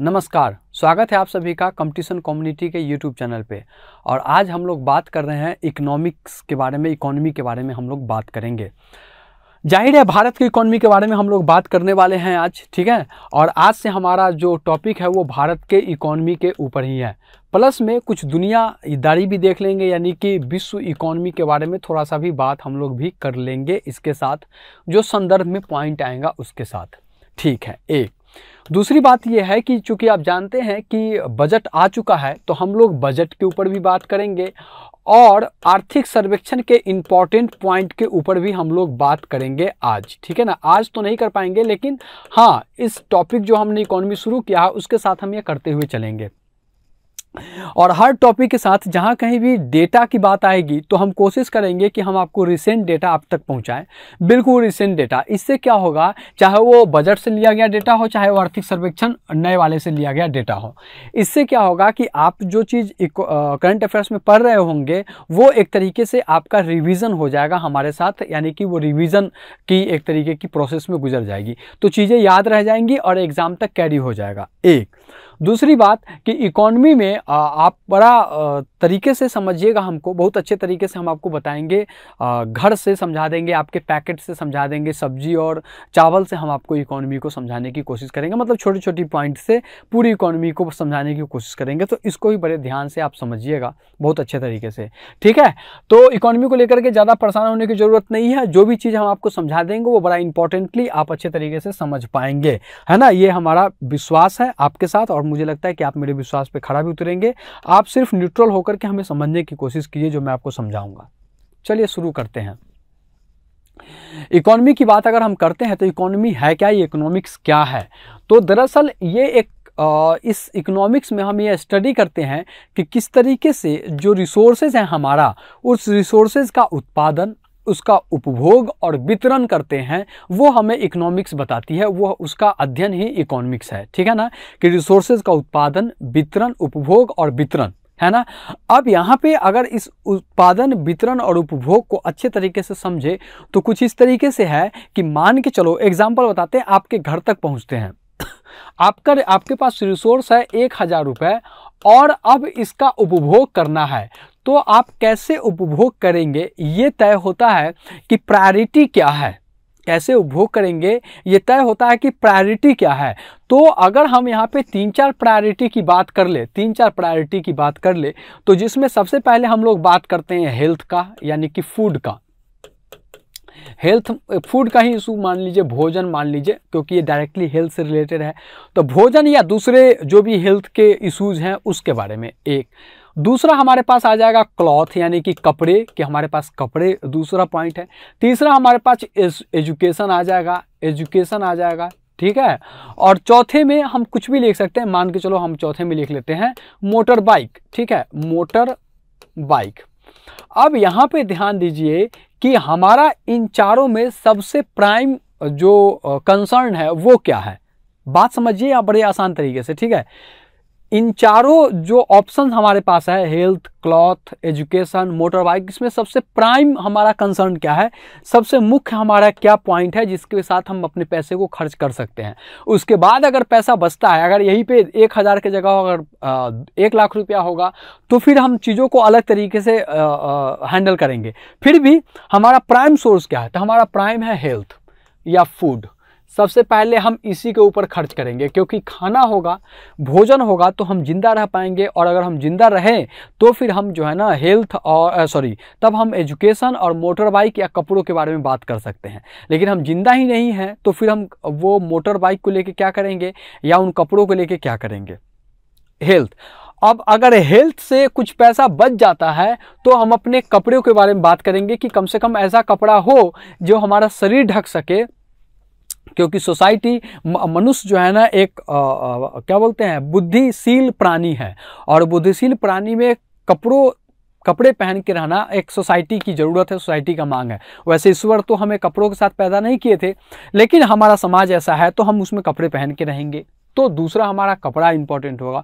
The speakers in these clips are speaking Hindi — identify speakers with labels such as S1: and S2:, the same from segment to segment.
S1: नमस्कार स्वागत है आप सभी का कंपटीशन कम्युनिटी के यूट्यूब चैनल पे और आज हम लोग बात कर रहे हैं इकोनॉमिक्स के बारे में इकोनॉमी के बारे में हम लोग बात करेंगे जाहिर है भारत की इकोनॉमी के बारे में हम लोग बात करने वाले हैं आज ठीक है और आज से हमारा जो टॉपिक है वो भारत के इकोनॉमी के ऊपर ही है प्लस में कुछ दुनियादारी भी देख लेंगे यानी कि विश्व इकोनॉमी के बारे में थोड़ा सा भी बात हम लोग भी कर लेंगे इसके साथ जो संदर्भ में पॉइंट आएगा उसके साथ ठीक है एक दूसरी बात यह है कि चूंकि आप जानते हैं कि बजट आ चुका है तो हम लोग बजट के ऊपर भी बात करेंगे और आर्थिक सर्वेक्षण के इम्पॉर्टेंट पॉइंट के ऊपर भी हम लोग बात करेंगे आज ठीक है ना आज तो नहीं कर पाएंगे लेकिन हाँ इस टॉपिक जो हमने इकोनॉमी शुरू किया है उसके साथ हम ये करते हुए चलेंगे और हर टॉपिक के साथ जहाँ कहीं भी डेटा की बात आएगी तो हम कोशिश करेंगे कि हम आपको रिसेंट डेटा आप तक पहुँचाएँ बिल्कुल रिसेंट डेटा इससे क्या होगा चाहे वो बजट से लिया गया डेटा हो चाहे वो आर्थिक सर्वेक्षण नए वाले से लिया गया डेटा हो इससे क्या होगा कि आप जो चीज़ करंट अफेयर्स में पढ़ रहे होंगे वो एक तरीके से आपका रिविज़न हो जाएगा हमारे साथ यानी कि वो रिविज़न की एक तरीके की प्रोसेस में गुजर जाएगी तो चीज़ें याद रह जाएंगी और एग्ज़ाम तक कैरी हो जाएगा एक दूसरी बात कि इकोनॉमी में आप बड़ा तरीके से समझिएगा हमको बहुत अच्छे तरीके से हम आपको बताएंगे घर से समझा देंगे आपके पैकेट से समझा देंगे सब्जी और चावल से हम आपको इकोनॉमी को समझाने की कोशिश करेंगे मतलब छोटी छोटी पॉइंट से पूरी इकोनॉमी को समझाने की कोशिश करेंगे तो इसको भी बड़े ध्यान से आप समझिएगा बहुत अच्छे तरीके से ठीक है तो इकोनॉमी को लेकर के ज़्यादा परेशान होने की ज़रूरत नहीं है जो भी चीज़ हम आपको समझा देंगे वो बड़ा इंपॉर्टेंटली आप अच्छे तरीके से समझ पाएंगे है ना ये हमारा विश्वास है आपके साथ और मुझे लगता है कि आप मेरे विश्वास पर खड़ा भी उतरेंगे करेंगे आप सिर्फ न्यूट्रल होकर के हमें समझने की कोशिश कीजिए जो मैं आपको समझाऊंगा चलिए शुरू करते हैं इकोनॉमी की बात अगर हम करते हैं तो इकोनॉमी है क्या ये इकोनॉमिक्स क्या है तो दरअसल ये एक आ, इस इकोनॉमिक्स में हम ये स्टडी करते हैं कि किस तरीके से जो रिसोर्सेज हैं हमारा उस रिसोर्सेज का उत्पादन उसका उपभोग और वितरण करते हैं वो हमें इकोनॉमिक्स बताती है वो उसका अध्ययन ही इकोनॉमिक्स है ठीक है ना कि रिसोर्सेज का उत्पादन वितरण उपभोग और वितरण है ना अब यहाँ पे अगर इस उत्पादन वितरण और उपभोग को अच्छे तरीके से समझे तो कुछ इस तरीके से है कि मान के चलो एग्जाम्पल बताते हैं आपके घर तक पहुँचते हैं आपका आपके पास रिसोर्स है एक हज़ार रुपए और अब इसका उपभोग करना है तो आप कैसे उपभोग करेंगे ये तय होता है कि प्रायोरिटी क्या है कैसे उपभोग करेंगे ये तय होता है कि प्रायोरिटी क्या है तो अगर हम यहाँ पे तीन चार प्रायोरिटी की बात कर ले तीन चार प्रायोरिटी की बात कर ले तो जिसमें सबसे पहले हम लोग बात करते हैं हेल्थ का यानी कि फूड का हेल्थ फूड का ही इशू मान लीजिए भोजन मान लीजिए क्योंकि ये डायरेक्टली हेल्थ से रिलेटेड है तो भोजन या दूसरे जो भी हेल्थ के इशूज़ हैं उसके बारे में एक दूसरा हमारे पास आ जाएगा क्लॉथ यानी कि कपड़े कि हमारे पास कपड़े दूसरा पॉइंट है तीसरा हमारे पास एजुकेशन आ जाएगा एजुकेशन आ जाएगा ठीक है और चौथे में हम कुछ भी लिख सकते हैं मान के चलो हम चौथे में लिख लेते हैं मोटर बाइक ठीक है मोटर बाइक अब यहाँ पे ध्यान दीजिए कि हमारा इन चारों में सबसे प्राइम जो कंसर्न है वो क्या है बात समझिए आप बड़े आसान तरीके से ठीक है इन चारों जो ऑप्शन हमारे पास है health cloth education motor bike इसमें सबसे प्राइम हमारा कंसर्न क्या है सबसे मुख्य हमारा क्या पॉइंट है जिसके साथ हम अपने पैसे को खर्च कर सकते हैं उसके बाद अगर पैसा बचता है अगर यहीं पे एक हज़ार के जगह अगर एक लाख रुपया होगा तो फिर हम चीज़ों को अलग तरीके से हैंडल करेंगे फिर भी हमारा प्राइम सोर्स क्या है तो हमारा प्राइम है हेल्थ या फूड सबसे पहले हम इसी के ऊपर खर्च करेंगे क्योंकि खाना होगा भोजन होगा तो हम जिंदा रह पाएंगे और अगर हम जिंदा रहें तो फिर हम जो है ना हेल्थ और सॉरी तब हम एजुकेशन और मोटर बाइक या कपड़ों के बारे में बात कर सकते हैं लेकिन हम जिंदा ही नहीं हैं तो फिर हम वो मोटर बाइक को लेकर क्या करेंगे या उन कपड़ों को लेकर क्या करेंगे हेल्थ अब अगर हेल्थ से कुछ पैसा बच जाता है तो हम अपने कपड़ों के बारे में बात करेंगे कि कम से कम ऐसा कपड़ा हो जो हमारा शरीर ढक सके क्योंकि सोसाइटी मनुष्य जो है ना एक आ, आ, क्या बोलते हैं बुद्धिशील प्राणी है और बुद्धिशील प्राणी में कपड़ों कपड़े पहन के रहना एक सोसाइटी की ज़रूरत है सोसाइटी का मांग है वैसे ईश्वर तो हमें कपड़ों के साथ पैदा नहीं किए थे लेकिन हमारा समाज ऐसा है तो हम उसमें कपड़े पहन के रहेंगे तो दूसरा हमारा कपड़ा इंपॉर्टेंट होगा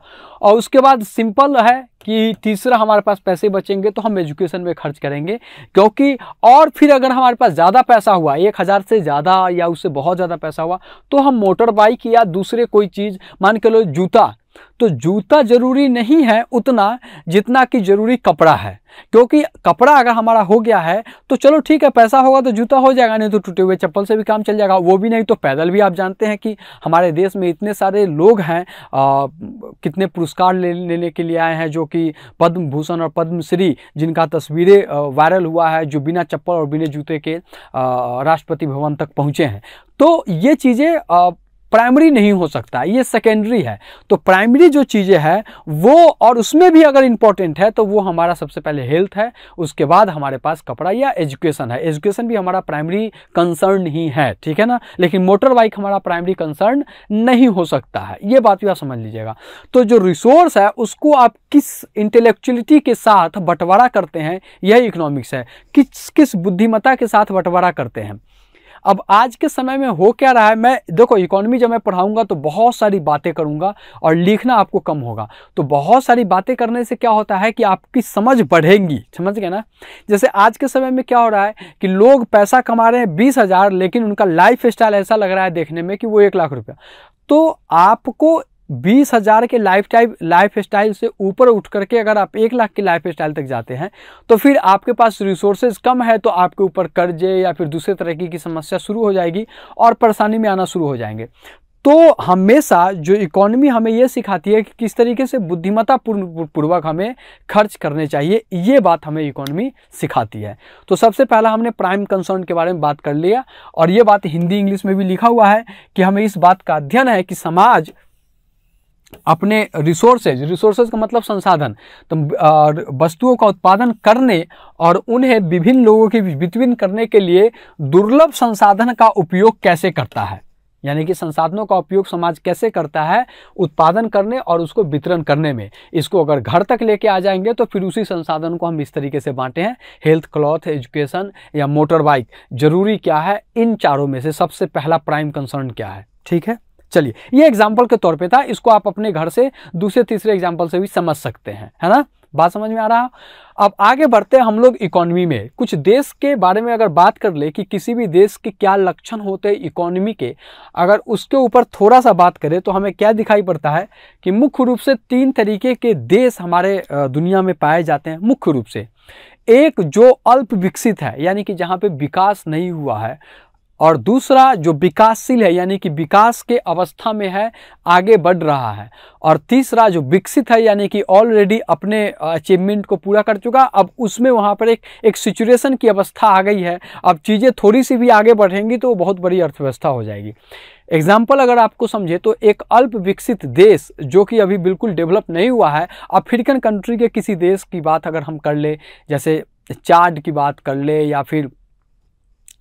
S1: और उसके बाद सिंपल है कि तीसरा हमारे पास पैसे बचेंगे तो हम एजुकेशन में खर्च करेंगे क्योंकि और फिर अगर हमारे पास ज़्यादा पैसा हुआ एक हज़ार से ज़्यादा या उससे बहुत ज़्यादा पैसा हुआ तो हम मोटर बाइक या दूसरे कोई चीज़ मान के लो जूता तो जूता ज़रूरी नहीं है उतना जितना कि ज़रूरी कपड़ा है क्योंकि कपड़ा अगर हमारा हो गया है तो चलो ठीक है पैसा होगा तो जूता हो जाएगा नहीं तो टूटे हुए चप्पल से भी काम चल जाएगा वो भी नहीं तो पैदल भी आप जानते हैं कि हमारे देश में इतने सारे लोग हैं आ, कितने पुरस्कार ले, लेने के लिए आए हैं जो कि पद्म भूषण और पद्मश्री जिनका तस्वीरें वायरल हुआ है जो बिना चप्पल और बिना जूते के राष्ट्रपति भवन तक पहुँचे हैं तो ये चीज़ें प्राइमरी नहीं हो सकता ये सेकेंडरी है तो प्राइमरी जो चीज़ें हैं वो और उसमें भी अगर इम्पोर्टेंट है तो वो हमारा सबसे पहले हेल्थ है उसके बाद हमारे पास कपड़ा या एजुकेशन है एजुकेशन भी हमारा प्राइमरी कंसर्न ही है ठीक है ना लेकिन मोटर बाइक हमारा प्राइमरी कंसर्न नहीं हो सकता है ये बात भी आप समझ लीजिएगा तो जो रिसोर्स है उसको आप किस इंटेलेक्चुअलिटी के साथ बंटवारा करते हैं यह इकोनॉमिक्स है किस किस बुद्धिमत्ता के साथ बंटवारा करते हैं अब आज के समय में हो क्या रहा है मैं देखो इकोनॉमी जब मैं पढ़ाऊँगा तो बहुत सारी बातें करूँगा और लिखना आपको कम होगा तो बहुत सारी बातें करने से क्या होता है कि आपकी समझ बढ़ेगी समझ गए ना जैसे आज के समय में क्या हो रहा है कि लोग पैसा कमा रहे हैं बीस हज़ार लेकिन उनका लाइफ स्टाइल ऐसा लग रहा है देखने में कि वो एक लाख रुपया तो आपको बीस हज़ार के लाइफ टाइप लाइफ स्टाइल से ऊपर उठ करके अगर आप एक लाख के लाइफ स्टाइल तक जाते हैं तो फिर आपके पास रिसोर्सेज कम है तो आपके ऊपर कर्जे या फिर दूसरे तरीके की समस्या शुरू हो जाएगी और परेशानी में आना शुरू हो जाएंगे तो हमेशा जो इकोनॉमी हमें यह सिखाती है कि किस तरीके से बुद्धिमत्ता पूर्वक हमें खर्च करने चाहिए ये बात हमें इकोनॉमी सिखाती है तो सबसे पहला हमने प्राइम कंसर्न के बारे में बात कर लिया और ये बात हिंदी इंग्लिश में भी लिखा हुआ है कि हमें इस बात का अध्ययन है कि समाज अपने रिसोर्सेज रिसोर्सेज का मतलब संसाधन तो वस्तुओं का उत्पादन करने और उन्हें विभिन्न लोगों के वितरण करने के लिए दुर्लभ संसाधन का उपयोग कैसे करता है यानी कि संसाधनों का उपयोग समाज कैसे करता है उत्पादन करने और उसको वितरण करने में इसको अगर घर तक लेके आ जाएंगे तो फिर उसी संसाधन को हम इस तरीके से बांटे हैं हेल्थ क्लॉथ एजुकेशन या मोटर बाइक जरूरी क्या है इन चारों में से सबसे पहला प्राइम कंसर्न क्या है ठीक है चलिए ये एग्जाम्पल के तौर पे था इसको आप अपने घर से दूसरे तीसरे एग्जाम्पल से भी समझ सकते हैं है ना बात समझ में आ रहा अब आगे बढ़ते हैं हम लोग इकोनॉमी में कुछ देश के बारे में अगर बात कर ले कि किसी भी देश के क्या लक्षण होते हैं इकोनॉमी के अगर उसके ऊपर थोड़ा सा बात करें तो हमें क्या दिखाई पड़ता है कि मुख्य रूप से तीन तरीके के देश हमारे दुनिया में पाए जाते हैं मुख्य रूप से एक जो अल्प विकसित है यानी कि जहाँ पे विकास नहीं हुआ है और दूसरा जो विकासशील है यानी कि विकास के अवस्था में है आगे बढ़ रहा है और तीसरा जो विकसित है यानी कि ऑलरेडी अपने अचीवमेंट को पूरा कर चुका अब उसमें वहाँ पर एक एक सिचुएशन की अवस्था आ गई है अब चीज़ें थोड़ी सी भी आगे बढ़ेंगी तो बहुत बड़ी अर्थव्यवस्था हो जाएगी एग्जाम्पल अगर आपको समझे तो एक अल्प विकसित देश जो कि अभी बिल्कुल डेवलप नहीं हुआ है अफ्रीकन कंट्री के किसी देश की बात अगर हम कर ले जैसे चार्ड की बात कर ले या फिर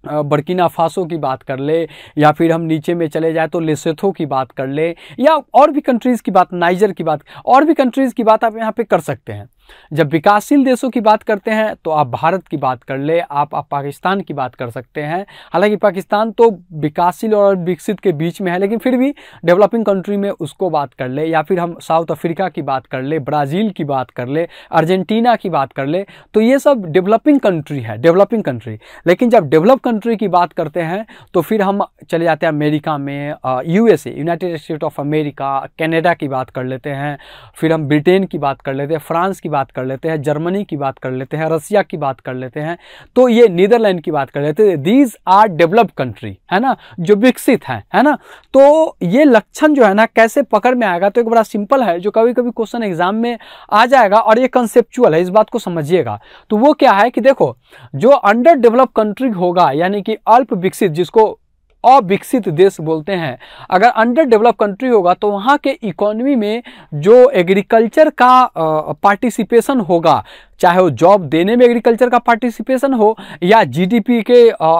S1: बर्किना फासो की बात कर ले या फिर हम नीचे में चले जाए तो लेसेथो की बात कर ले या और भी कंट्रीज़ की बात नाइजर की बात और भी कंट्रीज़ की बात आप यहाँ पे कर सकते हैं जब विकासशील देशों की बात करते हैं तो आप भारत की बात कर ले आप आप पाकिस्तान की बात कर सकते हैं हालांकि पाकिस्तान तो विकासशील और विकसित के बीच में है लेकिन फिर भी डेवलपिंग कंट्री में उसको बात कर ले या फिर हम साउथ अफ्रीका की बात कर ले ब्राज़ील की बात कर ले अर्जेंटीना की बात कर ले तो ये सब डेवलपिंग कंट्री है डेवलपिंग कंट्री लेकिन जब डेवलप कंट्री की बात करते हैं तो फिर हम चले जाते हैं अमेरिका में U United State of America Canada की बात कर लेते हैं फिर हम ब्रिटेन की बात कर लेते हैं फ्रांस की बात बात कर लेते हैं जर्मनी की बात कर लेते हैं रसिया की बात कर लेते हैं तो ये नीदरलैंड की बात कर लेते हैं दीज आर डेवलप कंट्री है ना जो विकसित है है ना तो ये लक्षण जो है ना कैसे पकड़ में आएगा तो एक बड़ा सिंपल है जो कभी कभी क्वेश्चन एग्जाम में आ जाएगा और ये कंसेप्चुअल है इस बात को समझिएगा तो वो क्या है कि देखो जो अंडर डेवलप कंट्री होगा यानी कि अल्प विकसित जिसको अविकसित देश बोलते हैं अगर अंडर डेवलप कंट्री होगा तो वहाँ के इकोनॉमी में जो एग्रीकल्चर का पार्टिसिपेशन होगा चाहे वो जॉब देने में एग्रीकल्चर का पार्टिसिपेशन हो या जीडीपी के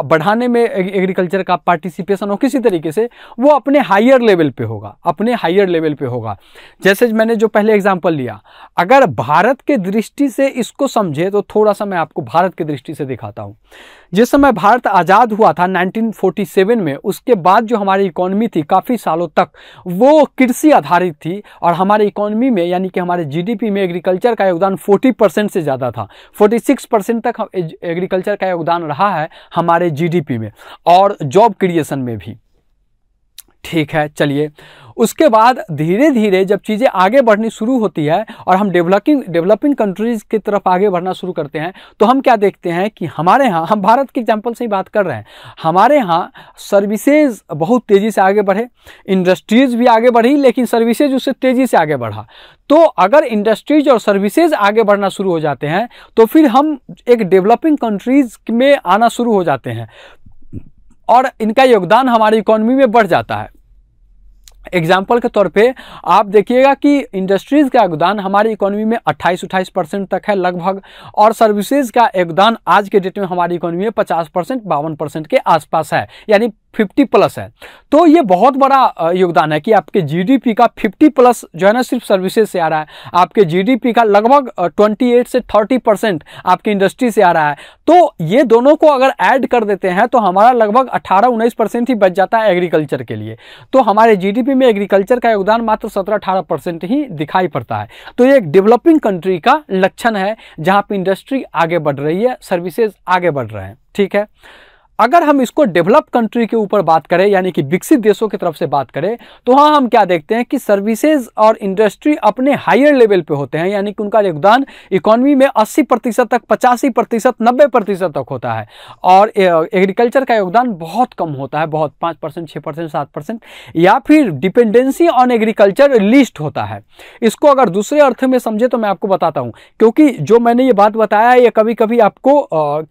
S1: बढ़ाने में एग्रीकल्चर का पार्टिसिपेशन हो किसी तरीके से वो अपने हायर लेवल पे होगा अपने हायर लेवल पे होगा जैसे मैंने जो पहले एग्जाम्पल लिया अगर भारत के दृष्टि से इसको समझे तो थोड़ा सा मैं आपको भारत की दृष्टि से दिखाता हूँ जिस समय भारत आज़ाद हुआ था 1947 में उसके बाद जो हमारी इकोनॉमी थी काफ़ी सालों तक वो कृषि आधारित थी और हमारे इकोनॉमी में यानी कि हमारे जीडीपी में एग्रीकल्चर का योगदान 40 परसेंट से ज़्यादा था 46 परसेंट तक एग्रीकल्चर का योगदान रहा है हमारे जीडीपी में और जॉब क्रिएशन में भी ठीक है चलिए उसके बाद धीरे धीरे जब चीज़ें आगे बढ़नी शुरू होती है और हम डेवलपिंग डेवलपिंग कंट्रीज़ की तरफ आगे बढ़ना शुरू करते हैं तो हम क्या देखते हैं कि हमारे यहाँ हम भारत के एग्जाम्पल से ही बात कर रहे हैं हमारे यहाँ सर्विसेज बहुत तेज़ी से आगे बढ़े इंडस्ट्रीज़ भी आगे बढ़ी लेकिन सर्विसेज उससे तेज़ी से आगे बढ़ा तो अगर इंडस्ट्रीज और सर्विसेज आगे बढ़ना शुरू हो जाते हैं तो फिर हम एक डेवलपिंग कंट्रीज़ में आना शुरू हो जाते हैं और इनका योगदान हमारी इकोनॉमी में बढ़ जाता है एग्जाम्पल के तौर पे आप देखिएगा कि इंडस्ट्रीज़ का योगदान हमारी इकोनॉमी में 28 28 परसेंट तक है लगभग और सर्विसेज का योगदान आज के डेट में हमारी इकोनॉमी में 50 परसेंट बावन परसेंट के आसपास है यानी फिफ्टी प्लस है तो ये बहुत बड़ा योगदान है कि आपके जीडीपी का फिफ्टी प्लस जो है ना सिर्फ सर्विसेज से आ रहा है आपके जीडीपी का लगभग ट्वेंटी एट से थर्टी परसेंट आपकी इंडस्ट्री से आ रहा है तो ये दोनों को अगर ऐड कर देते हैं तो हमारा लगभग अठारह उन्नीस परसेंट ही बच जाता है एग्रीकल्चर के लिए तो हमारे जी में एग्रीकल्चर का योगदान मात्र सत्रह अठारह परसेंट ही दिखाई पड़ता है तो ये एक डेवलपिंग कंट्री का लक्षण है जहाँ पर इंडस्ट्री आगे बढ़ रही है सर्विसेज आगे बढ़ रहे हैं ठीक है अगर हम इसको डेवलप कंट्री के ऊपर बात करें यानी कि विकसित देशों की तरफ से बात करें तो हाँ हम क्या देखते हैं कि सर्विसेज और इंडस्ट्री अपने हायर लेवल पे होते हैं यानी कि उनका योगदान इकोनॉमी में 80 प्रतिशत तक पचासी प्रतिशत नब्बे प्रतिशत तक होता है और एग्रीकल्चर का योगदान बहुत कम होता है बहुत पाँच परसेंट छः परसेंट सात परसेंट या फिर डिपेंडेंसी ऑन एग्रीकल्चर लिस्ट होता है इसको अगर दूसरे अर्थ में समझे तो मैं आपको बताता हूँ क्योंकि जो मैंने ये बात बताया ये कभी कभी आपको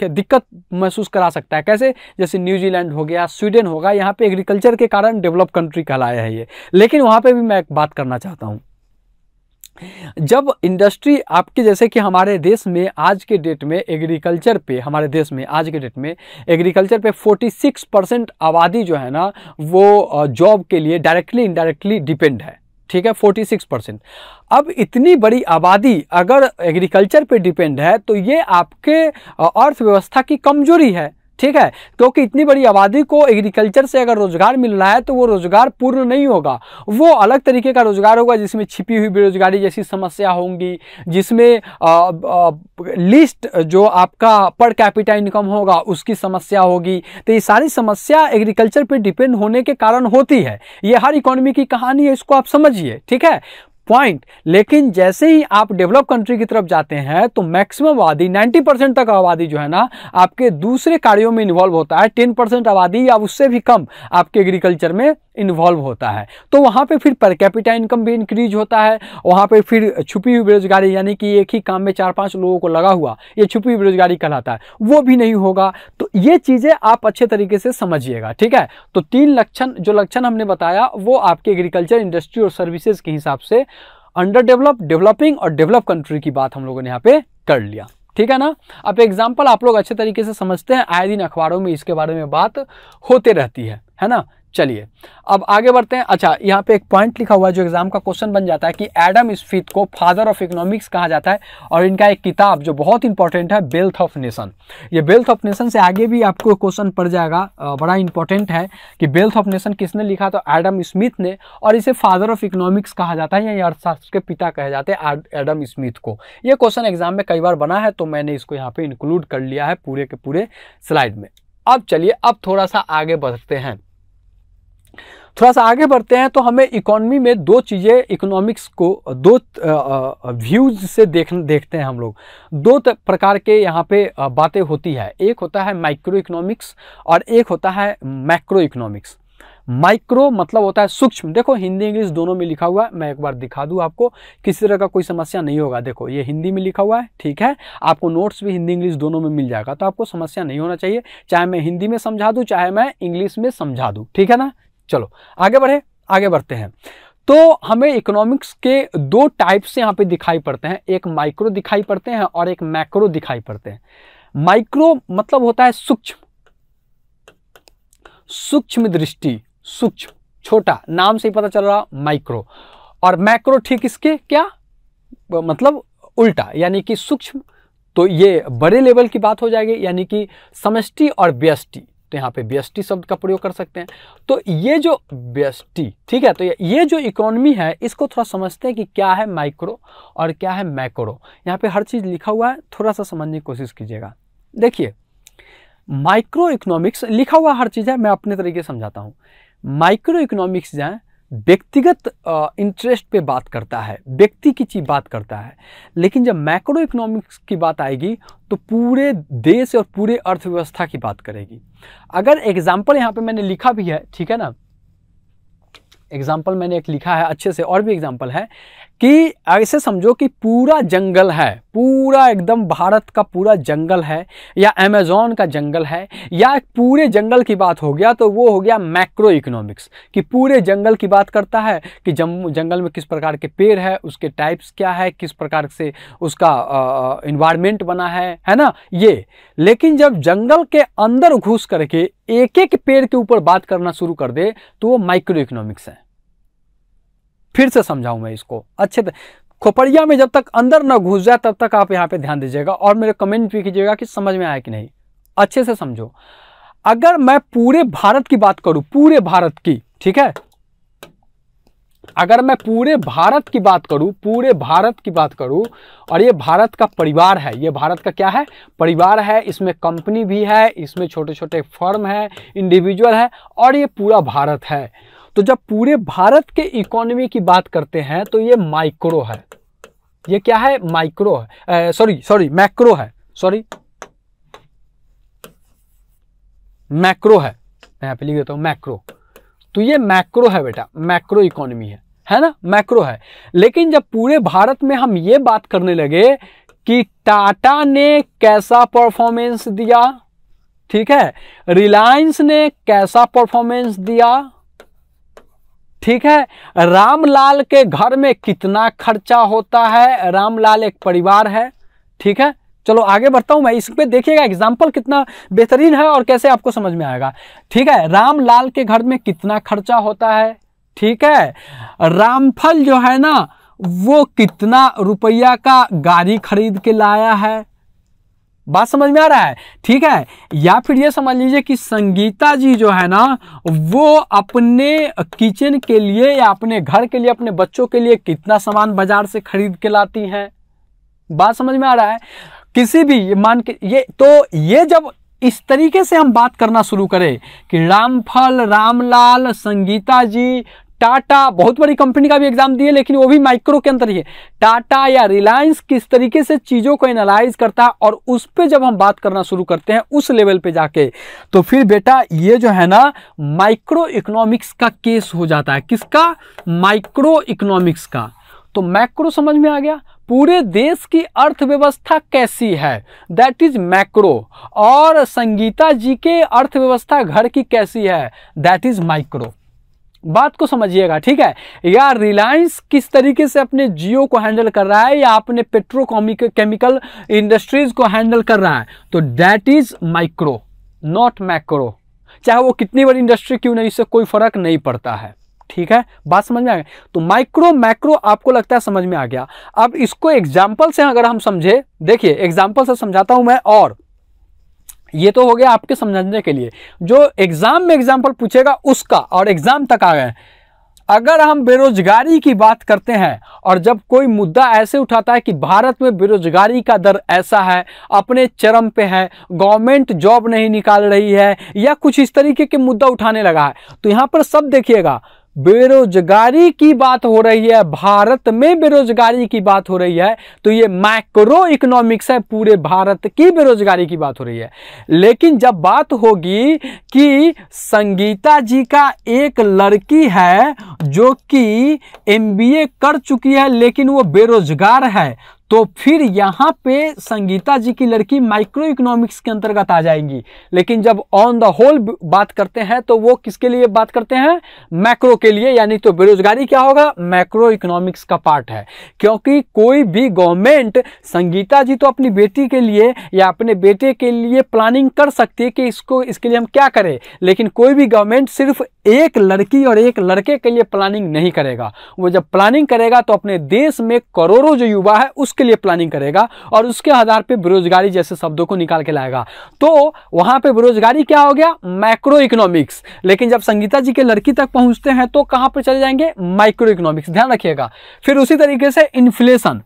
S1: दिक्कत महसूस करा सकता है कैसे जैसे न्यूजीलैंड हो गया स्वीडन होगा यहाँ पे एग्रीकल्चर के कारण डेवलप कंट्री कहलाया है ये लेकिन वहाँ पे भी मैं एक बात करना चाहता हूँ जब इंडस्ट्री आपके जैसे कि हमारे देश में आज के डेट में एग्रीकल्चर पे हमारे देश में आज के डेट में एग्रीकल्चर पे 46 परसेंट आबादी जो है ना वो जॉब के लिए डायरेक्टली इनडायरेक्टली डिपेंड है ठीक है 46 परसेंट अब इतनी बड़ी आबादी अगर एग्रीकल्चर पे डिपेंड है तो ये आपके अर्थव्यवस्था की कमजोरी है ठीक है क्योंकि इतनी बड़ी आबादी को एग्रीकल्चर से अगर रोजगार मिल रहा है तो वो रोजगार पूर्ण नहीं होगा वो अलग तरीके का रोजगार होगा जिसमें छिपी हुई बेरोजगारी जैसी समस्या होंगी जिसमें लिस्ट जो आपका पर कैपिटा इनकम होगा उसकी समस्या होगी तो ये सारी समस्या एग्रीकल्चर पर डिपेंड होने के कारण होती है ये हर इकोनॉमी की कहानी है इसको आप समझिए ठीक है पॉइंट लेकिन जैसे ही आप डेवलप कंट्री की तरफ जाते हैं तो मैक्सिमम आबादी 90 परसेंट तक आबादी जो है ना आपके दूसरे कार्यों में इन्वॉल्व होता है 10 परसेंट आबादी या उससे भी कम आपके एग्रीकल्चर में इन्वॉल्व होता है तो वहाँ पे फिर पर कैपिटा इनकम भी इंक्रीज होता है वहाँ पे फिर छुपी हुई बेरोजगारी यानी कि एक ही काम में चार पांच लोगों को लगा हुआ ये छुपी हुई बेरोजगारी कहलाता है वो भी नहीं होगा तो ये चीज़ें आप अच्छे तरीके से समझिएगा ठीक है तो तीन लक्षण जो लक्षण हमने बताया वो आपके एग्रीकल्चर इंडस्ट्री और सर्विसेज के हिसाब से अंडर डेवलप डेवलपिंग और डेवलप कंट्री की बात हम लोगों ने यहाँ पे कर लिया ठीक है ना अब एग्जाम्पल आप लोग अच्छे तरीके से समझते हैं आए दिन अखबारों में इसके बारे में बात होते रहती है है ना चलिए अब आगे बढ़ते हैं अच्छा यहाँ पे एक पॉइंट लिखा हुआ है जो एग्जाम का क्वेश्चन बन जाता है कि एडम स्फीत को फादर ऑफ इकोनॉमिक्स कहा जाता है और इनका एक किताब जो बहुत इंपॉर्टेंट है बेल्थ ऑफ नेशन ये बेल्थ ऑफ नेशन से आगे भी आपको क्वेश्चन पड़ जाएगा बड़ा इंपॉर्टेंट है कि बेल्थ ऑफ नेशन किसने लिखा तो एडम स्मिथ ने और इसे फादर ऑफ इकोनॉमिक्स कहा जाता है या अर्थशास्त्र के पिता कहे जाते हैं एडम स्मिथ को ये क्वेश्चन एग्जाम में कई बार बना है तो मैंने इसको यहाँ पर इंक्लूड कर लिया है पूरे के पूरे स्लाइड में अब चलिए अब थोड़ा सा आगे बढ़ते हैं थोड़ा सा आगे बढ़ते हैं तो हमें इकोनॉमी में दो चीज़ें इकोनॉमिक्स को दो व्यूज से देख देखते हैं हम लोग दो प्रकार के यहाँ पे बातें होती है एक होता है माइक्रो इकोनॉमिक्स और एक होता है मैक्रो इकोनॉमिक्स माइक्रो मतलब होता है सूक्ष्म देखो हिंदी इंग्लिश दोनों में लिखा हुआ है मैं एक बार दिखा दूँ आपको किसी तरह का कोई समस्या नहीं होगा देखो ये हिंदी में लिखा हुआ है ठीक है आपको नोट्स भी हिंदी इंग्लिश दोनों में मिल जाएगा तो आपको समस्या नहीं होना चाहिए चाहे मैं हिंदी में समझा दूँ चाहे मैं इंग्लिश में समझा दूँ ठीक है ना चलो आगे बढ़े आगे बढ़ते हैं तो हमें इकोनॉमिक्स के दो टाइप्स यहाँ पे दिखाई पड़ते हैं एक माइक्रो दिखाई पड़ते हैं और एक मैक्रो दिखाई पड़ते हैं माइक्रो मतलब होता है सूक्ष्म सूक्ष्म दृष्टि सूक्ष्म छोटा नाम से ही पता चल रहा माइक्रो और मैक्रो ठीक इसके क्या मतलब उल्टा यानी कि सूक्ष्म तो ये बड़े लेवल की बात हो जाएगी यानी कि समष्टि और व्यष्टि तो यहाँ पे बी शब्द का प्रयोग कर सकते हैं तो ये जो बी ठीक है तो ये जो इकोनॉमी है इसको थोड़ा समझते हैं कि क्या है माइक्रो और क्या है मैक्रो यहाँ पे हर चीज़ लिखा हुआ है थोड़ा सा समझने की कोशिश कीजिएगा देखिए माइक्रो इकोनॉमिक्स लिखा हुआ हर चीज़ है मैं अपने तरीके से समझाता हूँ माइक्रो इकोनॉमिक्स जो व्यक्तिगत इंटरेस्ट पे बात करता है व्यक्ति की चीज बात करता है लेकिन जब मैक्रो इकोनॉमिक्स की बात आएगी तो पूरे देश और पूरे अर्थव्यवस्था की बात करेगी अगर एग्जाम्पल यहाँ पे मैंने लिखा भी है ठीक है ना एग्जाम्पल मैंने एक लिखा है अच्छे से और भी एग्जाम्पल है कि ऐसे समझो कि पूरा जंगल है पूरा एकदम भारत का पूरा जंगल है या अमेजोन का जंगल है या पूरे जंगल की बात हो गया तो वो हो गया मैक्रो इकोनॉमिक्स कि पूरे जंगल की बात करता है कि जम जंगल में किस प्रकार के पेड़ है उसके टाइप्स क्या है किस प्रकार से उसका इन्वायरमेंट बना है है ना ये लेकिन जब जंगल के अंदर घुस करके एक एक पेड़ के ऊपर बात करना शुरू कर दे तो वो माइक्रो इकोनॉमिक्स है फिर से समझाऊं मैं इसको अच्छे खोपड़िया में जब तक अंदर ना घुस जाए तब तक आप यहाँ पे ध्यान दीजिएगा और मेरे कमेंट भी कीजिएगा कि समझ में आया कि नहीं अच्छे से समझो अगर मैं पूरे भारत की बात करूं पूरे भारत की ठीक है अगर मैं पूरे भारत की बात करूं पूरे भारत की बात करूं और ये भारत का परिवार है ये भारत का क्या है परिवार है इसमें कंपनी भी है इसमें छोटे छोटे फर्म है इंडिविजुअल है और ये पूरा भारत है तो जब पूरे भारत के इकोनॉमी की बात करते हैं तो ये माइक्रो है ये क्या है माइक्रो है सॉरी सॉरी मैक्रो है सॉरी मैक्रो है मैं यहाँ पे लिख देता हूं मैक्रो तो ये मैक्रो है बेटा मैक्रो इकोनॉमी है है ना मैक्रो है लेकिन जब पूरे भारत में हम ये बात करने लगे कि टाटा ने कैसा परफॉर्मेंस दिया ठीक है रिलायंस ने कैसा परफॉर्मेंस दिया ठीक है रामलाल के घर में कितना खर्चा होता है रामलाल एक परिवार है ठीक है चलो आगे बढ़ता हूँ मैं इस पे देखिएगा एग्जाम्पल कितना बेहतरीन है और कैसे आपको समझ में आएगा ठीक है रामलाल के घर में कितना खर्चा होता है ठीक है रामफल जो है ना वो कितना रुपया का गाड़ी खरीद के लाया है बात समझ में आ रहा है ठीक है या फिर ये समझ लीजिए कि संगीता जी जो है ना वो अपने किचन के लिए या अपने घर के लिए अपने बच्चों के लिए कितना सामान बाजार से खरीद के लाती हैं बात समझ में आ रहा है किसी भी मान के ये तो ये जब इस तरीके से हम बात करना शुरू करें कि रामफल रामलाल संगीता जी टाटा बहुत बड़ी कंपनी का भी एग्जाम दिए लेकिन वो भी माइक्रो के अंदर ही है टाटा या रिलायंस किस तरीके से चीज़ों को एनालाइज करता है और उस पर जब हम बात करना शुरू करते हैं उस लेवल पे जाके तो फिर बेटा ये जो है ना माइक्रो इकोनॉमिक्स का केस हो जाता है किसका माइक्रो इकोनॉमिक्स का तो मैक्रो समझ में आ गया पूरे देश की अर्थव्यवस्था कैसी है दैट इज मैक्रो और संगीता जी के अर्थव्यवस्था घर की कैसी है दैट इज माइक्रो बात को समझिएगा ठीक है या रिलायंस किस तरीके से अपने जियो को हैंडल कर रहा है या अपने पेट्रोकॉमिक केमिकल इंडस्ट्रीज को हैंडल कर रहा है तो that is micro not macro चाहे वो कितनी बड़ी इंडस्ट्री क्यों नहीं इससे कोई फर्क नहीं पड़ता है ठीक है बात समझ में आ गई तो माइक्रो मैक्रो आपको लगता है समझ में आ गया अब इसको एग्जाम्पल से अगर हम समझे देखिए एग्जाम्पल से समझाता हूं मैं और ये तो हो गया आपके समझने के लिए जो एग्ज़ाम में एग्जाम्पल पूछेगा उसका और एग्ज़ाम तक आ गए अगर हम बेरोजगारी की बात करते हैं और जब कोई मुद्दा ऐसे उठाता है कि भारत में बेरोजगारी का दर ऐसा है अपने चरम पे है गवर्नमेंट जॉब नहीं निकाल रही है या कुछ इस तरीके के मुद्दा उठाने लगा है तो यहाँ पर सब देखिएगा बेरोजगारी की बात हो रही है भारत में बेरोजगारी की बात हो रही है तो ये मैक्रो इकोनॉमिक्स है पूरे भारत की बेरोजगारी की बात हो रही है लेकिन जब बात होगी कि संगीता जी का एक लड़की है जो कि एमबीए कर चुकी है लेकिन वो बेरोजगार है तो फिर यहाँ पे संगीता जी की लड़की माइक्रो इकोनॉमिक्स के अंतर्गत आ जाएंगी लेकिन जब ऑन द होल बात करते हैं तो वो किसके लिए बात करते हैं मैक्रो के लिए यानी तो बेरोजगारी क्या होगा मैक्रो इकोनॉमिक्स का पार्ट है क्योंकि कोई भी गवर्नमेंट संगीता जी तो अपनी बेटी के लिए या अपने बेटे के लिए प्लानिंग कर सकती है कि इसको इसके लिए हम क्या करें लेकिन कोई भी गवर्नमेंट सिर्फ एक लड़की और एक लड़के के लिए प्लानिंग नहीं करेगा वो जब प्लानिंग करेगा तो अपने देश में करोड़ों जो युवा है उसके उसके लिए प्लानिंग करेगा और उसके आधार पर बेरोजगारी जैसे शब्दों को निकाल के लाएगा तो वहां पर बेरोजगारी क्या हो गया माइक्रो इकोनॉमिक्स लेकिन जब संगीता जी के लड़की तक पहुंचते हैं तो कहां पर चले जाएंगे माइक्रो इकोनॉमिक्स ध्यान रखिएगा फिर उसी तरीके से इन्फ्लेशन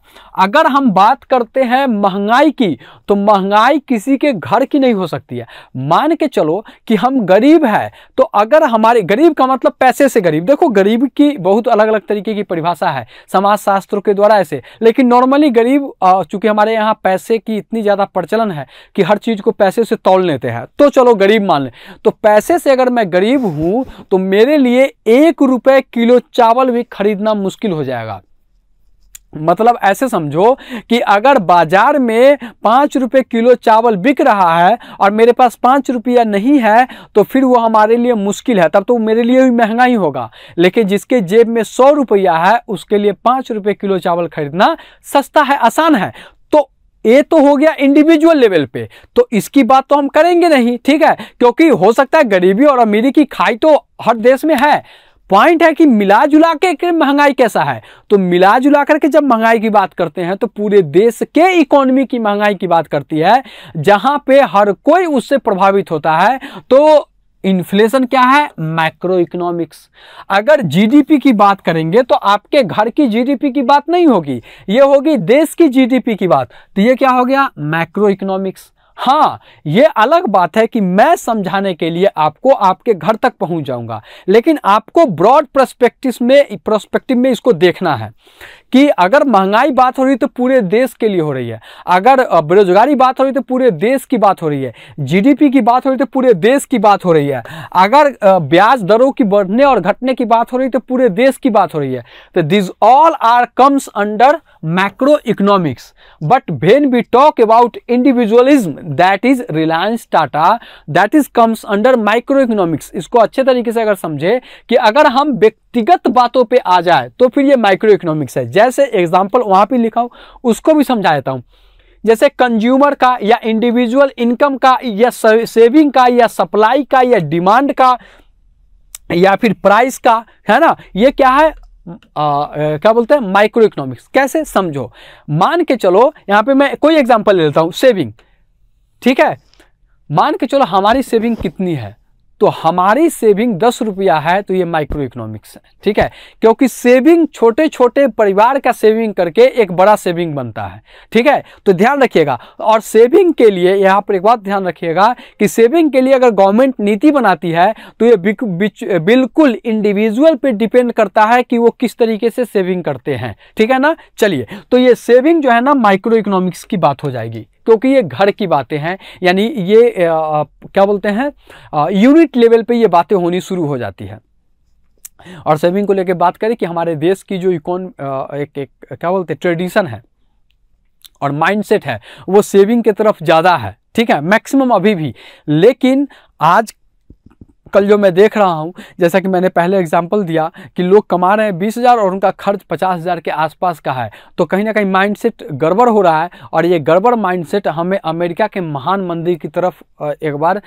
S1: अगर हम बात करते हैं महंगाई की तो महंगाई किसी के घर की नहीं हो सकती है मान के चलो कि हम गरीब है तो अगर हमारे गरीब का मतलब पैसे से गरीब देखो गरीब की बहुत अलग अलग तरीके की परिभाषा है समाज शास्त्रों के द्वारा ऐसे लेकिन नॉर्मली गरीब चूंकि हमारे यहाँ पैसे की इतनी ज़्यादा प्रचलन है कि हर चीज़ को पैसे से तोल लेते हैं तो चलो गरीब मान ले तो पैसे से अगर मैं गरीब हूं तो मेरे लिए एक रुपए किलो चावल भी खरीदना मुश्किल हो जाएगा मतलब ऐसे समझो कि अगर बाजार में पाँच रुपये किलो चावल बिक रहा है और मेरे पास पाँच रुपया नहीं है तो फिर वो हमारे लिए मुश्किल है तब तो मेरे लिए भी महंगा ही होगा लेकिन जिसके जेब में सौ रुपया है उसके लिए पाँच रुपये किलो चावल खरीदना सस्ता है आसान है तो ये तो हो गया इंडिविजुअल लेवल पे तो इसकी बात तो हम करेंगे नहीं ठीक है क्योंकि हो सकता है गरीबी और अमीरी की खाई तो हर देश में है पॉइंट है कि मिला जुला के महंगाई कैसा है तो मिला जुला करके जब महंगाई की बात करते हैं तो पूरे देश के इकोनॉमी की महंगाई की बात करती है जहां पे हर कोई उससे प्रभावित होता है तो इन्फ्लेशन क्या है माइक्रो इकोनॉमिक्स अगर जीडीपी की बात करेंगे तो आपके घर की जीडीपी की बात नहीं होगी ये होगी देश की जीडीपी की बात तो ये क्या हो गया माइक्रो इकोनॉमिक्स हाँ ये अलग बात है कि मैं समझाने के लिए आपको आपके घर तक पहुंच जाऊंगा लेकिन आपको ब्रॉड प्रस्पेक्टिव में प्रोस्पेक्टिव में इसको देखना है कि अगर महंगाई बात हो रही है तो पूरे देश के लिए हो रही है अगर बेरोजगारी बात हो रही है तो पूरे देश की बात हो रही है जीडीपी की बात हो रही है तो पूरे देश की बात हो रही है अगर ब्याज दरों की बढ़ने और घटने की बात हो रही है तो पूरे देश की बात हो रही है तो these all are comes under macro economics but when we talk about individualism that is Reliance Tata that is comes under micro economics इसको अच्छे तरीके से अगर समझे कि अगर हम व्यक्तिगत बातों पे आ जाए तो फिर ये माइक्रो इकोनॉमिक्स है जैसे एग्जाम्पल वहां पर लिखा हो उसको भी समझा देता हूँ जैसे कंज्यूमर का या इंडिविजुअल इनकम का या सेविंग का या सप्लाई का या डिमांड का या फिर प्राइस का है ना ये क्या है आ, आ, क्या बोलते हैं माइक्रो इकोनॉमिक्स कैसे समझो मान के चलो यहाँ पे मैं कोई एग्जांपल ले लेता हूँ सेविंग ठीक है मान के चलो हमारी सेविंग कितनी है तो हमारी सेविंग दस रुपया है तो ये माइक्रो इकोनॉमिक्स है ठीक है क्योंकि सेविंग छोटे छोटे परिवार का सेविंग करके एक बड़ा सेविंग बनता है ठीक है तो ध्यान रखिएगा और सेविंग के लिए यहां पर एक बात ध्यान रखिएगा कि सेविंग के लिए अगर गवर्नमेंट नीति बनाती है तो ये बिल्कुल इंडिविजुअल पे डिपेंड करता है कि वो किस तरीके से सेविंग करते हैं ठीक है ना चलिए तो ये सेविंग जो है ना माइक्रो इकोनॉमिक्स की बात हो जाएगी क्योंकि ये घर की बातें हैं यानी ये आ, क्या बोलते हैं यूनिट लेवल पे ये बातें होनी शुरू हो जाती है और सेविंग को लेकर बात करें कि हमारे देश की जो इकोन एक, एक क्या बोलते हैं ट्रेडिशन है और माइंडसेट है वो सेविंग की तरफ ज़्यादा है ठीक है मैक्सिमम अभी भी लेकिन आज कल जो मैं देख रहा हूँ जैसा कि मैंने पहले एग्जाम्पल दिया कि लोग कमा रहे हैं बीस हज़ार और उनका खर्च पचास हज़ार के आसपास का है तो कहीं ना कहीं माइंडसेट गड़बड़ हो रहा है और ये गड़बड़ माइंडसेट हमें अमेरिका के महान मंदिर की तरफ एक बार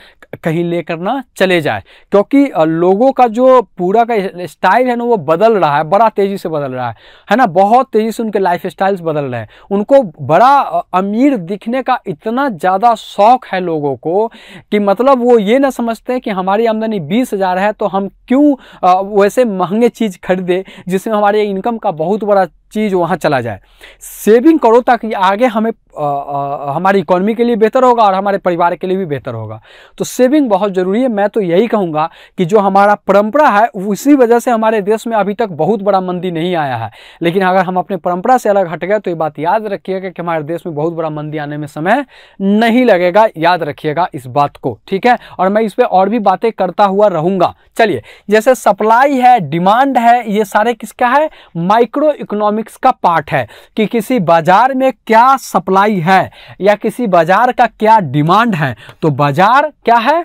S1: कहीं लेकर ना चले जाए क्योंकि लोगों का जो पूरा का स्टाइल है ना वो बदल रहा है बड़ा तेज़ी से बदल रहा है है ना बहुत तेज़ी से उनके लाइफ स्टाइल्स बदल रहे हैं उनको बड़ा अमीर दिखने का इतना ज़्यादा शौक है लोगों को कि मतलब वो ये ना समझते हैं कि हमारी आमदनी यानी बीस हज़ार है तो हम क्यों वैसे महंगे चीज़ खरीदे जिसमें हमारे इनकम का बहुत बड़ा चीज़ वहाँ चला जाए सेविंग करो ताकि आगे हमें आ, आ, हमारी इकोनॉमी के लिए बेहतर होगा और हमारे परिवार के लिए भी बेहतर होगा तो सेविंग बहुत ज़रूरी है मैं तो यही कहूँगा कि जो हमारा परंपरा है उसी वजह से हमारे देश में अभी तक बहुत बड़ा मंदी नहीं आया है लेकिन अगर हम अपने परंपरा से अलग हट गए तो ये बात याद रखिएगा कि हमारे देश में बहुत बड़ा मंदी आने में समय नहीं लगेगा याद रखिएगा इस बात को ठीक है और मैं इस पर और भी बातें करता हुआ रहूँगा चलिए जैसे सप्लाई है डिमांड है ये सारे किसका है माइक्रो इकोनॉमी इकोनॉमिक्स का पार्ट है कि किसी बाजार में क्या सप्लाई है या किसी बाजार का क्या डिमांड है तो बाजार क्या है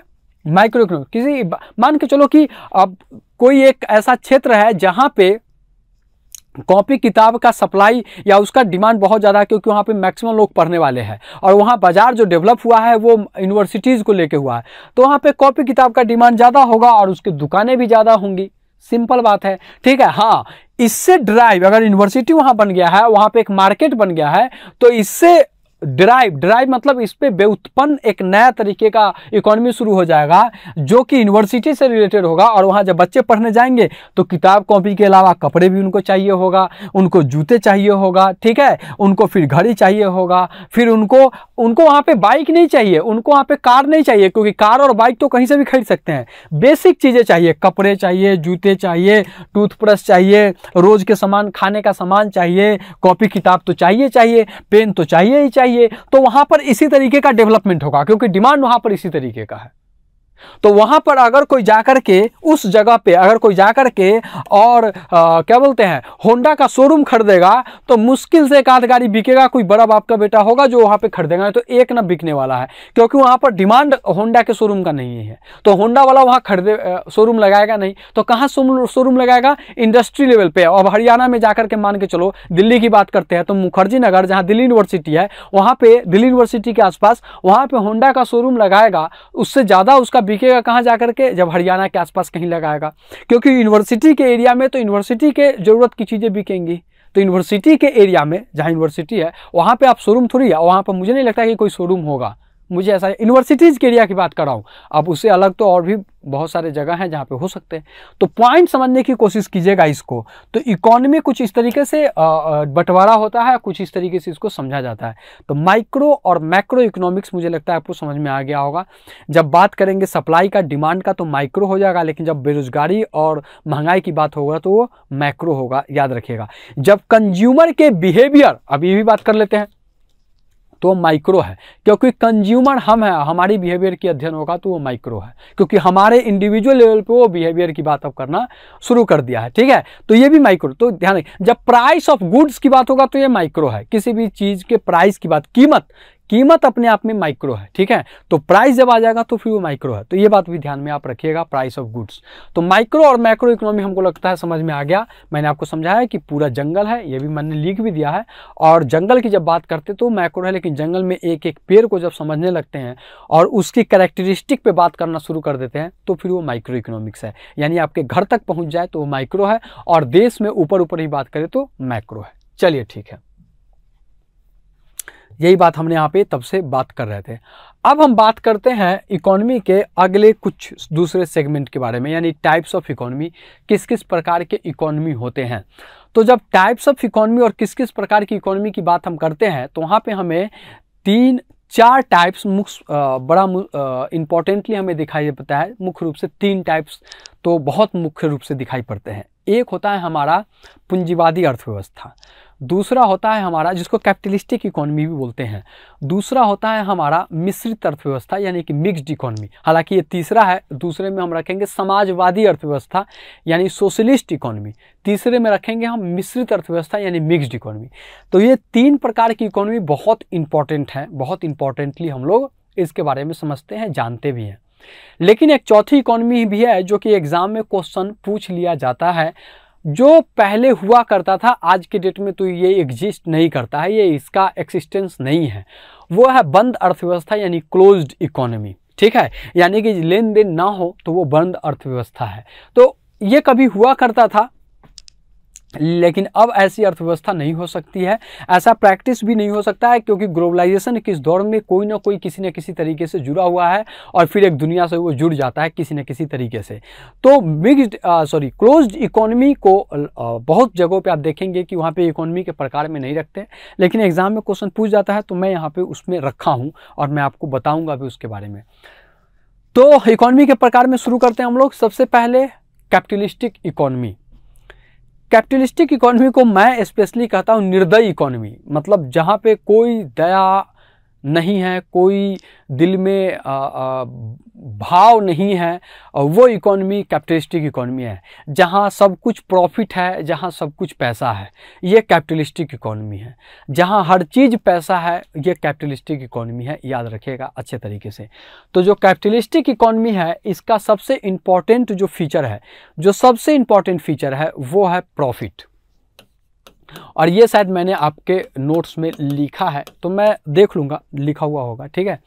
S1: माइक्रो इकोनॉमिक किसी मान के चलो कि अब कोई एक ऐसा क्षेत्र है जहां पे कॉपी किताब का सप्लाई या उसका डिमांड बहुत ज़्यादा है क्योंकि वहाँ पे मैक्सिमम लोग पढ़ने वाले हैं और वहाँ बाज़ार जो डेवलप हुआ है वो यूनिवर्सिटीज़ को लेके हुआ है तो वहाँ पे कॉपी किताब का डिमांड ज़्यादा होगा और उसकी दुकानें भी ज़्यादा होंगी सिंपल बात है ठीक है हाँ इससे ड्राइव अगर यूनिवर्सिटी वहां बन गया है वहां पे एक मार्केट बन गया है तो इससे ड्राइव ड्राइव मतलब इस पर व्युत्पन्न एक नया तरीके का इकोनॉमी शुरू हो जाएगा जो कि यूनिवर्सिटी से रिलेटेड होगा और वहाँ जब बच्चे पढ़ने जाएंगे तो किताब कॉपी के अलावा कपड़े भी उनको चाहिए होगा उनको जूते चाहिए होगा ठीक है उनको फिर घड़ी चाहिए होगा फिर उनको उनको वहाँ पर बाइक नहीं चाहिए उनको वहाँ पर कार नहीं चाहिए क्योंकि कार और बाइक तो कहीं से भी खरीद सकते हैं बेसिक चीज़ें चाहिए कपड़े चाहिए जूते चाहिए टूथब्रश चाहिए रोज़ के सामान खाने का सामान चाहिए कॉपी किताब तो चाहिए चाहिए पेन तो चाहिए ही चाहिए चाहिए तो वहां पर इसी तरीके का डेवलपमेंट होगा क्योंकि डिमांड वहां पर इसी तरीके का है तो वहाँ पर अगर कोई जा कर के उस जगह पे अगर कोई जा कर के और आ, क्या बोलते हैं होंडा का शोरूम खरीदेगा तो मुश्किल से एक आध गाड़ी बिकेगा कोई बड़ा बाप का बेटा होगा जो वहाँ पे खरीदेगा तो एक ना बिकने वाला है क्योंकि वहाँ पर डिमांड होंडा के शोरूम का नहीं है तो होंडा वाला वहाँ खरीदे शोरूम लगाएगा नहीं तो कहाँ शोरूम लगाएगा इंडस्ट्री लेवल पर अब हरियाणा में जाकर के मान के चलो दिल्ली की बात करते हैं तो मुखर्जी नगर जहाँ दिल्ली यूनिवर्सिटी है वहाँ पर दिल्ली यूनिवर्सिटी के आसपास वहाँ पर होंडा का शोरूम लगाएगा उससे ज़्यादा उसका बिकेगा कहाँ जा करके जब हरियाणा के आसपास कहीं लगाएगा क्योंकि यूनिवर्सिटी के एरिया में तो यूनिवर्सिटी के ज़रूरत की चीज़ें बिकेंगी तो यूनिवर्सिटी के एरिया में जहाँ यूनिवर्सिटी है वहाँ पे आप शोरूम थोड़ी है वहाँ पर मुझे नहीं लगता कि कोई शोरूम होगा मुझे ऐसा यूनिवर्सिटीज़ के एरिया की बात कर रहा हूँ अब उससे अलग तो और भी बहुत सारे जगह हैं जहाँ पे हो सकते हैं तो पॉइंट समझने की कोशिश कीजिएगा इसको तो इकोनॉमी कुछ इस तरीके से बंटवारा होता है कुछ इस तरीके से इसको समझा जाता है तो माइक्रो और मैक्रो इकोनॉमिक्स मुझे लगता है आपको समझ में आ गया होगा जब बात करेंगे सप्लाई का डिमांड का तो माइक्रो हो जाएगा लेकिन जब बेरोजगारी और महंगाई की बात होगा तो वो मैक्रो होगा याद रखिएगा जब कंज्यूमर के बिहेवियर अभी भी बात कर लेते हैं तो माइक्रो है क्योंकि कंज्यूमर हम है हमारी बिहेवियर की अध्ययन होगा तो वो माइक्रो है क्योंकि हमारे इंडिविजुअल लेवल पे वो बिहेवियर की बात अब करना शुरू कर दिया है ठीक है तो ये भी माइक्रो तो ध्यान जब प्राइस ऑफ गुड्स की बात होगा तो ये माइक्रो है किसी भी चीज़ के प्राइस की बात कीमत कीमत अपने आप में माइक्रो है ठीक है तो प्राइस जब आ जाएगा तो फिर वो माइक्रो है तो ये बात भी ध्यान में आप रखिएगा प्राइस ऑफ गुड्स तो माइक्रो और माइक्रो इकोनॉमी हमको लगता है समझ में आ गया मैंने आपको समझाया कि पूरा जंगल है ये भी मैंने लिख भी दिया है और जंगल की जब बात करते तो माइक्रो है लेकिन जंगल में एक एक पेड़ को जब समझने लगते हैं और उसकी करेक्टरिस्टिक पर बात करना शुरू कर देते हैं तो फिर वो माइक्रो इकोनॉमिक्स है यानी आपके घर तक पहुँच जाए तो वो माइक्रो है और देश में ऊपर ऊपर ही बात करें तो माइक्रो है चलिए ठीक है यही बात हमने यहाँ पे तब से बात कर रहे थे अब हम बात करते हैं इकोनॉमी के अगले कुछ दूसरे सेगमेंट के बारे में यानी टाइप्स ऑफ इकोनॉमी किस किस प्रकार के इकोनॉमी होते हैं तो जब टाइप्स ऑफ इकोनॉमी और किस किस प्रकार की इकोनॉमी की बात हम करते हैं तो वहाँ पे हमें तीन चार टाइप्स मुख्य बड़ा इम्पोर्टेंटली हमें दिखाई पड़ता है मुख्य रूप से तीन टाइप्स तो बहुत मुख्य रूप से दिखाई पड़ते हैं एक होता है हमारा पूंजीवादी अर्थव्यवस्था दूसरा होता है हमारा जिसको कैपिटलिस्टिक इकोनॉमी भी बोलते हैं दूसरा होता है हमारा मिश्रित अर्थव्यवस्था यानी कि मिक्स्ड इकोनॉमी हालांकि ये तीसरा है दूसरे में हम रखेंगे समाजवादी अर्थव्यवस्था यानी सोशलिस्ट इकोनॉमी तीसरे में रखेंगे हम मिश्रित अर्थव्यवस्था यानी मिक्स्ड इकोनॉमी तो ये तीन प्रकार की इकोनॉमी बहुत इंपॉर्टेंट है बहुत इंपॉर्टेंटली हम लोग इसके बारे में समझते हैं जानते भी हैं लेकिन एक चौथी इकोनॉमी भी है जो कि एग्ज़ाम में क्वेश्चन पूछ लिया जाता है जो पहले हुआ करता था आज के डेट में तो ये एग्जिस्ट नहीं करता है ये इसका एक्सिस्टेंस नहीं है वो है बंद अर्थव्यवस्था यानी क्लोज्ड इकोनॉमी ठीक है यानी कि लेन देन ना हो तो वो बंद अर्थव्यवस्था है तो ये कभी हुआ करता था लेकिन अब ऐसी अर्थव्यवस्था नहीं हो सकती है ऐसा प्रैक्टिस भी नहीं हो सकता है क्योंकि ग्लोबलाइजेशन किस दौर में कोई ना कोई किसी न किसी तरीके से जुड़ा हुआ है और फिर एक दुनिया से वो जुड़ जाता है किसी न किसी तरीके से तो मिक्सड सॉरी क्लोज्ड इकोनॉमी को आ, बहुत जगहों पे आप देखेंगे कि वहाँ पे इकोनॉमी के प्रकार में नहीं रखते लेकिन एग्ज़ाम में क्वेश्चन पूछ जाता है तो मैं यहाँ पर उसमें रखा हूँ और मैं आपको बताऊँगा भी उसके बारे में तो इकोनॉमी के प्रकार में शुरू करते हैं हम लोग सबसे पहले कैपिटलिस्टिक इकोनॉमी कैपिटलिस्टिक इकोनॉमी को मैं स्पेशली कहता हूँ निर्दयी इकोनॉमी मतलब जहाँ पे कोई दया नहीं है कोई दिल में आ, आ, भाव नहीं है वो इकोनॉमी कैपिटलिस्टिक इकोनॉमी है जहाँ सब कुछ प्रॉफिट है जहाँ सब कुछ पैसा है ये कैपिटलिस्टिक इकोनॉमी है जहाँ हर चीज़ पैसा है ये कैपिटलिस्टिक इकोनॉमी है याद रखिएगा अच्छे तरीके से तो जो कैपिटलिस्टिक इकोनॉमी है इसका सबसे इम्पॉर्टेंट जो फीचर है जो सबसे इम्पॉर्टेंट फीचर है वो है प्रॉफिट और ये शायद मैंने आपके नोट्स में लिखा है तो मैं देख लूँगा लिखा हुआ होगा ठीक है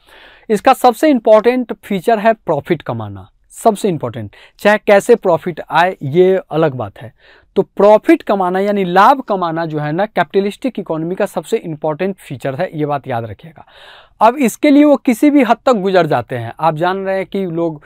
S1: इसका सबसे इम्पॉर्टेंट फीचर है प्रॉफिट कमाना सबसे इम्पॉर्टेंट चाहे कैसे प्रॉफिट आए ये अलग बात है तो प्रॉफिट कमाना यानी लाभ कमाना जो है ना कैपिटलिस्टिक इकोनॉमी का सबसे इम्पॉर्टेंट फीचर है ये बात याद रखिएगा अब इसके लिए वो किसी भी हद तक गुजर जाते हैं आप जान रहे हैं कि लोग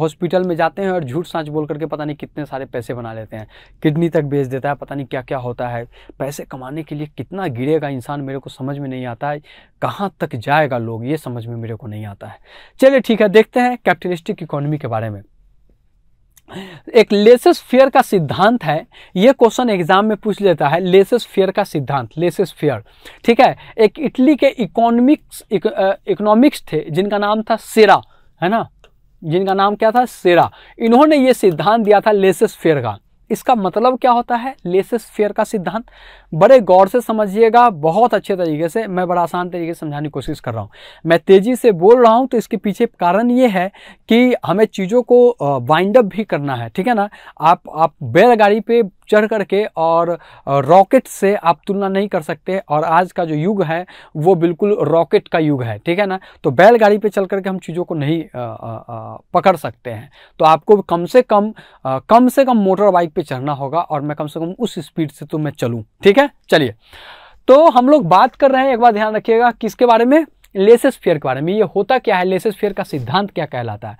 S1: हॉस्पिटल में जाते हैं और झूठ साँच बोल करके पता नहीं कितने सारे पैसे बना लेते हैं किडनी तक बेच देता है पता नहीं क्या क्या होता है पैसे कमाने के लिए कितना गिरेगा इंसान मेरे को समझ में नहीं आता है कहाँ तक जाएगा लोग ये समझ में मेरे को नहीं आता है चलिए ठीक है देखते हैं कैपिटलिस्टिक इकोनॉमी के बारे में एक लेसेस फेयर का सिद्धांत है यह क्वेश्चन एग्जाम में पूछ लेता है लेसेस फेयर का सिद्धांत लेसेस फेयर ठीक है एक इटली के इकोनॉमिक्स इकोनॉमिक्स थे जिनका नाम था सेरा है ना जिनका नाम क्या था सेरा इन्होंने यह सिद्धांत दिया था लेसेस फेयर का इसका मतलब क्या होता है लेसेस फेयर का सिद्धांत बड़े गौर से समझिएगा बहुत अच्छे तरीके से मैं बड़ा आसान तरीके से समझाने की कोशिश कर रहा हूँ मैं तेज़ी से बोल रहा हूँ तो इसके पीछे कारण ये है कि हमें चीज़ों को वाइंड अप भी करना है ठीक है ना आप आप बैलगाड़ी पे चढ़ करके और रॉकेट से आप तुलना नहीं कर सकते और आज का जो युग है वो बिल्कुल रॉकेट का युग है ठीक है ना तो बैलगाड़ी पे चल करके हम चीज़ों को नहीं आ, आ, पकड़ सकते हैं तो आपको कम से कम आ, कम से कम मोटर बाइक पे चढ़ना होगा और मैं कम से कम उस स्पीड से तो मैं चलूँ ठीक है चलिए तो हम लोग बात कर रहे हैं एक बार ध्यान रखिएगा किसके बारे में लेसेस फेयर के बारे में ये होता क्या है लेसेस फेयर का सिद्धांत क्या कहलाता है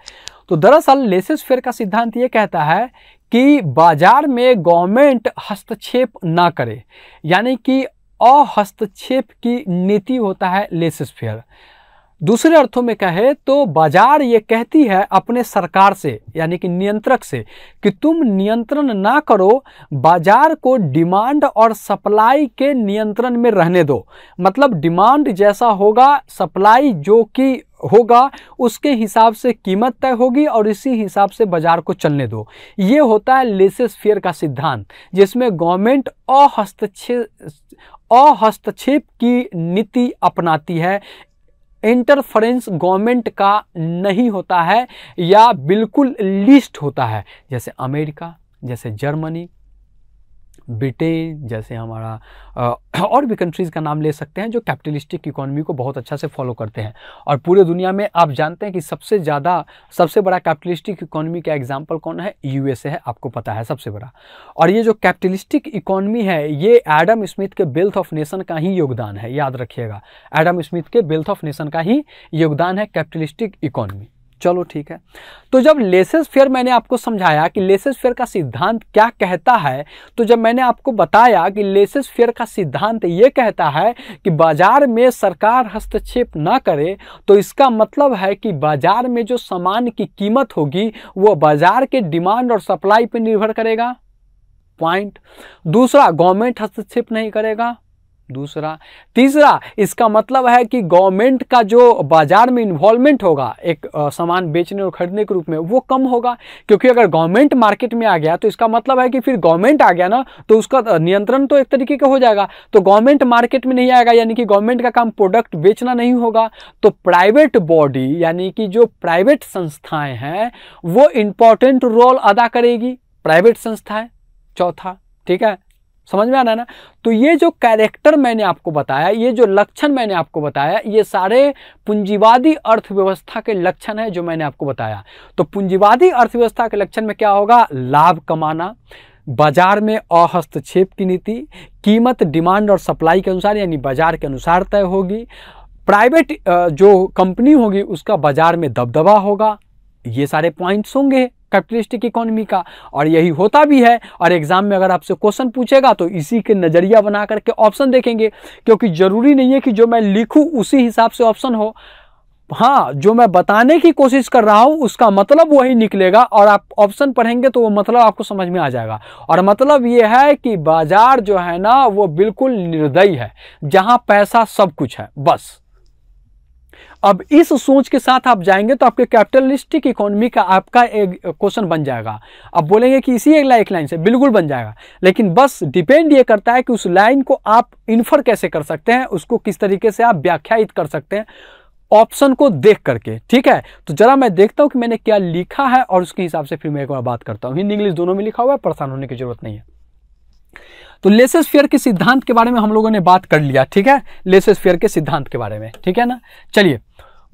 S1: तो दरअसल लेसेस फेयर का सिद्धांत ये कहता है कि बाज़ार में गवर्नमेंट हस्तक्षेप ना करे यानी कि अहस्तक्षेप की नीति होता है लेसस्फेयर दूसरे अर्थों में कहे तो बाजार ये कहती है अपने सरकार से यानी कि नियंत्रक से कि तुम नियंत्रण ना करो बाजार को डिमांड और सप्लाई के नियंत्रण में रहने दो मतलब डिमांड जैसा होगा सप्लाई जो कि होगा उसके हिसाब से कीमत तय होगी और इसी हिसाब से बाजार को चलने दो ये होता है लेसेस फेयर का सिद्धांत जिसमें गवर्नमेंट अहस्तक्षेप अहस्तक्षेप की नीति अपनाती है इंटरफरेंस गवर्नमेंट का नहीं होता है या बिल्कुल लिस्ट होता है जैसे अमेरिका जैसे जर्मनी ब्रिटेन जैसे हमारा और भी कंट्रीज़ का नाम ले सकते हैं जो कैपिटलिस्टिक इकोनॉमी को बहुत अच्छा से फॉलो करते हैं और पूरे दुनिया में आप जानते हैं कि सबसे ज़्यादा सबसे बड़ा कैपिटलिस्टिक इकोनॉमी का एग्जाम्पल कौन है यूएसए है आपको पता है सबसे बड़ा और ये जो कैपिटलिस्टिक इकोनॉमी है ये एडम स्मिथ के बेल्थ ऑफ नेशन का ही योगदान है याद रखिएगा एडम स्मिथ के बेल्थ ऑफ नेशन का ही योगदान है कैपिटलिस्टिक इकोनॉमी चलो ठीक है तो जब लेसेस फेयर मैंने आपको समझाया कि लेसेस फेयर का सिद्धांत क्या कहता है तो जब मैंने आपको बताया कि लेसेस फेयर का सिद्धांत ये कहता है कि बाजार में सरकार हस्तक्षेप ना करे तो इसका मतलब है कि बाजार में जो सामान की कीमत होगी वो बाजार के डिमांड और सप्लाई पर निर्भर करेगा पॉइंट दूसरा गवर्नमेंट हस्तक्षेप नहीं करेगा दूसरा तीसरा इसका मतलब है कि गवर्नमेंट का जो बाज़ार में इन्वॉल्वमेंट होगा एक सामान बेचने और खरीदने के रूप में वो कम होगा क्योंकि अगर गवर्नमेंट मार्केट में आ गया तो इसका मतलब है कि फिर गवर्नमेंट आ गया ना तो उसका नियंत्रण तो एक तरीके का हो जाएगा तो गवर्नमेंट मार्केट में नहीं आएगा यानी कि गवर्नमेंट का काम प्रोडक्ट बेचना नहीं होगा तो प्राइवेट बॉडी यानी कि जो प्राइवेट संस्थाएं हैं वो इम्पॉर्टेंट रोल अदा करेगी प्राइवेट संस्थाएं चौथा ठीक है समझ में आ रहा है ना तो ये जो कैरेक्टर मैंने आपको बताया ये जो लक्षण मैंने आपको बताया ये सारे पूंजीवादी अर्थव्यवस्था के लक्षण है जो मैंने आपको बताया तो पूंजीवादी अर्थव्यवस्था के लक्षण में क्या होगा लाभ कमाना बाजार में अहस्तक्षेप की नीति कीमत डिमांड और सप्लाई के अनुसार यानी बाजार के अनुसार तय होगी प्राइवेट जो कंपनी होगी उसका बाजार में दबदबा होगा ये सारे पॉइंट्स होंगे कैपिटलिस्टिक इकोनॉमी का और यही होता भी है और एग्ज़ाम में अगर आपसे क्वेश्चन पूछेगा तो इसी के नज़रिया बना करके ऑप्शन देखेंगे क्योंकि ज़रूरी नहीं है कि जो मैं लिखूं उसी हिसाब से ऑप्शन हो हाँ जो मैं बताने की कोशिश कर रहा हूँ उसका मतलब वही निकलेगा और आप ऑप्शन पढ़ेंगे तो वो मतलब आपको समझ में आ जाएगा और मतलब ये है कि बाजार जो है ना वो बिल्कुल निर्दयी है जहाँ पैसा सब कुछ है बस अब इस सोच के साथ आप जाएंगे तो आपके कैपिटलिस्टिक इकोनॉमी का आपका एक क्वेश्चन बन जाएगा अब बोलेंगे कि इसी एक, लाइन से बिल्कुल बन जाएगा लेकिन बस डिपेंड ये करता है कि उस लाइन को आप इन्फर कैसे कर सकते हैं उसको किस तरीके से आप व्याख्यायित कर सकते हैं ऑप्शन को देख करके ठीक है तो जरा मैं देखता हूं कि मैंने क्या लिखा है और उसके हिसाब से फिर मैं एक बार बात करता हूं हिंदी इंग्लिश दोनों में लिखा हुआ है परेशान होने की जरूरत नहीं है तो लेसेस फेयर के सिद्धांत के बारे में हम लोगों ने बात कर लिया ठीक है लेसेस फेयर के सिद्धांत के बारे में ठीक है ना चलिए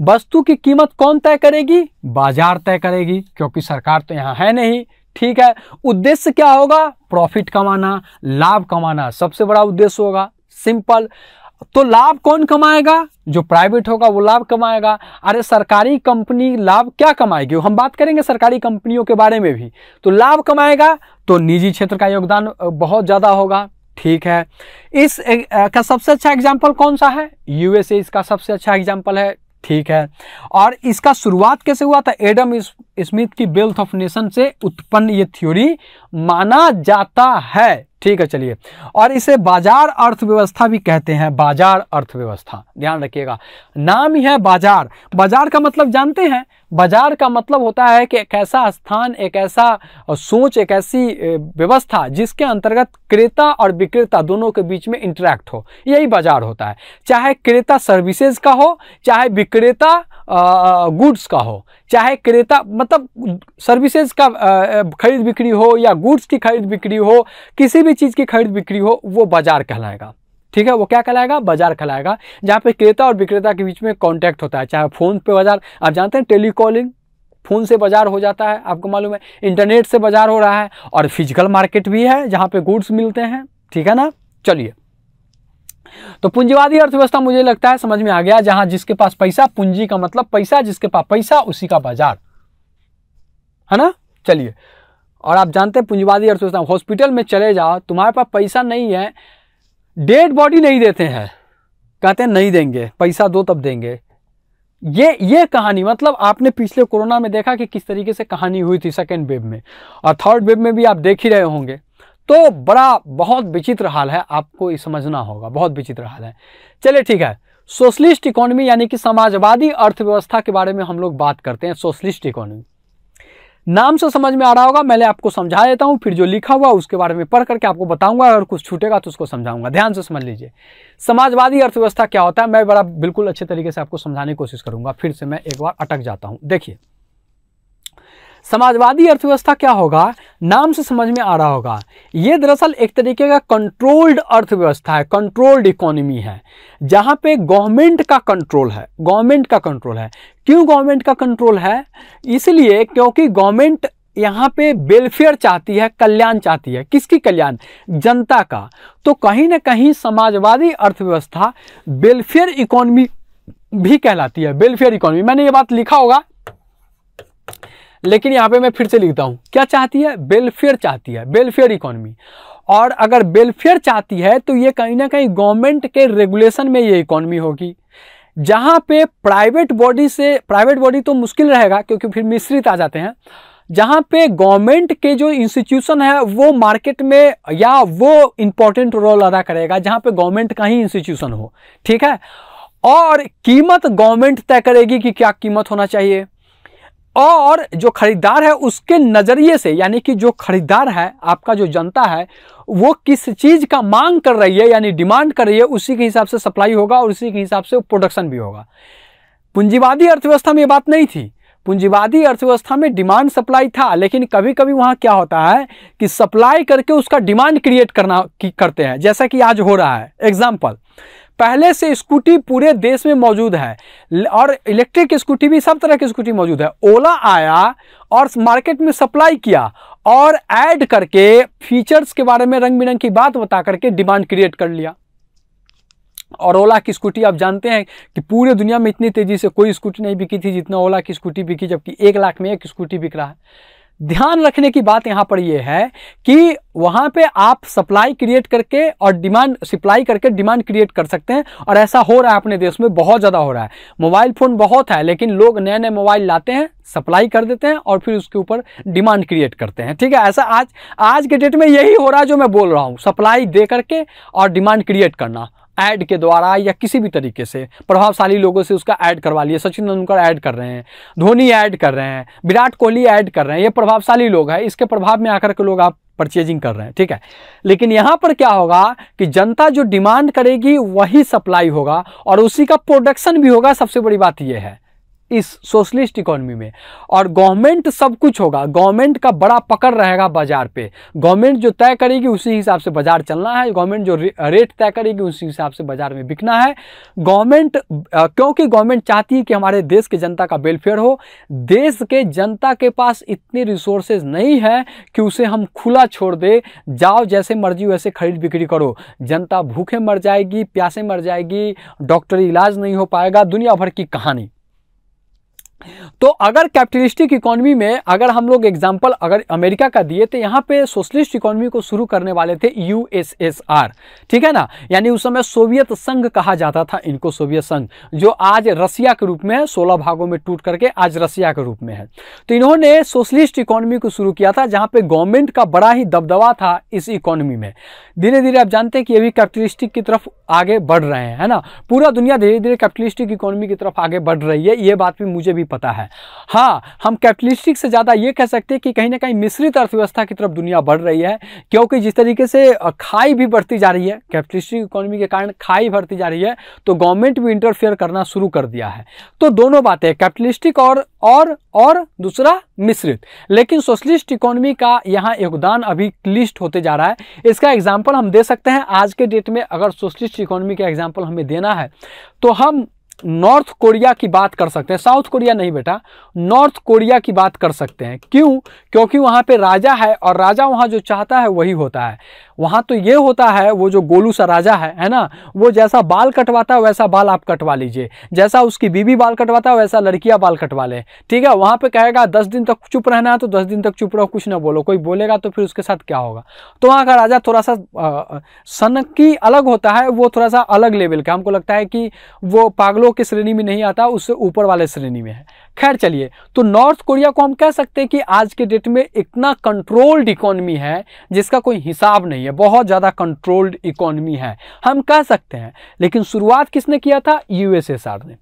S1: वस्तु की कीमत कौन तय करेगी बाजार तय करेगी क्योंकि सरकार तो यहाँ है नहीं ठीक है उद्देश्य क्या होगा प्रॉफिट कमाना लाभ कमाना सबसे बड़ा उद्देश्य होगा सिंपल तो लाभ कौन कमाएगा जो प्राइवेट होगा वो लाभ कमाएगा अरे सरकारी कंपनी लाभ क्या कमाएगी हम बात करेंगे सरकारी कंपनियों के बारे में भी तो लाभ कमाएगा तो निजी क्षेत्र का योगदान बहुत ज़्यादा होगा ठीक है इस का सबसे अच्छा एग्जाम्पल कौन सा है यूएसए इसका सबसे अच्छा एग्जाम्पल है ठीक है और इसका शुरुआत कैसे हुआ था एडम इस स्मिथ की वेल्थ ऑफ नेशन से उत्पन्न ये थ्योरी माना जाता है ठीक है चलिए और इसे बाजार अर्थव्यवस्था भी कहते हैं बाजार अर्थव्यवस्था ध्यान रखिएगा नाम ही है बाजार बाजार का मतलब जानते हैं बाजार का मतलब होता है कि एक ऐसा स्थान एक ऐसा सोच एक ऐसी व्यवस्था जिसके अंतर्गत क्रेता और विक्रेता दोनों के बीच में इंटरेक्ट हो यही बाजार होता है चाहे क्रेता सर्विसेज का हो चाहे विक्रेता गुड्स का हो चाहे क्रेता मतलब सर्विसेज का खरीद बिक्री हो या गुड्स की खरीद बिक्री हो किसी भी चीज़ की खरीद बिक्री हो वो बाज़ार कहलाएगा ठीक है वो क्या कहलाएगा बाजार कहलाएगा जहाँ पे क्रेता और विक्रेता के बीच में कॉन्टैक्ट होता है चाहे फ़ोन पे बाजार आप जानते हैं टेलीकॉलिंग फ़ोन से बाज़ार हो जाता है आपको मालूम है इंटरनेट से बाज़ार हो रहा है और फिजिकल मार्केट भी है जहाँ पे गुड्स मिलते हैं ठीक है ना चलिए तो पूंजीवादी अर्थव्यवस्था मुझे लगता है समझ में आ गया जहां जिसके पास पैसा पूंजी का मतलब पैसा जिसके पास पैसा उसी का बाजार है ना चलिए और आप जानते हैं पूंजीवादी अर्थव्यवस्था हॉस्पिटल में चले जाओ तुम्हारे पास पैसा नहीं है डेड बॉडी नहीं देते हैं कहते हैं नहीं देंगे पैसा दो तब देंगे ये ये कहानी मतलब आपने पिछले कोरोना में देखा कि किस तरीके से कहानी हुई थी सेकेंड वेव में और थर्ड वेव में भी आप देख ही रहे होंगे तो बड़ा बहुत विचित्र हाल है आपको ये समझना होगा बहुत विचित्र हाल है चलिए ठीक है सोशलिस्ट इकोनॉमी यानी कि समाजवादी अर्थव्यवस्था के बारे में हम लोग बात करते हैं सोशलिस्ट इकोनॉमी नाम से समझ में आ रहा होगा मैंने आपको समझा देता हूँ फिर जो लिखा हुआ उसके बारे में पढ़ करके आपको बताऊंगा अगर कुछ छूटेगा तो उसको समझाऊंगा ध्यान से समझ लीजिए समाजवादी अर्थव्यवस्था क्या होता है मैं बड़ा बिल्कुल अच्छे तरीके से आपको समझाने की कोशिश करूंगा फिर से मैं एक बार अटक जाता हूँ देखिए समाजवादी अर्थव्यवस्था क्या होगा नाम से समझ में आ रहा होगा ये दरअसल एक तरीके का कंट्रोल्ड अर्थव्यवस्था है कंट्रोल्ड इकोनॉमी है जहाँ पे गवर्नमेंट का कंट्रोल है गवर्नमेंट का कंट्रोल है क्यों गवर्नमेंट का कंट्रोल है इसलिए क्योंकि गवर्नमेंट यहाँ पे वेलफेयर चाहती है कल्याण चाहती है किसकी कल्याण जनता का तो कहीं ना कहीं समाजवादी अर्थव्यवस्था वेलफेयर इकोनॉमी भी कहलाती है वेलफेयर इकोनॉमी मैंने ये बात लिखा होगा लेकिन यहाँ पे मैं फिर से लिखता हूँ क्या चाहती है वेलफेयर चाहती है वेलफेयर इकोनॉमी और अगर वेलफेयर चाहती है तो ये कहीं ना कहीं गवर्नमेंट के रेगुलेशन में ये इकोनॉमी होगी जहाँ पे प्राइवेट बॉडी से प्राइवेट बॉडी तो मुश्किल रहेगा क्योंकि फिर मिश्रित आ जाते हैं जहाँ पे गवर्नमेंट के जो इंस्टीट्यूशन है वो मार्केट में या वो इम्पोर्टेंट रोल अदा करेगा जहाँ पे गवर्नमेंट का ही इंस्टीट्यूशन हो ठीक है और कीमत गवर्नमेंट तय करेगी कि क्या कीमत होना चाहिए और जो खरीदार है उसके नज़रिए से यानी कि जो खरीदार है आपका जो जनता है वो किस चीज़ का मांग कर रही है यानी डिमांड कर रही है उसी के हिसाब से सप्लाई होगा और उसी के हिसाब से प्रोडक्शन भी होगा पूंजीवादी अर्थव्यवस्था में ये बात नहीं थी पूंजीवादी अर्थव्यवस्था में डिमांड सप्लाई था लेकिन कभी कभी वहाँ क्या होता है कि सप्लाई करके उसका डिमांड क्रिएट करना करते हैं जैसा कि आज हो रहा है एग्जाम्पल पहले से स्कूटी पूरे देश में मौजूद है और इलेक्ट्रिक स्कूटी भी सब तरह की स्कूटी मौजूद है ओला आया और मार्केट में सप्लाई किया और ऐड करके फीचर्स के बारे में रंग बिरंग की बात बता करके डिमांड क्रिएट कर लिया और ओला की स्कूटी आप जानते हैं कि पूरे दुनिया में इतनी तेज़ी से कोई स्कूटी नहीं बिकी थी जितना ओला की स्कूटी बिकी जबकि एक लाख में एक स्कूटी बिक रहा है ध्यान रखने की बात यहाँ पर यह है कि वहाँ पे आप सप्लाई क्रिएट करके और डिमांड सप्लाई करके डिमांड क्रिएट कर सकते हैं और ऐसा हो रहा है अपने देश में बहुत ज़्यादा हो रहा है मोबाइल फ़ोन बहुत है लेकिन लोग नए नए मोबाइल लाते हैं सप्लाई कर देते हैं और फिर उसके ऊपर डिमांड क्रिएट करते हैं ठीक है ऐसा आज आज के डेट में यही हो रहा है जो मैं बोल रहा हूँ सप्लाई दे करके और डिमांड क्रिएट करना ऐड के द्वारा या किसी भी तरीके से प्रभावशाली लोगों से उसका ऐड करवा लिया सचिन तेंदुलकर ऐड कर रहे हैं धोनी ऐड कर रहे हैं विराट कोहली ऐड कर रहे हैं ये प्रभावशाली लोग हैं इसके प्रभाव में आकर के लोग आप परचेजिंग कर रहे हैं ठीक है लेकिन यहाँ पर क्या होगा कि जनता जो डिमांड करेगी वही सप्लाई होगा और उसी का प्रोडक्शन भी होगा सबसे बड़ी बात यह है इस सोशलिस्ट इकोनॉमी में और गवर्नमेंट सब कुछ होगा गवर्नमेंट का बड़ा पकड़ रहेगा बाजार पे गवर्नमेंट जो तय करेगी उसी हिसाब से बाजार चलना है गवर्नमेंट जो रेट तय करेगी उसी हिसाब से बाजार में बिकना है गवर्नमेंट क्योंकि गवर्नमेंट चाहती है कि हमारे देश के जनता का वेलफेयर हो देश के जनता के पास इतने रिसोर्सेज नहीं है कि उसे हम खुला छोड़ दे जाओ जैसे मर्जी वैसे खरीद बिक्री करो जनता भूखे मर जाएगी प्यासे मर जाएगी डॉक्टरी इलाज नहीं हो पाएगा दुनिया भर की कहानी तो अगर कैपिटलिस्टिक इकोनॉमी में अगर हम लोग एग्जाम्पल अगर अमेरिका का दिए तो यहाँ पे सोशलिस्ट इकोनॉमी को शुरू करने वाले थे यूएसएसआर ठीक है ना यानी उस समय सोवियत संघ कहा जाता था इनको सोवियत संघ जो आज रसिया के रूप में है सोलह भागों में टूट करके आज रसिया के रूप में है तो इन्होंने सोशलिस्ट इकोनॉमी को शुरू किया था जहां पर गवर्नमेंट का बड़ा ही दबदबा था इस इकोनॉमी में धीरे धीरे आप जानते हैं कि अभी कैपिटलिस्टिक की तरफ आगे बढ़ रहे हैं ना पूरा दुनिया धीरे धीरे कैपिटलिस्टिक इकोनॉमी की तरफ आगे बढ़ रही है यह बात भी मुझे भी भी पता है हाँ हम कैपिटलिस्टिक से ज़्यादा ये कह सकते हैं कि कहीं ना कहीं मिश्रित अर्थव्यवस्था की तरफ दुनिया बढ़ रही है क्योंकि जिस तरीके से खाई भी बढ़ती जा रही है कैपिटलिस्टिक इकोनॉमी के कारण खाई बढ़ती जा रही है तो गवर्नमेंट भी इंटरफेयर करना शुरू कर दिया है तो दोनों बातें कैपिटलिस्टिक और और और दूसरा मिश्रित लेकिन सोशलिस्ट इकोनॉमी का यहाँ योगदान अभी क्लिस्ट होते जा रहा है इसका एग्जाम्पल हम दे सकते हैं आज के डेट में अगर सोशलिस्ट इकोनॉमी का एग्जाम्पल हमें देना है तो हम नॉर्थ कोरिया की बात कर सकते हैं साउथ कोरिया नहीं बेटा नॉर्थ कोरिया की बात कर सकते हैं क्यों क्योंकि वहां पे राजा है और राजा वहां जो चाहता है वही होता है वहाँ तो ये होता है वो जो गोलू सा राजा है है ना वो जैसा बाल कटवाता है वैसा बाल आप कटवा लीजिए जैसा उसकी बीवी बाल कटवाता है वैसा लड़कियाँ बाल कटवा लें ठीक है वहाँ पर कहेगा दस दिन तक चुप रहना है तो दस दिन तक चुप रहो कुछ ना बोलो कोई बोलेगा तो फिर उसके साथ क्या होगा तो वहाँ का राजा थोड़ा सा सनकी अलग होता है वो थोड़ा सा अलग लेवल का हमको लगता है कि वो पागलों की श्रेणी में नहीं आता उससे ऊपर वाले श्रेणी में है खैर चलिए तो नॉर्थ कोरिया को हम कह सकते हैं कि आज के डेट में इतना कंट्रोल्ड इकोनॉमी है जिसका कोई हिसाब नहीं है बहुत ज़्यादा कंट्रोल्ड इकोनॉमी है हम कह सकते हैं लेकिन शुरुआत किसने किया था यूएसएसआर ने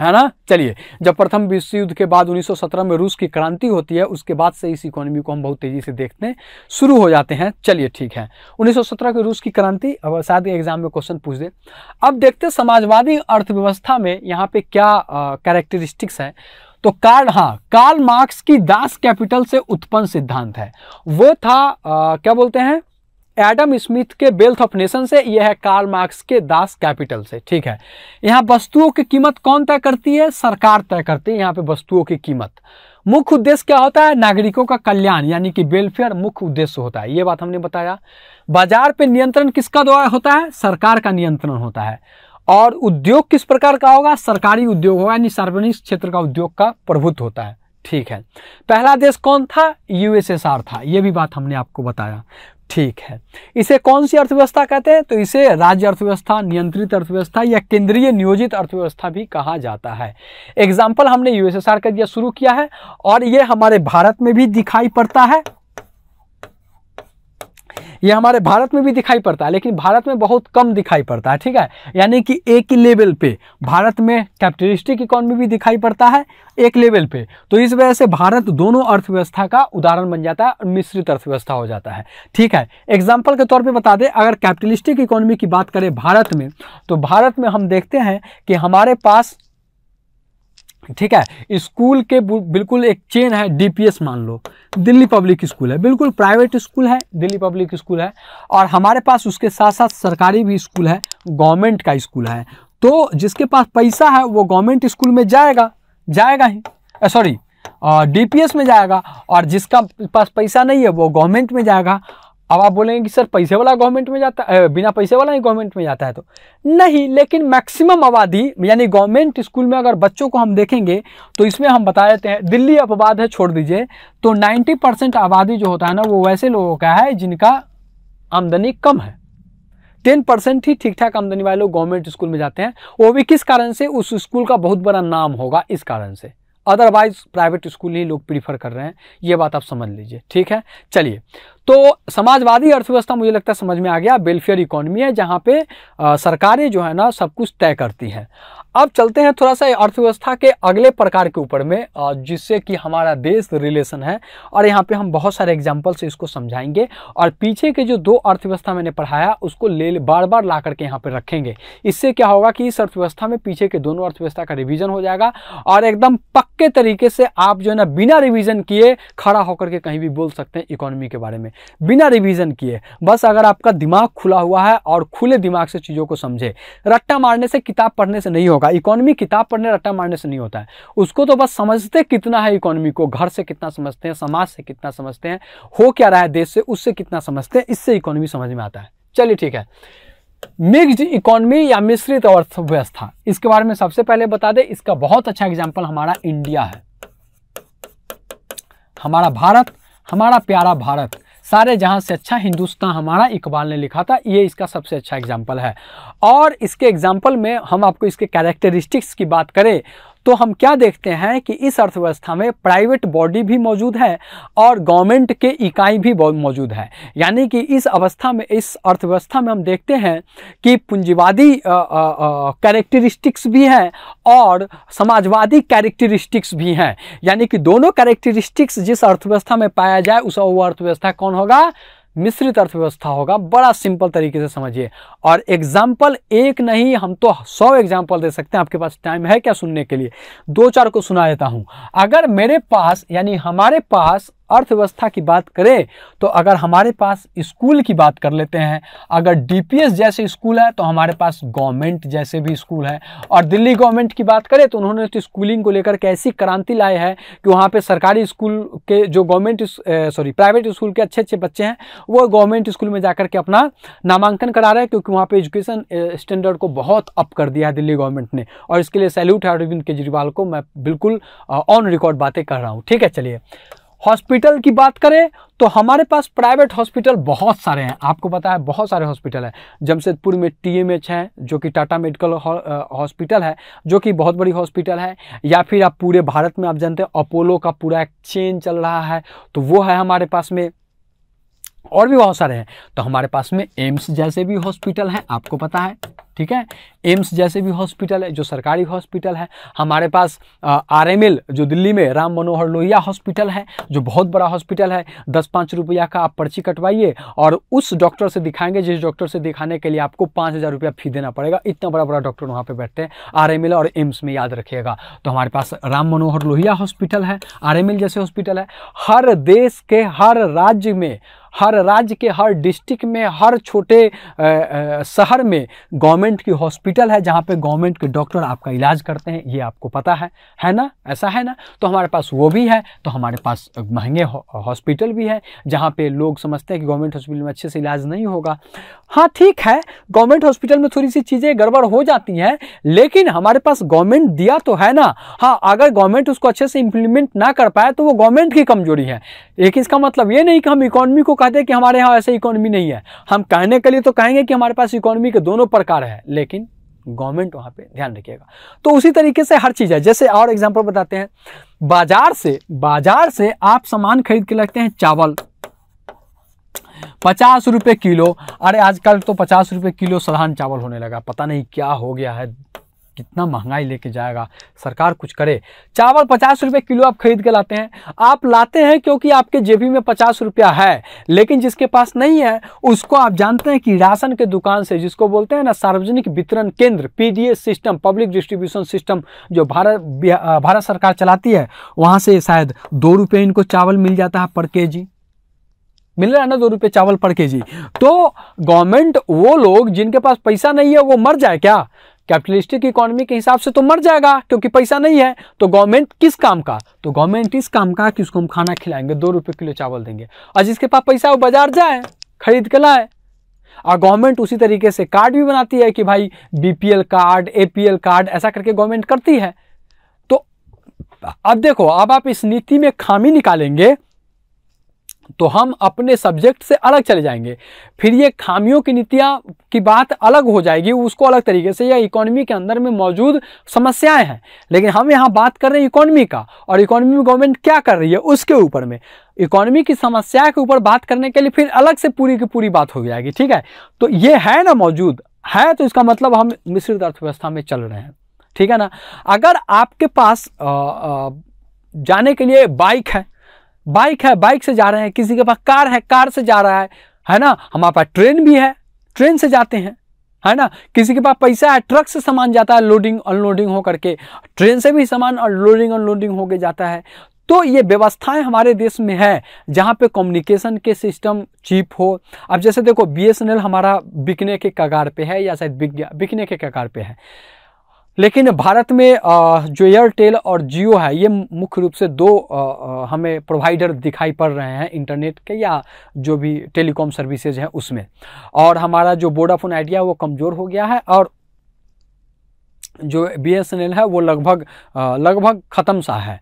S1: है ना चलिए जब प्रथम विश्व युद्ध के बाद 1917 में रूस की क्रांति होती है उसके बाद से इस इकोनॉमी को हम बहुत तेज़ी से देखने शुरू हो जाते हैं चलिए ठीक है 1917 के रूस की क्रांति अब शायद एग्जाम में क्वेश्चन पूछ दे अब देखते समाजवादी अर्थव्यवस्था में यहाँ पे क्या कैरेक्टरिस्टिक्स है तो कार्ल हाँ कार्ल मार्क्स की दास कैपिटल से उत्पन्न सिद्धांत है वो था आ, क्या बोलते हैं एडम स्मिथ के वेल्थ ऑफ नेशन से यह है कार्ल मार्क्स के दास कैपिटल से ठीक है यहाँ वस्तुओं की कीमत कौन तय करती है सरकार तय करती है यहाँ पे वस्तुओं की कीमत मुख्य उद्देश्य क्या होता है नागरिकों का कल्याण यानी कि वेलफेयर मुख्य उद्देश्य होता है ये बात हमने बताया बाजार पे नियंत्रण किसका द्वारा होता है सरकार का नियंत्रण होता है और उद्योग किस प्रकार का होगा सरकारी उद्योग होगा यानी सार्वजनिक क्षेत्र का उद्योग का प्रभुत्व होता है ठीक है पहला देश कौन था यूएसएसआर था यह भी बात हमने आपको बताया ठीक है इसे कौन सी अर्थव्यवस्था कहते हैं तो इसे राज्य अर्थव्यवस्था नियंत्रित अर्थव्यवस्था या केंद्रीय नियोजित अर्थव्यवस्था भी कहा जाता है एग्जाम्पल हमने यूएसएसआर का दिया शुरू किया है और ये हमारे भारत में भी दिखाई पड़ता है ये हमारे भारत में भी दिखाई पड़ता है लेकिन भारत में बहुत कम दिखाई पड़ता है ठीक है यानी कि एक ही लेवल पे भारत में कैपिटलिस्टिक इकोनॉमी भी दिखाई पड़ता है एक लेवल पे तो इस वजह से भारत दोनों अर्थव्यवस्था का उदाहरण बन जाता है मिश्रित अर्थव्यवस्था हो जाता है ठीक है एग्जाम्पल के तौर पर बता दें अगर कैपिटलिस्टिक इकोनॉमी की बात करें भारत में तो भारत में हम देखते हैं कि हमारे पास ठीक है स्कूल के बिल्कुल एक चेन है डीपीएस मान लो दिल्ली पब्लिक स्कूल है बिल्कुल प्राइवेट स्कूल है दिल्ली पब्लिक स्कूल है और हमारे पास उसके साथ साथ सरकारी भी स्कूल है गवर्नमेंट का स्कूल है तो जिसके पास पैसा है वो गवर्नमेंट स्कूल में जाएगा जाएगा ही सॉरी डीपीएस में जाएगा और जिसका पास पैसा नहीं है वो गवर्नमेंट में जाएगा अब आप बोलेंगे कि सर पैसे वाला गवर्नमेंट में जाता है बिना पैसे वाला ही गवर्नमेंट में जाता है तो नहीं लेकिन मैक्सिमम आबादी यानी गवर्नमेंट स्कूल में अगर बच्चों को हम देखेंगे तो इसमें हम बता देते हैं दिल्ली अपवाद है छोड़ दीजिए तो नाइन्टी परसेंट आबादी जो होता है ना वो वैसे लोगों का है जिनका आमदनी कम है टेन परसेंट ही ठीक ठाक आमदनी वाले लोग गवर्नमेंट स्कूल में जाते हैं वो भी किस कारण से उस स्कूल का बहुत बड़ा नाम होगा इस कारण से अदरवाइज प्राइवेट स्कूल ही लोग प्रीफर कर रहे हैं ये बात आप समझ लीजिए ठीक है चलिए तो समाजवादी अर्थव्यवस्था मुझे लगता है समझ में आ गया वेलफेयर इकोनॉमी है जहाँ पे सरकारें जो है ना सब कुछ तय करती हैं अब चलते हैं थोड़ा सा अर्थव्यवस्था के अगले प्रकार के ऊपर में जिससे कि हमारा देश रिलेशन है और यहाँ पे हम बहुत सारे एग्जाम्पल से इसको समझाएंगे और पीछे के जो दो अर्थव्यवस्था मैंने पढ़ाया उसको ले बार बार ला करके यहाँ पे रखेंगे इससे क्या होगा कि इस अर्थव्यवस्था में पीछे के दोनों अर्थव्यवस्था का रिविजन हो जाएगा और एकदम पक्के तरीके से आप जो है ना बिना रिविजन किए खड़ा होकर के कहीं भी बोल सकते हैं इकोनॉमी के बारे में बिना रिविजन किए बस अगर आपका दिमाग खुला हुआ है और खुले दिमाग से चीज़ों को समझे रट्टा मारने से किताब पढ़ने से नहीं होगा होगा इकोनॉमी किताब पढ़ने रट्टा मारने से नहीं होता है उसको तो बस समझते कितना है इकोनॉमी को घर से कितना समझते हैं समाज से कितना समझते हैं हो क्या रहा है देश से उससे कितना समझते हैं इससे इकोनॉमी समझ में आता है चलिए ठीक है मिक्स्ड इकोनॉमी या मिश्रित अर्थव्यवस्था इसके बारे में सबसे पहले बता दें इसका बहुत अच्छा एग्जाम्पल हमारा इंडिया है हमारा भारत हमारा प्यारा भारत सारे जहाँ से अच्छा हिंदुस्तान हमारा इकबाल ने लिखा था ये इसका सबसे अच्छा एग्जाम्पल है और इसके एग्जाम्पल में हम आपको इसके कैरेक्टरिस्टिक्स की बात करें तो हम क्या देखते हैं कि इस अर्थव्यवस्था में प्राइवेट बॉडी भी मौजूद है और गवर्नमेंट के इकाई भी मौजूद है यानी कि इस अवस्था में इस अर्थव्यवस्था में हम देखते हैं कि पूंजीवादी कैरेक्टरिस्टिक्स भी हैं और समाजवादी कैरेक्टरिस्टिक्स भी हैं यानी कि दोनों कैरेक्टरिस्टिक्स जिस अर्थव्यवस्था में पाया जाए उस अर्थव्यवस्था कौन होगा मिश्रित अर्थव्यवस्था होगा बड़ा सिंपल तरीके से समझिए और एग्जाम्पल एक नहीं हम तो सौ एग्जाम्पल दे सकते हैं आपके पास टाइम है क्या सुनने के लिए दो चार को सुना देता हूं अगर मेरे पास यानी हमारे पास अर्थव्यवस्था की बात करें तो अगर हमारे पास स्कूल की बात कर लेते हैं अगर डीपीएस जैसे स्कूल है तो हमारे पास गवर्नमेंट जैसे भी स्कूल है और दिल्ली गवर्नमेंट की बात करें तो उन्होंने तो स्कूलिंग को लेकर के ऐसी क्रांति लाई है कि वहाँ पर सरकारी स्कूल के जो गवर्नमेंट सॉरी प्राइवेट स्कूल के अच्छे अच्छे बच्चे हैं वो गवर्नमेंट स्कूल में जाकर के अपना नामांकन करा रहे हैं क्योंकि वहाँ पर एजुकेशन स्टैंडर्ड को बहुत अप कर दिया है दिल्ली गवर्नमेंट ने और इसके लिए सैल्यूट है अरविंद केजरीवाल को मैं बिल्कुल ऑन रिकॉर्ड बातें कर रहा हूँ ठीक है चलिए हॉस्पिटल की बात करें तो हमारे पास प्राइवेट हॉस्पिटल बहुत सारे हैं आपको पता है बहुत सारे हॉस्पिटल हैं जमशेदपुर में टीएमएच है जो कि टाटा मेडिकल हॉस्पिटल है जो कि बहुत बड़ी हॉस्पिटल है या फिर आप पूरे भारत में आप जानते हैं अपोलो का पूरा एक चेन चल रहा है तो वो है हमारे पास में और भी बहुत सारे हैं तो हमारे पास में एम्स जैसे भी हॉस्पिटल हैं आपको पता है ठीक है एम्स जैसे भी हॉस्पिटल है जो सरकारी हॉस्पिटल है हमारे पास आर एम एल जो दिल्ली में राम मनोहर लोहिया हॉस्पिटल है जो बहुत बड़ा हॉस्पिटल है दस पाँच रुपया का आप पर्ची कटवाइए और उस डॉक्टर से दिखाएंगे जिस डॉक्टर से दिखाने के लिए आपको पाँच हज़ार रुपया फी देना पड़ेगा इतना बड़ा बड़ा डॉक्टर वहाँ पर बैठते हैं आर एम एल और एम्स में याद रखिएगा तो हमारे पास राम मनोहर लोहिया हॉस्पिटल है आर एम एल जैसे हॉस्पिटल है हर देश के हर राज्य में हर राज्य के हर डिस्ट्रिक्ट में हर छोटे शहर में गवर्नमेंट गवर्नमेंट की हॉस्पिटल है जहाँ पे गवर्नमेंट के डॉक्टर आपका इलाज करते हैं ये आपको पता है है ना ऐसा है ना तो हमारे पास वो भी है तो हमारे पास महंगे हॉस्पिटल भी है जहाँ पे लोग समझते हैं कि गवर्नमेंट हॉस्पिटल में अच्छे से इलाज नहीं होगा हाँ ठीक है गवर्नमेंट हॉस्पिटल में थोड़ी सी चीज़ें गड़बड़ हो जाती हैं लेकिन हमारे पास गवर्नमेंट दिया तो है ना हाँ अगर गवर्नमेंट उसको अच्छे से इम्प्लीमेंट ना कर पाए तो वो गवर्नमेंट की कमजोरी है लेकिन इसका मतलब ये नहीं कि हम इकोनॉमी को कहते हैं कि हमारे यहाँ ऐसे इकोनॉमी नहीं है हम कहने के लिए तो कहेंगे कि हमारे पास इकोनॉमी के दोनों प्रकार है है लेकिन गवर्नमेंट वहां पे ध्यान रखिएगा तो उसी तरीके से हर चीज़ है जैसे और एग्जाम्पल बताते हैं बाजार से बाजार से आप सामान खरीद के लगते हैं चावल पचास रुपए किलो अरे आजकल तो पचास रुपए किलो साधारण चावल होने लगा पता नहीं क्या हो गया है कितना महंगाई लेके जाएगा सरकार कुछ करे चावल पचास रुपये किलो आप खरीद के लाते हैं आप लाते हैं क्योंकि आपके जेबी में पचास रुपया है लेकिन जिसके पास नहीं है उसको आप जानते हैं कि राशन के दुकान से जिसको बोलते हैं ना सार्वजनिक वितरण केंद्र P system public distribution system जो भारत भारत सरकार चलाती है वहाँ से शायद दो रुपये इनको चावल मिल जाता है पर के जी मिल रहा है ना दो रुपये चावल पर के जी तो गवर्नमेंट वो लोग जिनके पास पैसा नहीं है वो मर जाए क्या कैपिटलिस्टिक इकोनॉमी के हिसाब से तो मर जाएगा क्योंकि पैसा नहीं है तो गवर्नमेंट किस काम का तो गवर्नमेंट इस काम का कि उसको हम खाना खिलाएंगे दो रुपये किलो चावल देंगे और जिसके पास पैसा वो बाजार जाए खरीद के लाए और गवर्नमेंट उसी तरीके से कार्ड भी बनाती है कि भाई बीपीएल कार्ड एपीएल कार्ड ऐसा करके गवर्नमेंट करती है तो अब देखो अब आप इस नीति में खामी निकालेंगे तो हम अपने सब्जेक्ट से अलग चले जाएंगे फिर ये खामियों की नीतियाँ की बात अलग हो जाएगी उसको अलग तरीके से या इकोनॉमी के अंदर में मौजूद समस्याएं हैं लेकिन हम यहाँ बात कर रहे हैं इकोनॉमी का और इकोनॉमी में गवर्नमेंट क्या कर रही है उसके ऊपर में इकोनॉमी की समस्या के ऊपर बात करने के लिए फिर अलग से पूरी की पूरी बात हो जाएगी ठीक है तो ये है ना मौजूद है तो इसका मतलब हम मिश्रित अर्थव्यवस्था में चल रहे हैं ठीक है ना अगर आपके पास जाने के लिए बाइक है बाइक है बाइक से जा रहे हैं किसी के पास कार है कार से जा रहा है है ना हमारे पास ट्रेन भी है ट्रेन से जाते हैं है ना किसी के पास पैसा है ट्रक से सामान जाता है लोडिंग अनलोडिंग हो करके ट्रेन से भी सामान और लोडिंग अनलोडिंग होके जाता है तो ये व्यवस्थाएं हमारे देश में है जहाँ पे कम्युनिकेशन के सिस्टम चीप हो अब जैसे देखो बी हमारा बिकने के कगार पे है या शायद बिक गया बिकने के कगार पे है लेकिन भारत में जो एयरटेल और जियो है ये मुख्य रूप से दो हमें प्रोवाइडर दिखाई पड़ रहे हैं इंटरनेट के या जो भी टेलीकॉम सर्विसेज हैं उसमें और हमारा जो वोडाफोन आइडिया वो कमज़ोर हो गया है और जो बी है वो लगभग लगभग ख़त्म सा है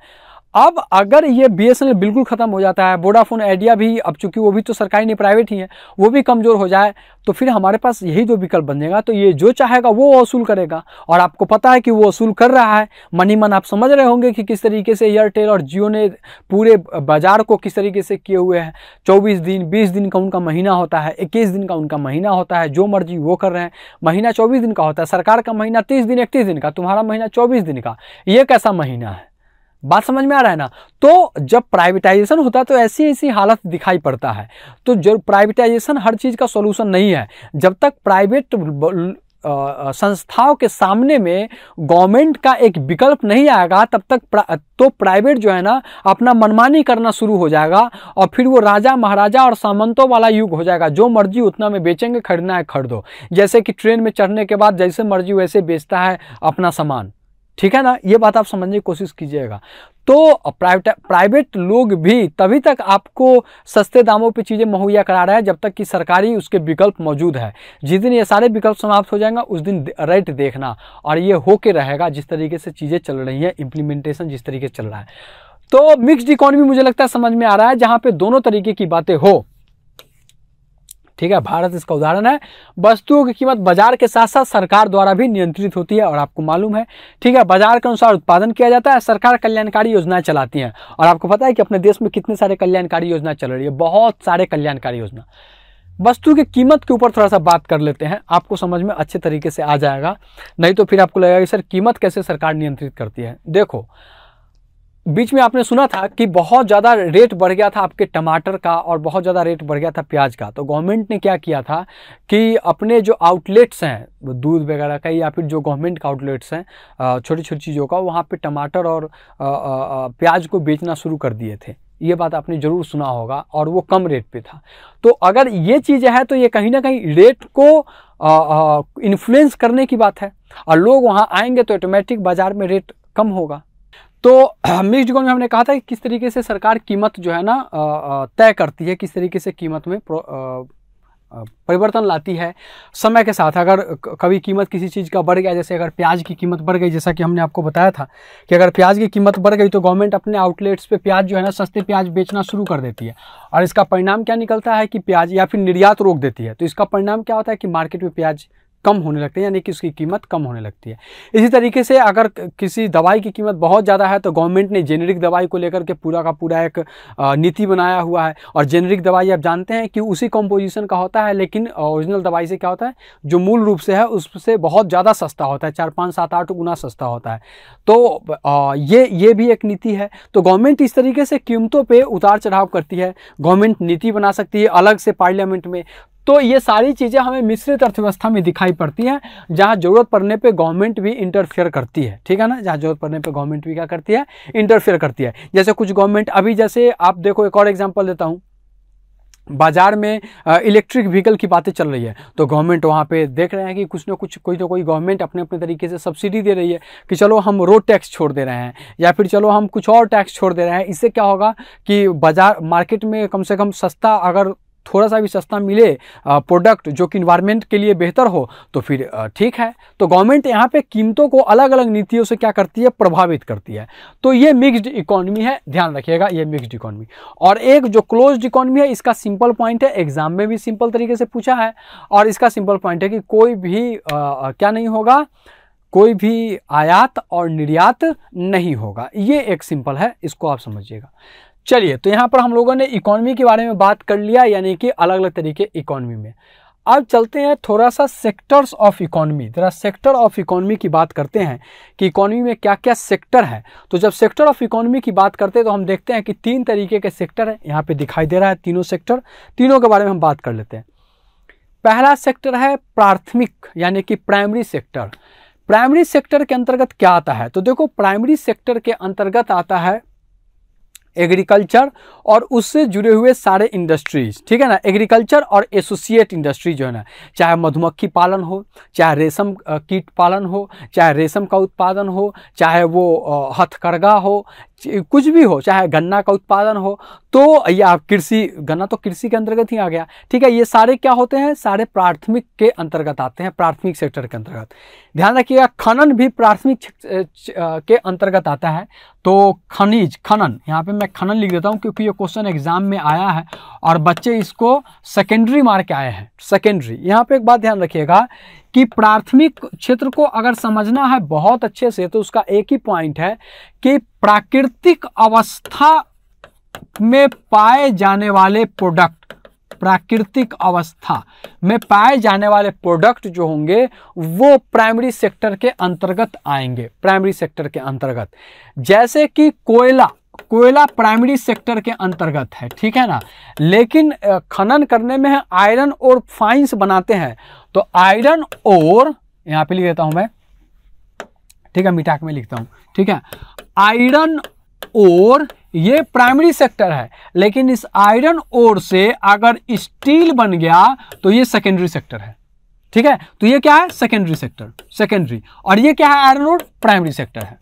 S1: अब अगर ये बीएसएनएल बिल्कुल ख़त्म हो जाता है वोडाफोन आइडिया भी अब चूंकि वो भी तो सरकारी नहीं प्राइवेट ही है वो भी कमज़ोर हो जाए तो फिर हमारे पास यही जो विकल्प बनेगा तो ये जो चाहेगा वो वसूल करेगा और आपको पता है कि वो वसूल कर रहा है मनी मन आप समझ रहे होंगे कि किस तरीके से एयरटेल और जियो ने पूरे बाज़ार को किस तरीके से किए हुए हैं चौबीस दिन बीस दिन का उनका महीना होता है इक्कीस दिन का उनका महीना होता है जो मर्जी वो कर रहे हैं महीना चौबीस दिन का होता है सरकार का महीना तीस दिन इकतीस दिन का तुम्हारा महीना चौबीस दिन का ये कैसा महीना है बात समझ में आ रहा है ना तो जब प्राइवेटाइजेशन होता है तो ऐसी ऐसी हालत दिखाई पड़ता है तो जो प्राइवेटाइजेशन हर चीज़ का सोल्यूशन नहीं है जब तक प्राइवेट संस्थाओं के सामने में गवर्नमेंट का एक विकल्प नहीं आएगा तब तक प्रा, तो प्राइवेट जो है ना अपना मनमानी करना शुरू हो जाएगा और फिर वो राजा महाराजा और सामंतों वाला युग हो जाएगा जो मर्जी उतना में बेचेंगे खरीदना है खरीदो जैसे कि ट्रेन में चढ़ने के बाद जैसे मर्जी वैसे बेचता है अपना सामान ठीक है ना ये बात आप समझने की कोशिश कीजिएगा तो प्राइवेट प्राइवेट लोग भी तभी तक आपको सस्ते दामों पे चीज़ें मुहैया करा रहा है जब तक कि सरकारी उसके विकल्प मौजूद है जिस दिन ये सारे विकल्प समाप्त हो जाएंगे उस दिन रेट देखना और ये हो के रहेगा जिस तरीके से चीज़ें चल रही हैं इम्प्लीमेंटेशन जिस तरीके से चल रहा है तो मिक्सड इकोनॉमी मुझे लगता है समझ में आ रहा है जहाँ पर दोनों तरीके की बातें हो ठीक है भारत इसका उदाहरण है वस्तुओं की कीमत बाजार के साथ साथ सरकार द्वारा भी नियंत्रित होती है और आपको मालूम है ठीक है बाजार के अनुसार उत्पादन किया जाता है सरकार कल्याणकारी योजनाएं चलाती हैं और आपको पता है कि अपने देश में कितने सारे कल्याणकारी योजना चल रही है बहुत सारे कल्याणकारी योजना वस्तु की कीमत के ऊपर थोड़ा सा बात कर लेते हैं आपको समझ में अच्छे तरीके से आ जाएगा नहीं तो फिर आपको लगेगा कि सर कीमत कैसे सरकार नियंत्रित करती है देखो बीच में आपने सुना था कि बहुत ज़्यादा रेट बढ़ गया था आपके टमाटर का और बहुत ज़्यादा रेट बढ़ गया था प्याज का तो गवर्नमेंट ने क्या किया था कि अपने जो आउटलेट्स हैं दूध वगैरह का या फिर जो गवर्नमेंट का आउटलेट्स हैं छोटी छोटी चीज़ों का वहाँ पे टमाटर और प्याज को बेचना शुरू कर दिए थे ये बात आपने ज़रूर सुना होगा और वो कम रेट पे था तो अगर ये चीज़ है तो ये कहीं ना कहीं रेट को इन्फ्लुएंस करने की बात है और लोग वहाँ आएंगे तो ऑटोमेटिक बाज़ार में रेट कम होगा तो मिक्स इकोनॉमी में हमने कहा था कि किस तरीके से सरकार कीमत जो है ना तय करती है किस तरीके से कीमत में परिवर्तन लाती है समय के साथ अगर कभी कीमत किसी चीज़ का बढ़ गया जैसे अगर प्याज की कीमत बढ़ गई जैसा कि हमने आपको बताया था कि अगर प्याज की कीमत बढ़ गई तो गवर्नमेंट अपने आउटलेट्स पे प्याज जो है ना सस्ते प्याज बेचना शुरू कर देती है और इसका परिणाम क्या निकलता है कि प्याज या फिर निर्यात रोक देती है तो इसका परिणाम क्या होता है कि मार्केट में प्याज कम होने लगते हैं यानी कि उसकी कीमत कम होने लगती है इसी तरीके से अगर किसी दवाई की कीमत बहुत ज़्यादा है तो गवर्नमेंट ने जेनेरिक दवाई को लेकर के पूरा का पूरा एक नीति बनाया हुआ है और जेनेरिक दवाई आप जानते हैं कि उसी कंपोजिशन का होता है लेकिन ओरिजिनल दवाई से क्या होता है जो मूल रूप से है उससे बहुत ज़्यादा सस्ता होता है चार पाँच सात आठ गुना सस्ता होता है तो ये ये भी एक नीति है तो गवर्नमेंट इस तरीके से कीमतों पर उतार चढ़ाव करती है गवर्नमेंट नीति बना सकती है अलग से पार्लियामेंट में तो ये सारी चीज़ें हमें मिश्रित अर्थव्यवस्था में दिखाई पड़ती हैं जहाँ ज़रूरत पड़ने पे गवर्नमेंट भी इंटरफेयर करती है ठीक है ना जहाँ ज़रूरत पड़ने पे गवर्नमेंट भी क्या करती है इंटरफेयर करती है जैसे कुछ गवर्नमेंट अभी जैसे आप देखो एक और एग्जाम्पल देता हूँ बाज़ार में इलेक्ट्रिक व्हीकल की बातें चल रही है तो गवर्नमेंट वहाँ पे देख रहे हैं कि कुछ ना कुछ कोई ना तो कोई गवर्नमेंट अपने अपने तरीके से सब्सिडी दे रही है कि चलो हम रोड टैक्स छोड़ दे रहे हैं या फिर चलो हम कुछ और टैक्स छोड़ दे रहे हैं इससे क्या होगा कि बाज़ार मार्केट में कम से कम सस्ता अगर थोड़ा सा भी सस्ता मिले प्रोडक्ट जो कि इन्वायरमेंट के लिए बेहतर हो तो फिर ठीक है तो गवर्नमेंट यहाँ पे कीमतों को अलग अलग नीतियों से क्या करती है प्रभावित करती है तो ये मिक्स्ड इकोनॉमी है ध्यान रखिएगा ये मिक्स्ड इकोनॉमी और एक जो क्लोज इकोनॉमी है इसका सिंपल पॉइंट है एग्जाम में भी सिंपल तरीके से पूछा है और इसका सिंपल पॉइंट है कि कोई भी आ, क्या नहीं होगा कोई भी आयात और निर्यात नहीं होगा ये एक सिंपल है इसको आप समझिएगा चलिए तो यहाँ पर हम लोगों ने इकोनॉमी के बारे में बात कर लिया यानी कि अलग अलग तरीके इकोनॉमी में अब चलते हैं थोड़ा सा सेक्टर्स ऑफ इकोनॉमी जरा सेक्टर ऑफ इकोनॉमी की बात करते हैं कि इकोनॉमी में क्या क्या सेक्टर है तो जब सेक्टर ऑफ इकोनॉमी की बात करते हैं तो हम देखते हैं कि तीन तरीके के सेक्टर हैं यहाँ पे दिखाई दे रहा है तीनों सेक्टर तीनों के बारे में हम बात कर लेते हैं पहला सेक्टर है प्राथमिक यानी कि प्राइमरी सेक्टर प्राइमरी सेक्टर के अंतर्गत क्या आता है तो देखो प्राइमरी सेक्टर के अंतर्गत आता है एग्रीकल्चर और उससे जुड़े हुए सारे इंडस्ट्रीज ठीक है ना एग्रीकल्चर और एसोसिएट इंडस्ट्री जो है ना चाहे मधुमक्खी पालन हो चाहे रेशम कीट पालन हो चाहे रेशम का उत्पादन हो चाहे वो हथकरघा हो कुछ भी हो चाहे गन्ना का उत्पादन हो तो या कृषि गन्ना तो कृषि के अंतर्गत ही आ गया ठीक है ये सारे क्या होते हैं सारे प्राथमिक के अंतर्गत आते हैं प्राथमिक सेक्टर के अंतर्गत ध्यान रखिएगा खनन भी प्राथमिक के अंतर्गत आता है तो खनिज खनन यहाँ पे मैं खनन लिख देता हूँ क्योंकि ये क्वेश्चन एग्जाम में आया है और बच्चे इसको सेकेंडरी मार के आए हैं सेकेंडरी यहाँ पे एक बात ध्यान रखिएगा कि प्राथमिक क्षेत्र को अगर समझना है बहुत अच्छे से तो उसका एक ही पॉइंट है कि प्राकृतिक अवस्था में पाए जाने वाले प्रोडक्ट प्राकृतिक अवस्था में पाए जाने वाले प्रोडक्ट जो होंगे वो प्राइमरी सेक्टर के अंतर्गत आएंगे प्राइमरी सेक्टर के अंतर्गत जैसे कि कोयला कोयला प्राइमरी सेक्टर के अंतर्गत है ठीक है ना लेकिन खनन करने में आयरन और फाइंस बनाते हैं तो आयरन और यहां पे लिख देता हूं मैं ठीक है मिटाक में लिखता हूं ठीक है आयरन और ये प्राइमरी सेक्टर है लेकिन इस आयरन और से अगर स्टील बन गया तो ये सेकेंडरी सेक्टर है ठीक है तो ये क्या है सेकेंडरी सेक्टर सेकेंडरी और ये क्या है आयरन और प्राइमरी सेक्टर है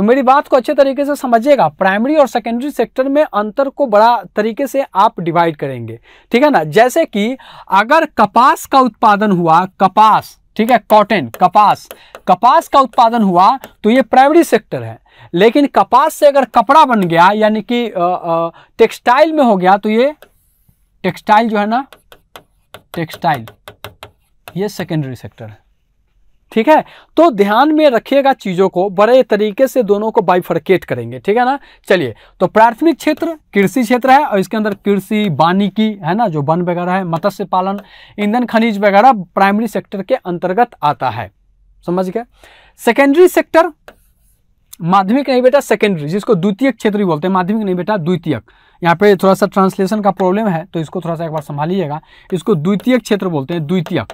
S1: तो मेरी बात को अच्छे तरीके से समझिएगा प्राइमरी और सेकेंडरी सेक्टर में अंतर को बड़ा तरीके से आप डिवाइड करेंगे ठीक है ना जैसे कि अगर कपास का उत्पादन हुआ कपास ठीक है कॉटन कपास कपास का उत्पादन हुआ तो ये प्राइमरी सेक्टर है लेकिन कपास से अगर कपड़ा बन गया यानी कि टेक्सटाइल में हो गया तो ये टेक्सटाइल जो है ना टेक्सटाइल ये सेकेंडरी सेक्टर है ठीक है तो ध्यान में रखिएगा चीजों को बड़े तरीके से दोनों को बाइफर्केट करेंगे ठीक है ना चलिए तो प्राथमिक क्षेत्र कृषि क्षेत्र है और इसके अंदर कृषि वानिकी है ना जो वन वगैरह है मत्स्य पालन ईंधन खनिज वगैरह प्राइमरी सेक्टर के अंतर्गत आता है समझ गया सेकेंडरी सेक्टर माध्यमिक नहीं बेटा सेकेंडरी जिसको द्वितीय क्षेत्र भी बोलते हैं माध्यमिक नहीं बेटा द्वितीयक यहाँ पे थोड़ा सा ट्रांसलेशन का प्रॉब्लम है तो इसको थोड़ा सा एक बार संभालिएगा इसको द्वितीय क्षेत्र बोलते हैं द्वितीयक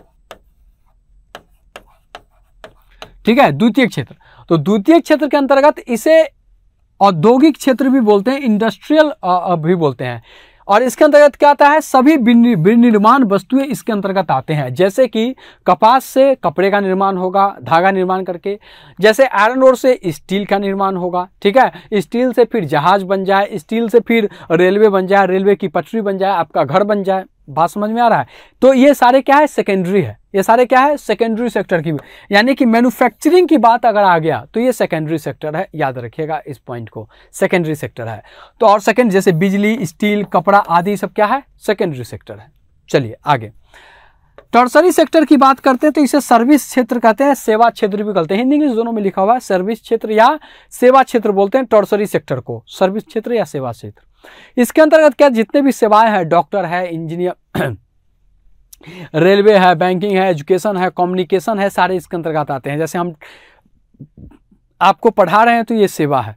S1: ठीक है द्वितीय क्षेत्र तो द्वितीय क्षेत्र के अंतर्गत इसे औद्योगिक क्षेत्र भी बोलते हैं इंडस्ट्रियल भी बोलते हैं और इसके अंतर्गत क्या आता है सभी विनिर्माण वस्तुएं इसके अंतर्गत आते हैं जैसे कि कपास से कपड़े का निर्माण होगा धागा निर्माण करके जैसे आयरन रोड से स्टील का निर्माण होगा ठीक है स्टील से फिर जहाज बन जाए स्टील से फिर रेलवे बन जाए रेलवे की पटरी बन जाए आपका घर बन जाए बात समझ में आ रहा है तो ये सारे क्या है सेकेंडरी है ये सारे क्या है सेकेंडरी सेक्टर की यानी कि मैन्युफैक्चरिंग की बात अगर आ गया तो ये सेकेंडरी सेक्टर है याद रखिएगा इस पॉइंट को सेकेंडरी सेक्टर है तो और सेकेंड जैसे बिजली स्टील कपड़ा आदि सब क्या है सेकेंडरी सेक्टर है चलिए आगे टर्सरी सेक्टर की बात करते हैं तो इसे सर्विस क्षेत्र कहते हैं सेवा क्षेत्र भी कहते हैं हिंदी दोनों में लिखा हुआ है सर्विस क्षेत्र या सेवा क्षेत्र बोलते हैं टर्सरी सेक्टर को सर्विस क्षेत्र या सेवा क्षेत्र इसके अंतर्गत क्या जितने भी सेवाएं हैं डॉक्टर है इंजीनियर रेलवे है बैंकिंग है एजुकेशन है कम्युनिकेशन है सारे इसके अंतर्गत आते हैं जैसे हम आपको पढ़ा रहे हैं तो ये सेवा है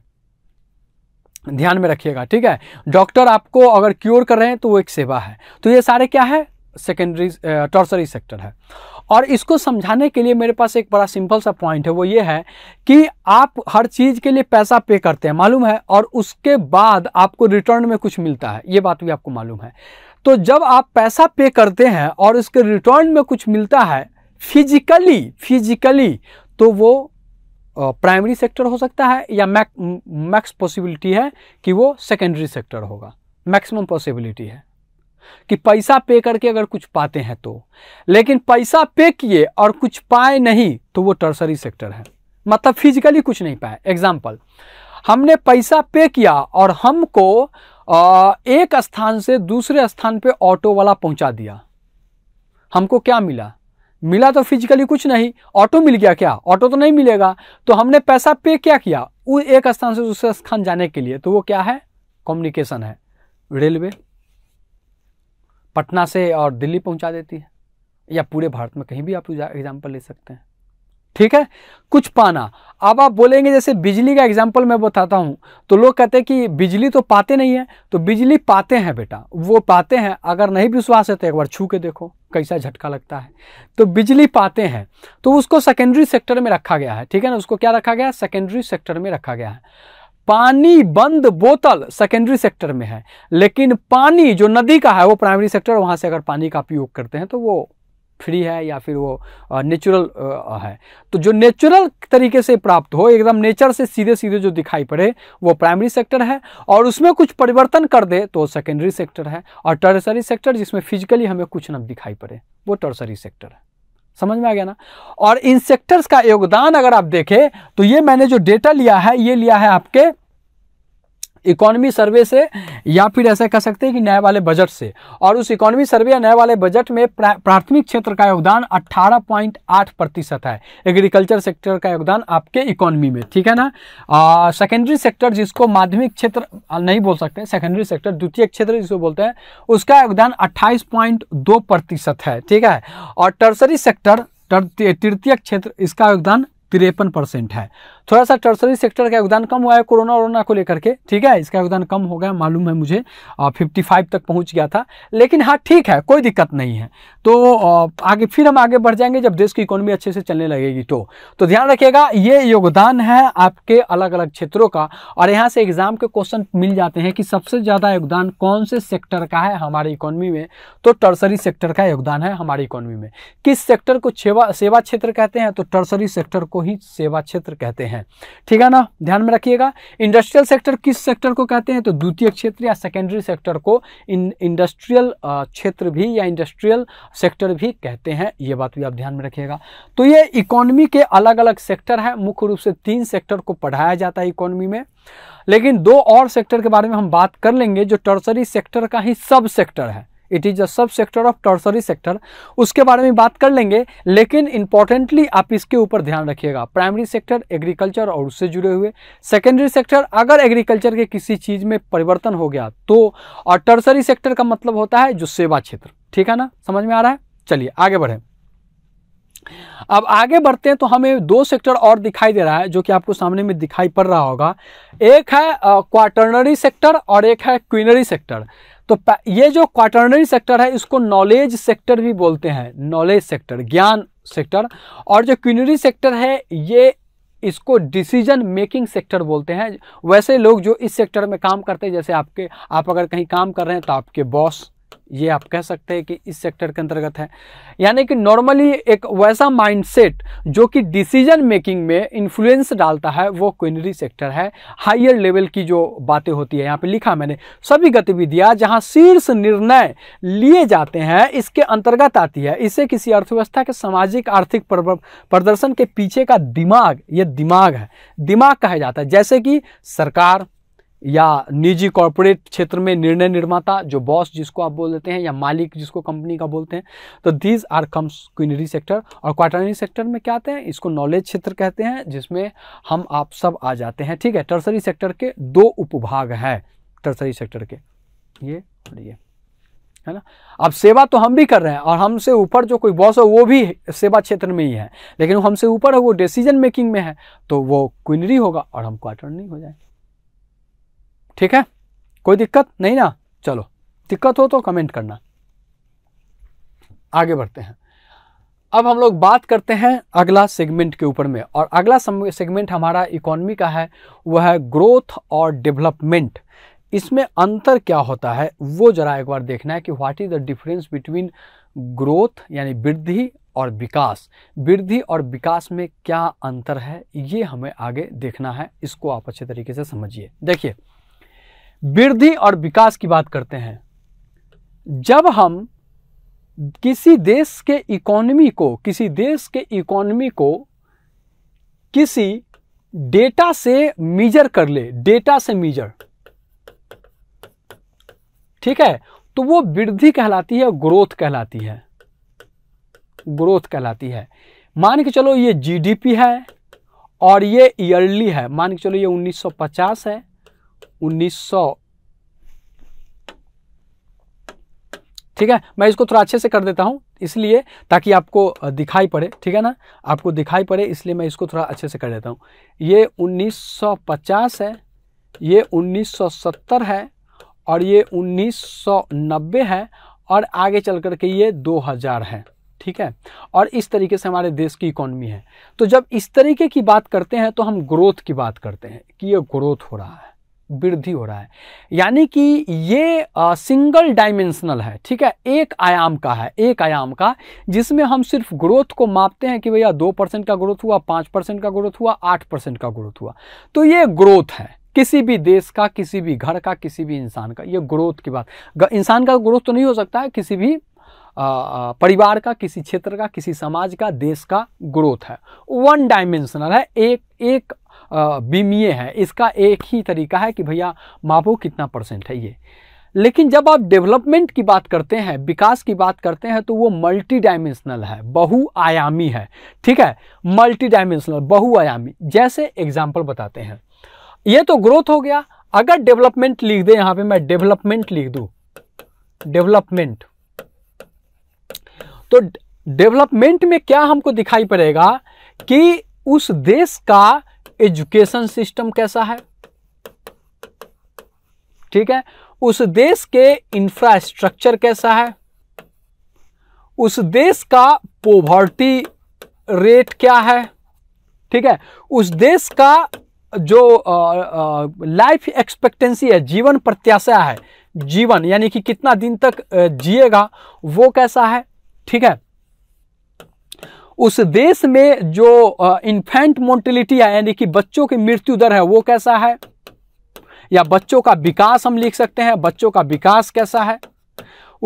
S1: ध्यान में रखिएगा ठीक है डॉक्टर आपको अगर क्योर कर रहे हैं तो वो एक सेवा है तो ये सारे क्या है सेकेंडरी टर्सरी सेक्टर है और इसको समझाने के लिए मेरे पास एक बड़ा सिंपल सा पॉइंट है वो ये है कि आप हर चीज़ के लिए पैसा पे करते हैं मालूम है और उसके बाद आपको रिटर्न में कुछ मिलता है ये बात भी आपको मालूम है तो जब आप पैसा पे करते हैं और उसके रिटर्न में कुछ मिलता है फिजिकली फिजिकली तो वो प्राइमरी सेक्टर हो सकता है या मैक्स पॉसिबिलिटी है कि वो सेकेंडरी सेक्टर होगा मैक्सिमम पॉसिबिलिटी है कि पैसा पे करके अगर कुछ पाते हैं तो लेकिन पैसा पे किए और कुछ पाए नहीं तो वो टर्सरी सेक्टर है मतलब फिजिकली कुछ नहीं पाए एग्जाम्पल हमने पैसा पे किया और हमको आ, एक स्थान से दूसरे स्थान पे ऑटो वाला पहुंचा दिया हमको क्या मिला मिला तो फिजिकली कुछ नहीं ऑटो मिल गया क्या ऑटो तो नहीं मिलेगा तो हमने पैसा पे क्या किया वो एक स्थान से दूसरे स्थान जाने के लिए तो वो क्या है कम्युनिकेशन है रेलवे पटना से और दिल्ली पहुंचा देती है या पूरे भारत में कहीं भी आप एग्जाम्पल ले सकते हैं ठीक है कुछ पाना अब आप बोलेंगे जैसे बिजली का एग्जाम्पल मैं बताता हूँ तो लोग कहते हैं कि बिजली तो पाते नहीं है तो बिजली पाते हैं बेटा वो पाते हैं अगर नहीं विश्वास है तो एक बार छू के देखो कैसा झटका लगता है तो बिजली पाते हैं तो उसको सेकेंडरी सेक्टर में रखा गया है ठीक है ना उसको क्या रखा गया है सेकेंडरी सेक्टर में रखा गया है पानी बंद बोतल सेकेंडरी सेक्टर में है लेकिन पानी जो नदी का है वो प्राइमरी सेक्टर वहाँ से अगर पानी का उपयोग करते हैं तो वो फ्री है या फिर वो नेचुरल है तो जो नेचुरल तरीके से प्राप्त हो एकदम नेचर से सीधे सीधे जो दिखाई पड़े वो प्राइमरी सेक्टर है और उसमें कुछ परिवर्तन कर दे तो सेकेंडरी सेक्टर है और टर्सरी सेक्टर जिसमें फिजिकली हमें कुछ ना दिखाई पड़े वो टर्सरी सेक्टर है समझ में आ गया ना और इन सेक्टर्स का योगदान अगर आप देखें तो ये मैंने जो डेटा लिया है ये लिया है आपके इकोनॉमी सर्वे से या फिर ऐसा कह सकते हैं कि नए वाले बजट से और उस इकोनॉमी सर्वे या नए वाले बजट में प्राथमिक क्षेत्र का योगदान 18.8 प्रतिशत है एग्रीकल्चर सेक्टर का योगदान आपके इकोनॉमी में ठीक है ना सेकेंडरी सेक्टर जिसको माध्यमिक क्षेत्र नहीं बोल सकते सेकेंडरी सेक्टर द्वितीय क्षेत्र जिसको बोलते हैं उसका योगदान अट्ठाईस प्रतिशत है ठीक है और टर्सरी सेक्टर तृतीय क्षेत्र इसका योगदान तिरपन परसेंट है थोड़ा सा टर्सरी सेक्टर का योगदान कम हुआ है कोरोना वोरोना को लेकर के ठीक है इसका योगदान कम हो गया मालूम है मुझे फिफ्टी फाइव तक पहुँच गया था लेकिन हाँ ठीक है कोई दिक्कत नहीं है तो आगे फिर हम आगे बढ़ जाएंगे जब देश की इकोनॉमी अच्छे से चलने लगेगी तो तो ध्यान रखिएगा ये योगदान है आपके अलग अलग क्षेत्रों का और यहाँ से एग्ज़ाम के क्वेश्चन मिल जाते हैं कि सबसे ज़्यादा योगदान कौन से सेक्टर का है हमारी इकोनॉमी में तो टर्सरी सेक्टर का योगदान है हमारी इकोनॉमी में किस सेक्टर को सेवा क्षेत्र कहते हैं तो टर्सरी सेक्टर को ही सेवा क्षेत्र कहते हैं है ठीक है ना ध्यान में रखिएगा इंडस्ट्रियल सेक्टर किस सेक्टर को कहते हैं तो द्वितीय क्षेत्र या सेकेंडरी सेक्टर को इंडस्ट्रियल क्षेत्र भी या इंडस्ट्रियल सेक्टर भी कहते हैं ये बात भी आप ध्यान में रखिएगा तो ये इकोनॉमी के अलग अलग सेक्टर है मुख्य रूप से तीन सेक्टर को पढ़ाया जाता है इकोनॉमी में लेकिन दो और सेक्टर के बारे में हम बात कर लेंगे जो टर्सरी सेक्टर का ही सब सेक्टर है इट इज़ अ सब सेक्टर ऑफ टर्सरी सेक्टर उसके बारे में बात कर लेंगे लेकिन इंपॉर्टेंटली आप इसके ऊपर ध्यान रखिएगा प्राइमरी सेक्टर एग्रीकल्चर और उससे जुड़े हुए सेकेंडरी सेक्टर अगर एग्रीकल्चर के किसी चीज़ में परिवर्तन हो गया तो और टर्सरी सेक्टर का मतलब होता है जो सेवा क्षेत्र ठीक है ना समझ में आ रहा है चलिए आगे बढ़ें अब आगे बढ़ते हैं तो हमें दो सेक्टर और दिखाई दे रहा है जो कि आपको सामने में दिखाई पड़ रहा होगा एक है क्वाटर्नरी सेक्टर और एक है क्विनरी सेक्टर तो ये जो क्वार्टरनरी सेक्टर है इसको नॉलेज सेक्टर भी बोलते हैं नॉलेज सेक्टर ज्ञान सेक्टर और जो क्विनरी सेक्टर है ये इसको डिसीजन मेकिंग सेक्टर बोलते हैं वैसे लोग जो इस सेक्टर में काम करते हैं जैसे आपके आप अगर कहीं काम कर रहे हैं तो आपके बॉस ये आप कह सकते हैं कि इस सेक्टर के अंतर्गत है यानी कि नॉर्मली एक वैसा माइंडसेट जो कि डिसीजन मेकिंग में इन्फ्लुएंस डालता है वो क्विनरी सेक्टर है हाइयर लेवल की जो बातें होती है यहाँ पे लिखा मैंने सभी गतिविधियाँ जहाँ शीर्ष निर्णय लिए जाते हैं इसके अंतर्गत आती है इससे किसी अर्थव्यवस्था के सामाजिक आर्थिक प्रदर्शन के पीछे का दिमाग ये दिमाग है दिमाग कहा जाता है जैसे कि सरकार या निजी कॉरपोरेट क्षेत्र में निर्णय निर्माता जो बॉस जिसको आप बोल देते हैं या मालिक जिसको कंपनी का बोलते हैं तो these are comes quinary sector और क्वाटनरी सेक्टर में क्या आते हैं इसको नॉलेज क्षेत्र कहते हैं जिसमें हम आप सब आ जाते हैं ठीक है टर्सरी सेक्टर के दो उपभाग हैं टर्सरी सेक्टर के ये और ये है ना अब सेवा तो हम भी कर रहे हैं और हमसे ऊपर जो कोई बॉस है वो भी सेवा क्षेत्र में ही है लेकिन हमसे ऊपर है वो डिसीजन मेकिंग में है तो वो क्विनरी होगा और हम क्वार्टनरी हो जाएंगे ठीक है कोई दिक्कत नहीं ना चलो दिक्कत हो तो कमेंट करना आगे बढ़ते हैं अब हम लोग बात करते हैं अगला सेगमेंट के ऊपर में और अगला सेगमेंट हमारा इकोनॉमी का है वह है ग्रोथ और डेवलपमेंट इसमें अंतर क्या होता है वो जरा एक बार देखना है कि what is the difference between growth यानी वृद्धि और विकास वृद्धि और विकास में क्या अंतर है ये हमें आगे देखना है इसको आप अच्छे तरीके से समझिए देखिए वृद्धि और विकास की बात करते हैं जब हम किसी देश के इकोनॉमी को किसी देश के इकोनॉमी को किसी डेटा से मीजर कर ले डेटा से मीजर ठीक है तो वो वृद्धि कहलाती है ग्रोथ कहलाती है ग्रोथ कहलाती है मान के चलो ये जीडीपी है और ये ईयरली है मान के चलो ये 1950 है उन्नीस ठीक है मैं इसको थोड़ा अच्छे से कर देता हूं इसलिए ताकि आपको दिखाई पड़े ठीक है ना आपको दिखाई पड़े इसलिए मैं इसको थोड़ा अच्छे से कर देता हूँ ये 1950 है ये 1970 है और ये 1990 है और आगे चल करके ये 2000 है ठीक है और इस तरीके से हमारे देश की इकोनॉमी है तो जब इस तरीके की बात करते हैं तो हम ग्रोथ की बात करते हैं कि ये ग्रोथ हो रहा है वृद्धि हो रहा है यानी कि ये आ, सिंगल डायमेंशनल है ठीक है एक आयाम का है एक आयाम का जिसमें हम सिर्फ ग्रोथ को मापते हैं कि भैया दो परसेंट का ग्रोथ हुआ पाँच परसेंट का ग्रोथ हुआ आठ परसेंट का ग्रोथ हुआ तो ये ग्रोथ है किसी भी देश का किसी भी घर का किसी भी इंसान का ये ग्रोथ की बात इंसान का ग्रोथ तो नहीं हो सकता है किसी भी परिवार का किसी क्षेत्र का किसी समाज का देश का ग्रोथ है वन डायमेंशनल है एक एक बीमीए है इसका एक ही तरीका है कि भैया मापो कितना परसेंट है ये लेकिन जब आप डेवलपमेंट की बात करते हैं विकास की बात करते हैं तो वो मल्टी डायमेंशनल है बहुआयामी है ठीक है मल्टी डायमेंशनल बहुआयामी जैसे एग्जाम्पल बताते हैं ये तो ग्रोथ हो गया अगर डेवलपमेंट लिख दे यहाँ पे मैं डेवलपमेंट लिख दू डेवलपमेंट तो डेवलपमेंट में क्या हमको दिखाई पड़ेगा कि उस देश का एजुकेशन सिस्टम कैसा है ठीक है उस देश के इंफ्रास्ट्रक्चर कैसा है उस देश का पोवर्टी रेट क्या है ठीक है उस देश का जो लाइफ एक्सपेक्टेंसी है जीवन प्रत्याशा है जीवन यानी कि कितना दिन तक जिएगा वो कैसा है ठीक है उस देश में जो इन्फेंट मोर्टिलिटी है यानी कि बच्चों की मृत्यु दर है वो कैसा है या बच्चों का विकास हम लिख सकते हैं बच्चों का विकास कैसा है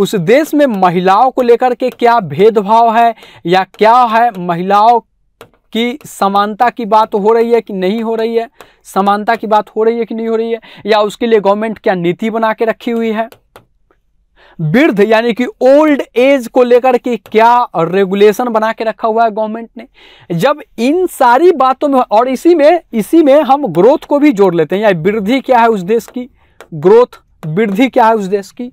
S1: उस देश में महिलाओं को लेकर के क्या भेदभाव है या क्या है महिलाओं की समानता की बात हो रही है कि नहीं हो रही है समानता की बात हो रही है कि नहीं हो रही है या उसके लिए गवर्नमेंट क्या नीति बना के रखी हुई है वृद्ध यानी कि ओल्ड एज को लेकर के क्या रेगुलेशन बना के रखा हुआ है गवर्नमेंट ने जब इन सारी बातों में और इसी में इसी में हम ग्रोथ को भी जोड़ लेते हैं या वृद्धि क्या है उस देश की ग्रोथ वृद्धि क्या है उस देश की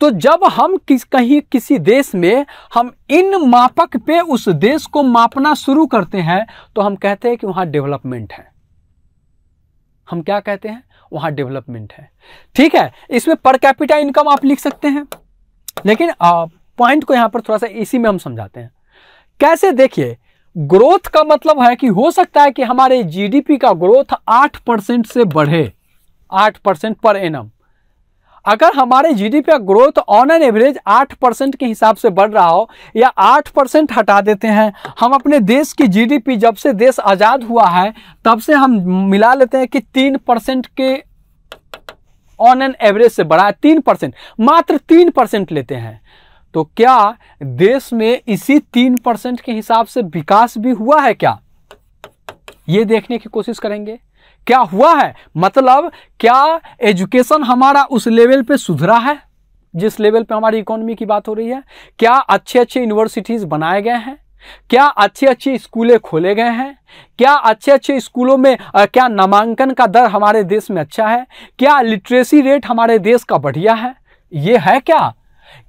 S1: तो जब हम किस कहीं किसी देश में हम इन मापक पे उस देश को मापना शुरू करते हैं तो हम कहते हैं कि वहां डेवलपमेंट है हम क्या कहते हैं वहां डेवलपमेंट है ठीक है इसमें पर कैपिटा इनकम आप लिख सकते हैं लेकिन पॉइंट को यहां पर थोड़ा सा इसी में हम समझाते हैं कैसे देखिए ग्रोथ का मतलब है कि हो सकता है कि हमारे जीडीपी का ग्रोथ आठ परसेंट से बढ़े आठ परसेंट पर एनम अगर हमारे जीडीपी का growth on an average 8 percent के हिसाब से बढ़ रहा हो या 8 परसेंट हटा देते हैं हम अपने देश की जीडीपी जब से देश आज़ाद हुआ है तब से हम मिला लेते हैं कि तीन परसेंट के ऑन एन एवरेज से बढ़ा है तीन परसेंट मात्र तीन परसेंट लेते हैं तो क्या देश में इसी तीन परसेंट के हिसाब से विकास भी हुआ है क्या ये देखने की कोशिश करेंगे क्या हुआ है मतलब क्या एजुकेशन हमारा उस लेवल पे सुधरा है जिस लेवल पे हमारी इकोनॉमी की बात हो रही है क्या अच्छे अच्छे यूनिवर्सिटीज़ बनाए गए हैं क्या अच्छे अच्छे स्कूलें खोले गए हैं क्या अच्छे अच्छे स्कूलों में आ, क्या नामांकन का दर हमारे देश में अच्छा है क्या लिटरेसी रेट हमारे देश का बढ़िया है ये है क्या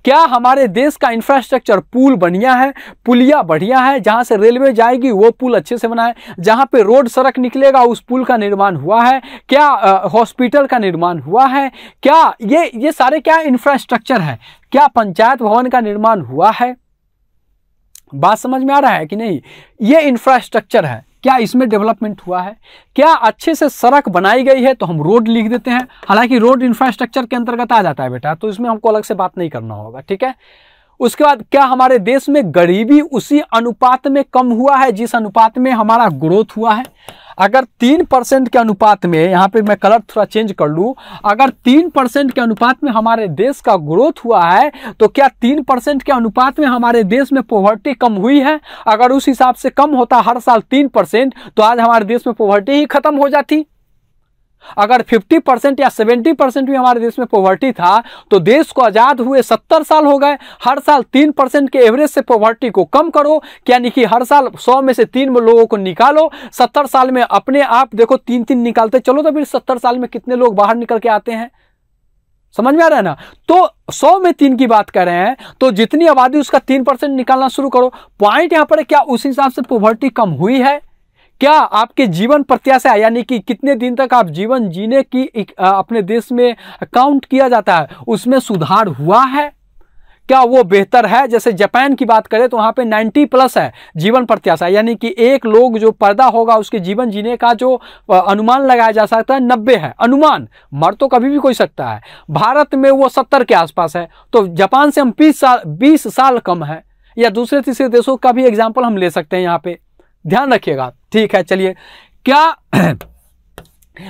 S1: क्या हमारे देश का इंफ्रास्ट्रक्चर पुल बढ़िया है पुलिया बढ़िया है जहां से रेलवे जाएगी वो पुल अच्छे से बनाए जहां पे रोड सड़क निकलेगा उस पुल का निर्माण हुआ है क्या हॉस्पिटल का निर्माण हुआ है क्या ये ये सारे क्या इंफ्रास्ट्रक्चर है क्या पंचायत भवन का निर्माण हुआ है बात समझ में आ रहा है कि नहीं ये इंफ्रास्ट्रक्चर है क्या इसमें डेवलपमेंट हुआ है क्या अच्छे से सड़क बनाई गई है तो हम रोड लिख देते हैं हालांकि रोड इंफ्रास्ट्रक्चर के अंतर्गत आ जाता है बेटा तो इसमें हमको अलग से बात नहीं करना होगा ठीक है उसके बाद क्या हमारे देश में गरीबी उसी अनुपात में कम हुआ है जिस अनुपात में हमारा ग्रोथ हुआ है अगर तीन परसेंट के अनुपात में यहाँ पे मैं कलर थोड़ा चेंज कर लूँ अगर तीन परसेंट के अनुपात में हमारे देश का ग्रोथ हुआ है तो क्या तीन परसेंट के अनुपात में हमारे देश में पॉवर्टी कम हुई है अगर उस हिसाब से कम होता हर साल तीन परसेंट तो आज हमारे देश में पॉवर्टी ही खत्म हो जाती अगर 50 परसेंट या 70 परसेंट भी हमारे देश में पॉवर्टी था तो देश को आज़ाद हुए 70 साल हो गए हर साल 3 परसेंट के एवरेज से पॉवर्टी को कम करो यानी कि हर साल 100 में से तीन लोगों को निकालो 70 साल में अपने आप देखो तीन तीन निकालते चलो तो फिर 70 साल में कितने लोग बाहर निकल के आते हैं समझ में आ रहा है ना तो सौ में तीन की बात कर रहे हैं तो जितनी आबादी उसका तीन परसेंट निकालना शुरू करो पॉइंट यहां पर क्या उस हिसाब से पॉवर्टी कम हुई है क्या आपके जीवन प्रत्याशा यानी कि कितने दिन तक आप जीवन जीने की एक, अपने देश में काउंट किया जाता है उसमें सुधार हुआ है क्या वो बेहतर है जैसे जापान की बात करें तो वहाँ पे 90 प्लस है जीवन प्रत्याशा यानी कि एक लोग जो पर्दा होगा उसके जीवन जीने का जो अनुमान लगाया जा सकता है नब्बे है अनुमान मर तो कभी भी कोई सकता है भारत में वो सत्तर के आसपास है तो जापान से हम बीस साल बीस साल कम है या दूसरे तीसरे देशों का भी एग्जाम्पल हम ले सकते हैं यहाँ पे ध्यान रखिएगा ठीक है चलिए क्या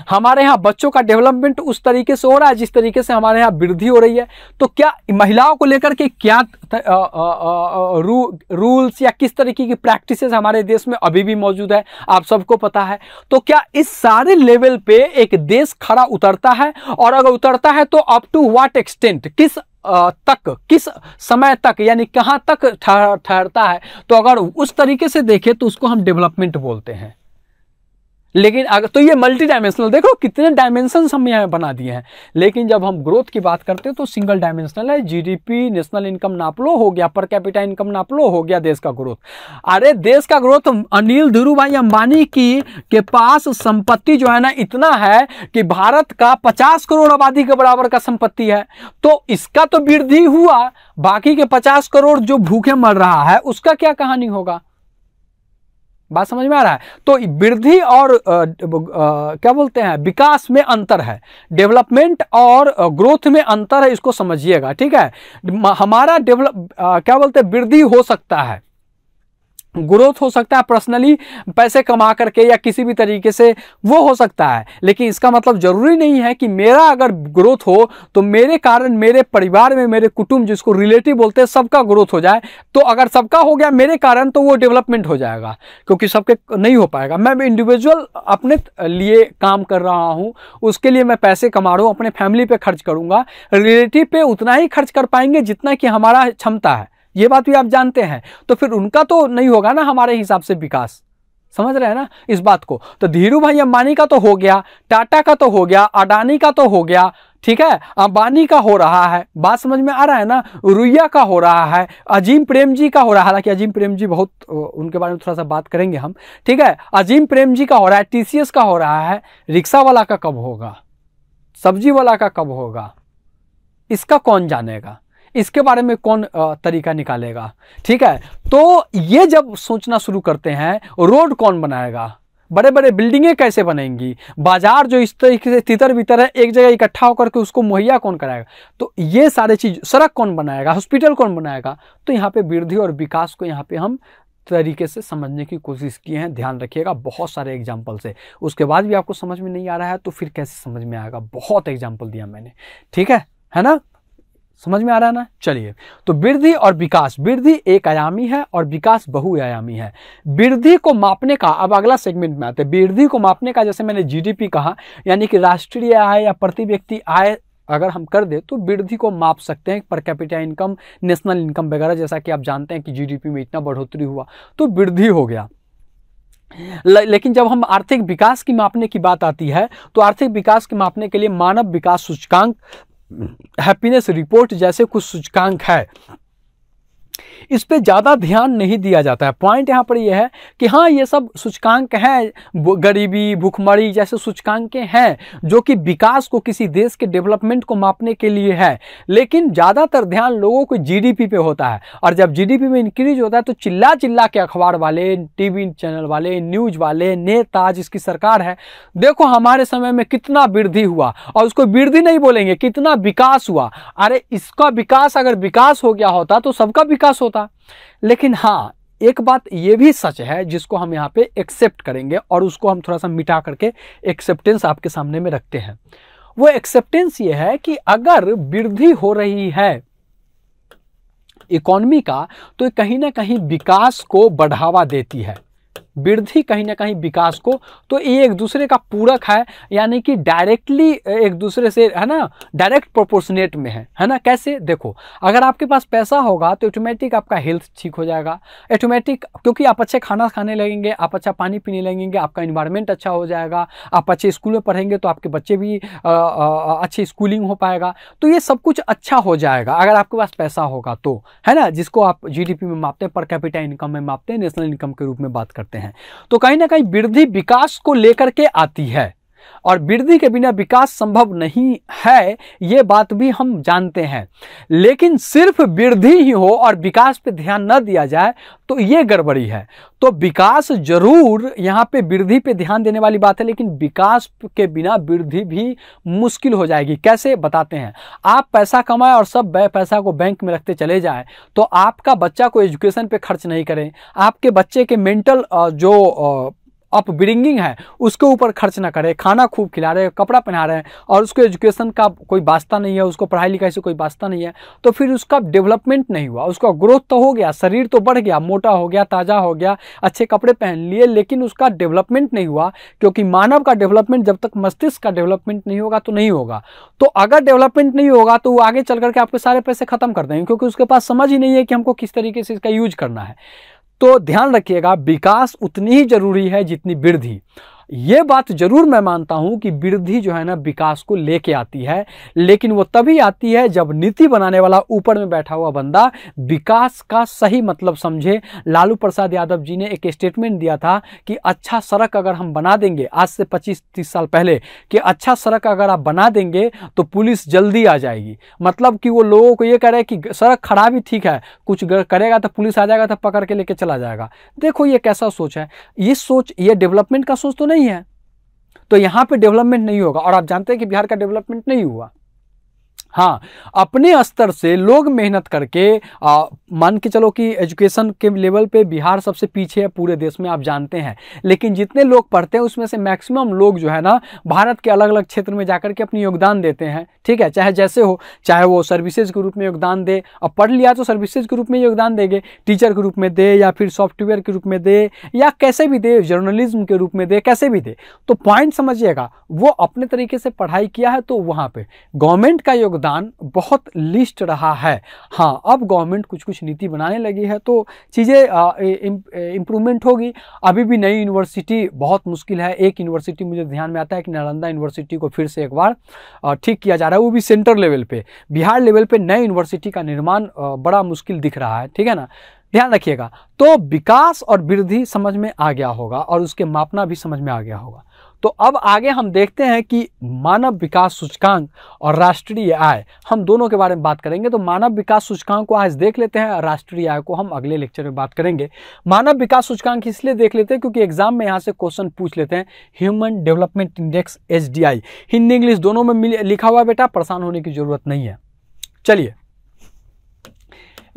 S1: हमारे यहाँ बच्चों का डेवलपमेंट उस तरीके से हो रहा है जिस तरीके से हमारे यहाँ वृद्धि हो रही है तो क्या महिलाओं को लेकर के क्या आ, आ, आ, रू, रूल्स या किस तरीके की प्रैक्टिस हमारे देश में अभी भी मौजूद है आप सबको पता है तो क्या इस सारे लेवल पे एक देश खड़ा उतरता है और अगर उतरता है तो अप टू व्हाट एक्सटेंट किस तक किस समय तक यानी कहाँ तक ठहरता है तो अगर उस तरीके से देखें तो उसको हम डेवलपमेंट बोलते हैं लेकिन अगर तो ये मल्टी डायमेंशनल देखो कितने डायमेंशन हम यहाँ बना दिए हैं लेकिन जब हम ग्रोथ की बात करते हैं तो सिंगल डायमेंशनल है जीडीपी नेशनल इनकम नापलो हो गया पर कैपिटा इनकम नापलो हो गया देश का ग्रोथ अरे देश का ग्रोथ अनिल धुरु भाई अंबानी की के पास संपत्ति जो है ना इतना है कि भारत का पचास करोड़ आबादी के बराबर का संपत्ति है तो इसका तो वृद्धि हुआ बाकी के पचास करोड़ जो भूखे मर रहा है उसका क्या कहानी होगा बात समझ में आ रहा है तो वृद्धि और आ, आ, क्या बोलते हैं विकास में अंतर है डेवलपमेंट और ग्रोथ में अंतर है इसको समझिएगा ठीक है हमारा डेवलप क्या बोलते हैं वृद्धि हो सकता है ग्रोथ हो सकता है पर्सनली पैसे कमा करके या किसी भी तरीके से वो हो सकता है लेकिन इसका मतलब ज़रूरी नहीं है कि मेरा अगर ग्रोथ हो तो मेरे कारण मेरे परिवार में मेरे कुटुंब जिसको रिलेटिव बोलते हैं सबका ग्रोथ हो जाए तो अगर सबका हो गया मेरे कारण तो वो डेवलपमेंट हो जाएगा क्योंकि सबके नहीं हो पाएगा मैं इंडिविजुअल अपने लिए काम कर रहा हूँ उसके लिए मैं पैसे कमा रहा हूँ अपने फैमिली पर खर्च करूँगा रिलेटिव पर उतना ही खर्च कर पाएंगे जितना कि हमारा क्षमता है ये बात भी आप जानते हैं तो फिर उनका तो नहीं होगा ना हमारे हिसाब से विकास समझ रहे हैं ना इस बात को तो धीरू भाई अंबानी का तो हो गया टाटा का तो हो गया अडानी का तो हो गया ठीक है अंबानी का हो रहा है बात समझ में आ रहा है ना रुइया का हो रहा है अजीम प्रेम जी का हो रहा है हालांकि अजीम प्रेम जी बहुत उनके बारे में थोड़ा सा बात करेंगे हम ठीक है अजीम प्रेम जी का हो रहा है टीसीएस का हो रहा है रिक्शा वाला का कब होगा सब्जी वाला का कब होगा इसका कौन जानेगा इसके बारे में कौन तरीका निकालेगा ठीक है तो ये जब सोचना शुरू करते हैं रोड कौन बनाएगा बड़े बड़े बिल्डिंगें कैसे बनेंगी बाजार जो इस तरीके से तितर बितर है एक जगह इकट्ठा होकर के उसको मुहैया कौन कराएगा तो ये सारे चीज़ सड़क कौन बनाएगा हॉस्पिटल कौन बनाएगा तो यहाँ पे वृद्धि और विकास को यहाँ पे हम तरीके से समझने की कोशिश किए हैं ध्यान रखिएगा बहुत सारे एग्जाम्पल से उसके बाद भी आपको समझ में नहीं आ रहा है तो फिर कैसे समझ में आएगा बहुत एग्जाम्पल दिया मैंने ठीक है है ना समझ में आ रहा है ना चलिए तो वृद्धि और विकास वृद्धि एक आयामी है और विकास बहुआयामी है वृद्धि को मापने का अब अगला सेगमेंट में आते हैं वृद्धि को मापने का जैसे मैंने जीडीपी कहा यानी कि राष्ट्रीय आय या प्रति व्यक्ति आय अगर हम कर दें तो वृद्धि को माप सकते हैं पर कैपिटल इनकम नेशनल इनकम वगैरह जैसा कि आप जानते हैं कि जीडीपी में इतना बढ़ोतरी हुआ तो वृद्धि हो गया लेकिन जब हम आर्थिक विकास की मापने की बात आती है तो आर्थिक विकास के मापने के लिए मानव विकास सूचकांक हैप्पीनेस रिपोर्ट जैसे कुछ सूचकांक है इस पर ज़्यादा ध्यान नहीं दिया जाता है पॉइंट यहाँ पर यह है कि हाँ ये सब सूचकांक हैं गरीबी भूखमरी जैसे सूचकांक हैं जो कि विकास को किसी देश के डेवलपमेंट को मापने के लिए है लेकिन ज़्यादातर ध्यान लोगों को जीडीपी पे होता है और जब जीडीपी में इंक्रीज होता है तो चिल्ला चिल्ला के अखबार वाले टीवी चैनल वाले न्यूज़ वाले नेता जिसकी सरकार है देखो हमारे समय में कितना वृद्धि हुआ और उसको वृद्धि नहीं बोलेंगे कितना विकास हुआ अरे इसका विकास अगर विकास हो गया होता तो सबका विकास हो होता लेकिन हाँ एक बात ये भी सच है जिसको हम यहाँ पे एक्सेप्ट करेंगे और उसको हम थोड़ा सा मिटा करके एक्सेप्टेंस आपके सामने में रखते हैं वो एक्सेप्टेंस ये है कि अगर वृद्धि हो रही है इकोनॉमी का तो कहीं ना कहीं विकास को बढ़ावा देती है वृद्धि कहीं ना कहीं विकास को तो ये एक दूसरे का पूरक है यानी कि डायरेक्टली एक दूसरे से है ना डायरेक्ट प्रोपोर्शनेट में है है ना कैसे देखो अगर आपके पास पैसा होगा तो ऑटोमेटिक आपका हेल्थ ठीक हो जाएगा ऑटोमेटिक क्योंकि आप अच्छे खाना खाने लगेंगे आप अच्छा पानी पीने लगेंगे आपका इन्वायरमेंट अच्छा हो जाएगा आप अच्छे स्कूल में पढ़ेंगे तो आपके बच्चे भी अच्छी स्कूलिंग हो पाएगा तो ये सब कुछ अच्छा हो जाएगा अगर आपके पास पैसा होगा तो है ना जिसको आप जी में मापते हैं पर कैपिटा इनकम में मापते हैं नेशनल इनकम के रूप में बात करते हैं हैं तो कहीं ना कहीं वृद्धि विकास को लेकर के आती है और वृद्धि के बिना विकास संभव नहीं है ये बात भी हम जानते हैं लेकिन सिर्फ वृद्धि ही हो और विकास पर ध्यान न दिया जाए तो ये गड़बड़ी है तो विकास जरूर यहाँ पे वृद्धि पे ध्यान देने वाली बात है लेकिन विकास के बिना वृद्धि भी मुश्किल हो जाएगी कैसे बताते हैं आप पैसा कमाएं और सब पैसा को बैंक में रखते चले जाए तो आपका बच्चा को एजुकेशन पे खर्च नहीं करें आपके बच्चे के मेंटल जो अपब्रिंगिंग है उसके ऊपर खर्च ना करे खाना खूब खिला रहे कपड़ा पहना रहे हैं और उसको एजुकेशन का कोई वास्ता नहीं है उसको पढ़ाई लिखाई से कोई वास्ता नहीं है तो फिर उसका डेवलपमेंट नहीं हुआ उसका ग्रोथ तो हो गया शरीर तो बढ़ गया मोटा हो गया ताज़ा हो गया अच्छे कपड़े पहन लिए लेकिन उसका डेवलपमेंट नहीं हुआ क्योंकि मानव का डेवलपमेंट जब तक मस्तिष्क का डेवलपमेंट नहीं होगा तो नहीं होगा तो अगर डेवलपमेंट नहीं होगा तो वो आगे चल करके आपके सारे पैसे खत्म कर देंगे क्योंकि उसके पास समझ ही नहीं है कि हमको किस तरीके से इसका यूज करना है तो ध्यान रखिएगा विकास उतनी ही जरूरी है जितनी वृद्धि ये बात जरूर मैं मानता हूं कि वृद्धि जो है ना विकास को लेके आती है लेकिन वो तभी आती है जब नीति बनाने वाला ऊपर में बैठा हुआ बंदा विकास का सही मतलब समझे लालू प्रसाद यादव जी ने एक स्टेटमेंट दिया था कि अच्छा सड़क अगर हम बना देंगे आज से पच्चीस तीस साल पहले कि अच्छा सड़क अगर आप बना देंगे तो पुलिस जल्दी आ जाएगी मतलब कि वो लोगों को ये कह रहे हैं कि सड़क खराब ही ठीक है कुछ करेगा तो पुलिस आ जाएगा तो पकड़ के लेके चला जाएगा देखो ये कैसा सोच है ये सोच ये डेवलपमेंट का सोच तो नहीं नहीं है तो यहाँ पे डेवलपमेंट नहीं होगा और आप जानते हैं कि बिहार का डेवलपमेंट नहीं हुआ हाँ अपने स्तर से लोग मेहनत करके आ, मान के चलो कि एजुकेशन के लेवल पे बिहार सबसे पीछे है पूरे देश में आप जानते हैं लेकिन जितने लोग पढ़ते हैं उसमें से मैक्सिमम लोग जो है ना भारत के अलग अलग क्षेत्र में जाकर के अपनी योगदान देते हैं ठीक है चाहे जैसे हो चाहे वो सर्विसेज के रूप में योगदान दे अब पढ़ लिया तो सर्विसेज के रूप में योगदान देंगे टीचर के रूप में दे या फिर सॉफ्टवेयर के रूप में दे या कैसे भी दे जर्नलिज्म के रूप में दे कैसे भी दे तो पॉइंट समझिएगा वो अपने तरीके से पढ़ाई किया है तो वहाँ पर गवर्नमेंट का योगदान योगदान बहुत लिस्ट रहा है हाँ अब गवर्नमेंट कुछ कुछ नीति बनाने लगी है तो चीज़ें इम्प्रूवमेंट होगी अभी भी नई यूनिवर्सिटी बहुत मुश्किल है एक यूनिवर्सिटी मुझे ध्यान में आता है कि नालंदा यूनिवर्सिटी को फिर से एक बार ठीक किया जा रहा है वो भी सेंटर लेवल पर बिहार लेवल पर नई यूनिवर्सिटी का निर्माण बड़ा मुश्किल दिख रहा है ठीक है ना ध्यान रखिएगा तो विकास और वृद्धि समझ में आ गया होगा और उसके मापना भी समझ में आ गया होगा तो अब आगे हम देखते हैं कि मानव विकास सूचकांक और राष्ट्रीय आय हम दोनों के बारे में बात करेंगे तो मानव विकास सूचकांक को आज देख लेते हैं और राष्ट्रीय आय को हम अगले लेक्चर में बात करेंगे मानव विकास सूचकांक इसलिए देख लेते हैं क्योंकि एग्जाम में यहाँ से क्वेश्चन पूछ लेते हैं human development index H Hindi English दोनों में लिखा हुआ बेटा परेशान होने की जरूरत नहीं है चलिए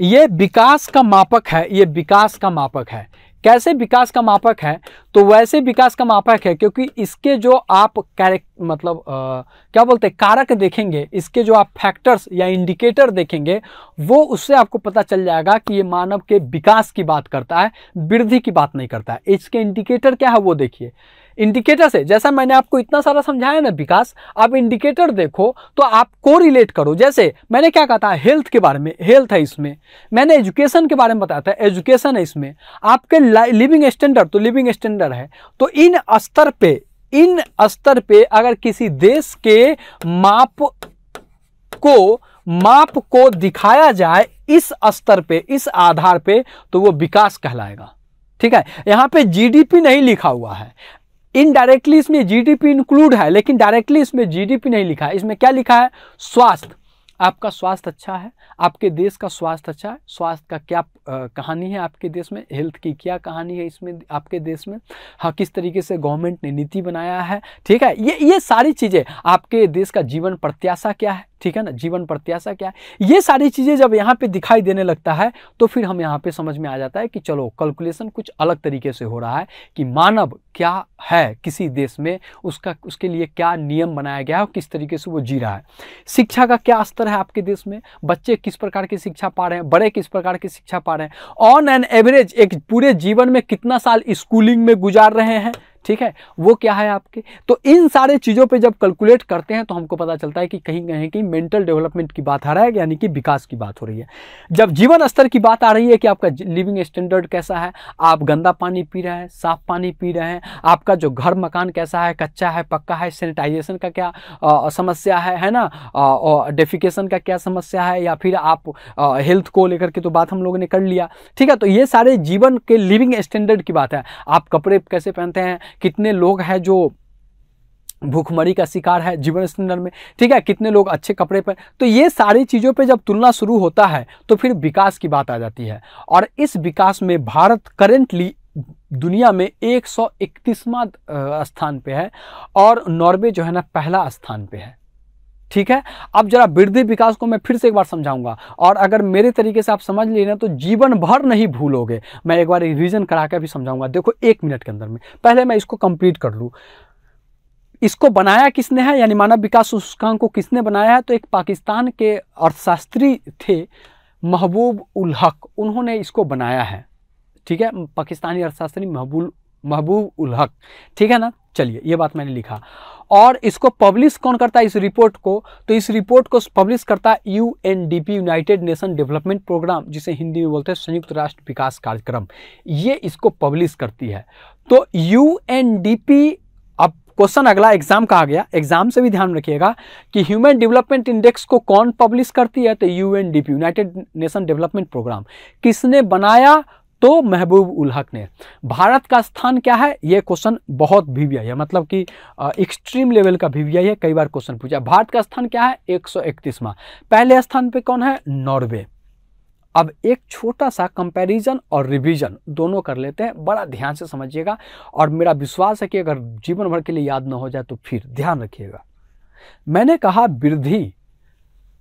S1: ये विकास का मापक है ये विकास का मापक है कैसे विकास का मापक है तो वैसे विकास का मापक है क्योंकि इसके जो आप कैरेक्ट मतलब आ, क्या बोलते हैं कारक देखेंगे इसके जो आप फैक्टर्स या इंडिकेटर देखेंगे वो उससे आपको पता चल जाएगा कि ये मानव के विकास की बात करता है वृद्धि की बात नहीं करता है इसके इंडिकेटर क्या है वो देखिए इंडिकेटर से जैसा मैंने आपको इतना सारा समझाया ना विकास आप इंडिकेटर देखो तो आपको रिलेट करो जैसे मैंने क्या कहा था हेल्थ के बारे में हेल्थ है इसमें मैंने एजुकेशन के बारे में बताया था एजुकेशन है इसमें आपके लिविंग स्टैंडर्ड तो लिविंग स्टैंडर्ड है तो इन स्तर पे इन स्तर पे अगर किसी देश के माप को माप को दिखाया जाए इस स्तर पे इस आधार पे तो वो विकास कहलाएगा ठीक है यहाँ पे जीडीपी नहीं लिखा हुआ है इनडायरेक्टली इसमें जीडीपी इंक्लूड है लेकिन डायरेक्टली इसमें जीडीपी नहीं लिखा है इसमें क्या लिखा है स्वास्थ्य आपका स्वास्थ्य अच्छा है आपके देश का स्वास्थ्य अच्छा है स्वास्थ्य का क्या आ, कहानी है आपके देश में हेल्थ की क्या कहानी है इसमें आपके देश में हाँ किस तरीके से गवर्नमेंट ने नीति बनाया है ठीक है ये ये सारी चीज़ें आपके देश का जीवन प्रत्याशा क्या है ठीक है ना जीवन प्रत्याशा क्या है ये सारी चीज़ें जब यहाँ पे दिखाई देने लगता है तो फिर हम यहाँ पे समझ में आ जाता है कि चलो कैलकुलेशन कुछ अलग तरीके से हो रहा है कि मानव क्या है किसी देश में उसका उसके लिए क्या नियम बनाया गया है और किस तरीके से वो जी रहा है शिक्षा का क्या स्तर है आपके देश में बच्चे किस प्रकार की शिक्षा पा रहे हैं बड़े किस प्रकार की शिक्षा पा रहे हैं ऑन एन एवरेज एक पूरे जीवन में कितना साल स्कूलिंग में गुजार रहे हैं ठीक है वो क्या है आपके तो इन सारे चीज़ों पे जब कैलकुलेट करते हैं तो हमको पता चलता है कि कहीं कहीं कि मेंटल डेवलपमेंट की बात आ रहा है यानी कि विकास की बात हो रही है जब जीवन स्तर की बात आ रही है कि आपका लिविंग स्टैंडर्ड कैसा है आप गंदा पानी पी रहे हैं साफ पानी पी रहे हैं आपका जो घर मकान कैसा है कच्चा है पक्का है सैनिटाइजेशन का क्या आ, समस्या है है ना डेफिकेशन का क्या समस्या है या फिर आप हेल्थ को लेकर के तो बात हम लोगों ने कर लिया ठीक है तो ये सारे जीवन के लिविंग स्टैंडर्ड की बात है आप कपड़े कैसे पहनते हैं कितने लोग हैं जो भूखमरी का शिकार है जीवन स्टैंडर्ड में ठीक है कितने लोग अच्छे कपड़े पर तो ये सारी चीज़ों पे जब तुलना शुरू होता है तो फिर विकास की बात आ जाती है और इस विकास में भारत करेंटली दुनिया में एक स्थान पे है और नॉर्वे जो है ना पहला स्थान पे है ठीक है अब जरा वृद्धि विकास को मैं फिर से एक बार समझाऊंगा और अगर मेरे तरीके से आप समझ हैं तो जीवन भर नहीं भूलोगे मैं एक बार रिविजन करा के भी समझाऊंगा देखो एक मिनट के अंदर में पहले मैं इसको कंप्लीट कर लूँ इसको बनाया किसने है यानी मानव विकास सूचकांक को किसने बनाया है तो एक पाकिस्तान के अर्थशास्त्री थे महबूब उल हक उन्होंने इसको बनाया है ठीक है पाकिस्तानी अर्थशास्त्री महबूब महबूब उल हक ठीक है ना चलिए ये बात मैंने लिखा और इसको पब्लिश कौन करता है इस रिपोर्ट को तो इस रिपोर्ट को पब्लिश करता है U United Nation development programme जिसे हिंदी में बोलते हैं संयुक्त राष्ट्र विकास कार्यक्रम ये इसको पब्लिश करती है तो यू अब क्वेश्चन अगला एग्जाम का आ गया एग्जाम से भी ध्यान रखिएगा कि ह्यूमन डेवलपमेंट इंडेक्स को कौन पब्लिश करती है तो U United Nation development programme किसने बनाया तो महबूब उल हक ने भारत का स्थान क्या है ये क्वेश्चन बहुत भीविया है मतलब कि एक्सट्रीम लेवल का भीविया है कई बार क्वेश्चन पूछा भारत का स्थान क्या है एक सौ पहले स्थान पे कौन है नॉर्वे अब एक छोटा सा कंपैरिजन और रिवीजन दोनों कर लेते हैं बड़ा ध्यान से समझिएगा और मेरा विश्वास है कि अगर जीवन भर के लिए याद ना हो जाए तो फिर ध्यान रखिएगा मैंने कहा वृद्धि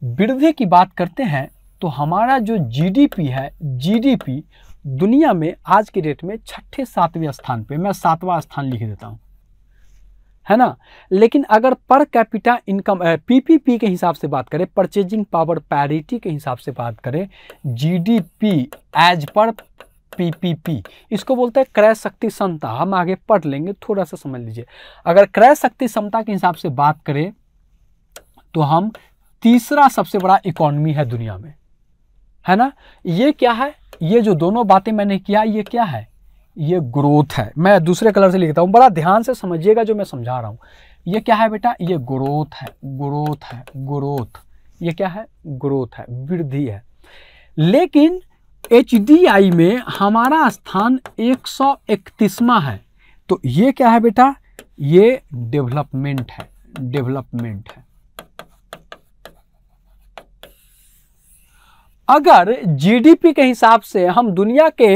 S1: वृद्धि की बात करते हैं तो हमारा जो जीडीपी है जीडीपी दुनिया में आज के डेट में छठे सातवें स्थान पे मैं सातवां स्थान लिख देता हूँ है ना लेकिन अगर पर कैपिटा इनकम पीपीपी के हिसाब से बात करें परचेजिंग पावर पैरिटी के हिसाब से बात करें जीडीपी एज पर पीपीपी इसको बोलते हैं क्रय शक्ति क्षमता हम आगे पढ़ लेंगे थोड़ा सा समझ लीजिए अगर क्रय शक्ति क्षमता के हिसाब से बात करें तो हम तीसरा सबसे बड़ा इकोनॉमी है दुनिया में है ना ये क्या है ये जो दोनों बातें मैंने किया ये क्या है ये ग्रोथ है मैं दूसरे कलर से लिखता हूँ बड़ा ध्यान से समझिएगा जो मैं समझा रहा हूँ ये क्या है बेटा ये ग्रोथ है ग्रोथ है ग्रोथ ये क्या है ग्रोथ है वृद्धि है लेकिन एच में हमारा स्थान एक सौ है तो ये क्या है बेटा ये डेवलपमेंट है डेवलपमेंट है अगर जीडीपी के हिसाब से हम दुनिया के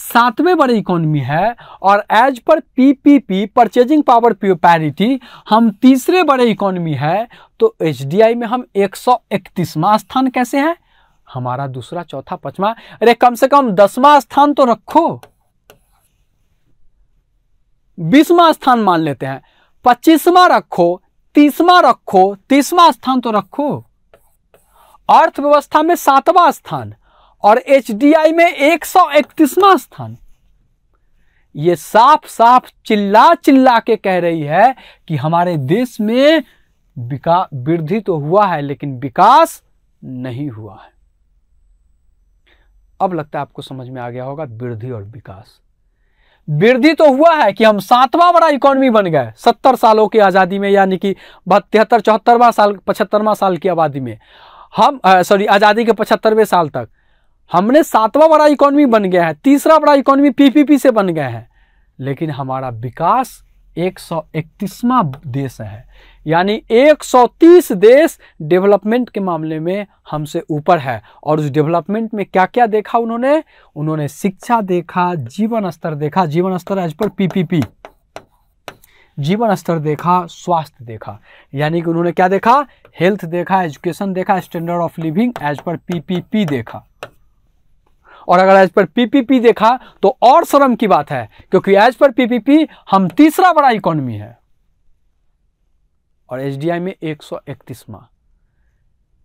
S1: सातवें बड़े इकोनॉमी है और as per PPP purchasing power parity हम तीसरे बड़े इकोनॉमी है तो एच में हम एक सौ स्थान कैसे हैं हमारा दूसरा चौथा पांचवा अरे कम से कम दसवां स्थान तो रखो बीसवा स्थान मान लेते हैं पच्चीसवा रखो तीसवा रखो तीसवा स्थान तो रखो अर्थव्यवस्था में सातवां स्थान और एच में एक सौ इकतीसवां स्थान ये साफ साफ चिल्ला चिल्ला के कह रही है कि हमारे देश में वृद्धि तो हुआ है लेकिन विकास नहीं हुआ है अब लगता है आपको समझ में आ गया होगा वृद्धि और विकास वृद्धि तो हुआ है कि हम सातवां बड़ा इकोनॉमी बन गए सत्तर सालों की आज़ादी में यानी कि बहत्तर चौहत्तरवा साल पचहत्तरवा साल की आबादी में हम सॉरी आज़ादी के पचहत्तरवें साल तक हमने सातवां बड़ा इकोनॉमी बन गया है तीसरा बड़ा इकोनॉमी पीपीपी से बन गया है लेकिन हमारा विकास एक सौ इकतीसवां देश है यानी 130 देश डेवलपमेंट के मामले में हमसे ऊपर है और उस डेवलपमेंट में क्या क्या देखा उन्होंने उन्होंने शिक्षा देखा जीवन स्तर देखा जीवन स्तर एज पर पीपीपी जीवन स्तर देखा स्वास्थ्य देखा यानी कि उन्होंने क्या देखा हेल्थ देखा एजुकेशन देखा standard of living as per PPP देखा और अगर एज पर पीपीपी देखा तो और शर्म की बात है क्योंकि एज पर पीपीपी हम तीसरा बड़ा इकोनॉमी है और एचडीआई में एक सौ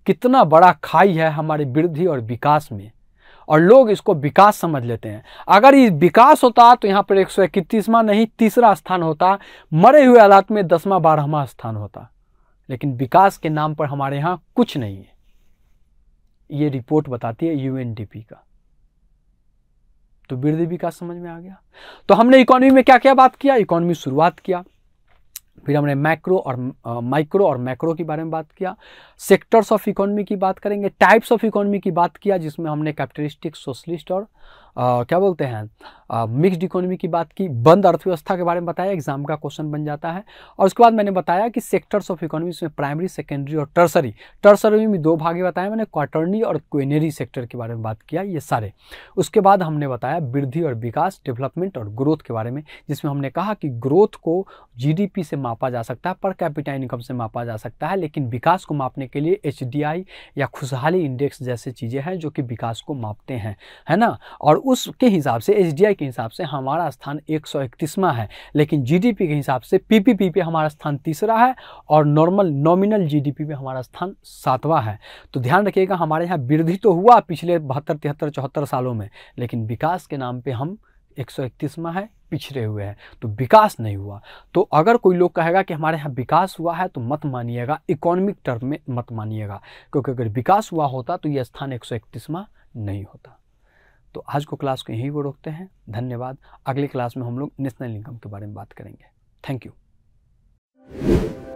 S1: कितना बड़ा खाई है हमारे वृद्धि और विकास में और लोग इसको विकास समझ लेते हैं अगर ये विकास होता तो यहाँ पर एक सौ इकतीसवां नहीं तीसरा स्थान होता मरे हुए हालात में दसवां बारहवां स्थान होता लेकिन विकास के नाम पर हमारे यहाँ कुछ नहीं है ये रिपोर्ट बताती है यूएनडीपी का तो वृद्धि विकास समझ में आ गया तो हमने इकोनॉमी में क्या क्या बात किया इकोनॉमी शुरुआत किया फिर हमने मैक्रो और माइक्रो और मैक्रो के बारे में बात किया सेक्टर्स ऑफ इकोनॉमी की बात करेंगे टाइप्स ऑफ इकोनॉमी की बात किया जिसमें हमने कैपिटलिस्टिक सोशलिस्ट और आ, क्या बोलते हैं मिक्स्ड इकोनॉमी की बात की बंद अर्थव्यवस्था के बारे में बताया एग्जाम का क्वेश्चन बन जाता है और उसके बाद मैंने बताया कि सेक्टर्स ऑफ इकोनॉमी इसमें प्राइमरी सेकेंडरी और टर्सरी टर्सरी में दो भागे बताए मैंने क्वार्टरनी और क्वेनरी सेक्टर के बारे में बात किया ये सारे उसके बाद हमने बताया वृद्धि और विकास डेवलपमेंट और ग्रोथ के बारे में जिसमें हमने कहा कि ग्रोथ को जी से मापा जा सकता है पर कैपिटा इनकम से मापा जा सकता है लेकिन विकास को मापने के लिए एच या खुशहाली इंडेक्स जैसे चीज़ें हैं जो कि विकास को मापते हैं है ना और उसके हिसाब से एस के हिसाब से हमारा स्थान एक है लेकिन जी के हिसाब से पी पे हमारा स्थान तीसरा है और नॉर्मल नॉमिनल जी पे हमारा स्थान सातवां है तो ध्यान रखिएगा हमारे यहाँ वृद्धि तो हुआ पिछले बहत्तर तिहत्तर चौहत्तर सालों में लेकिन विकास के नाम पर हम एक सौ इकतीसवा है पिछड़े हुए हैं तो विकास नहीं हुआ तो अगर कोई लोग कहेगा कि हमारे यहाँ विकास हुआ है तो मत मानिएगा इकोनॉमिक टर्म में मत मानिएगा क्योंकि अगर विकास हुआ होता तो यह स्थान एक नहीं होता तो आज को क्लास को यहीं वो रोकते हैं धन्यवाद अगली क्लास में हम लोग नेशनल इनकम के बारे में बात करेंगे थैंक यू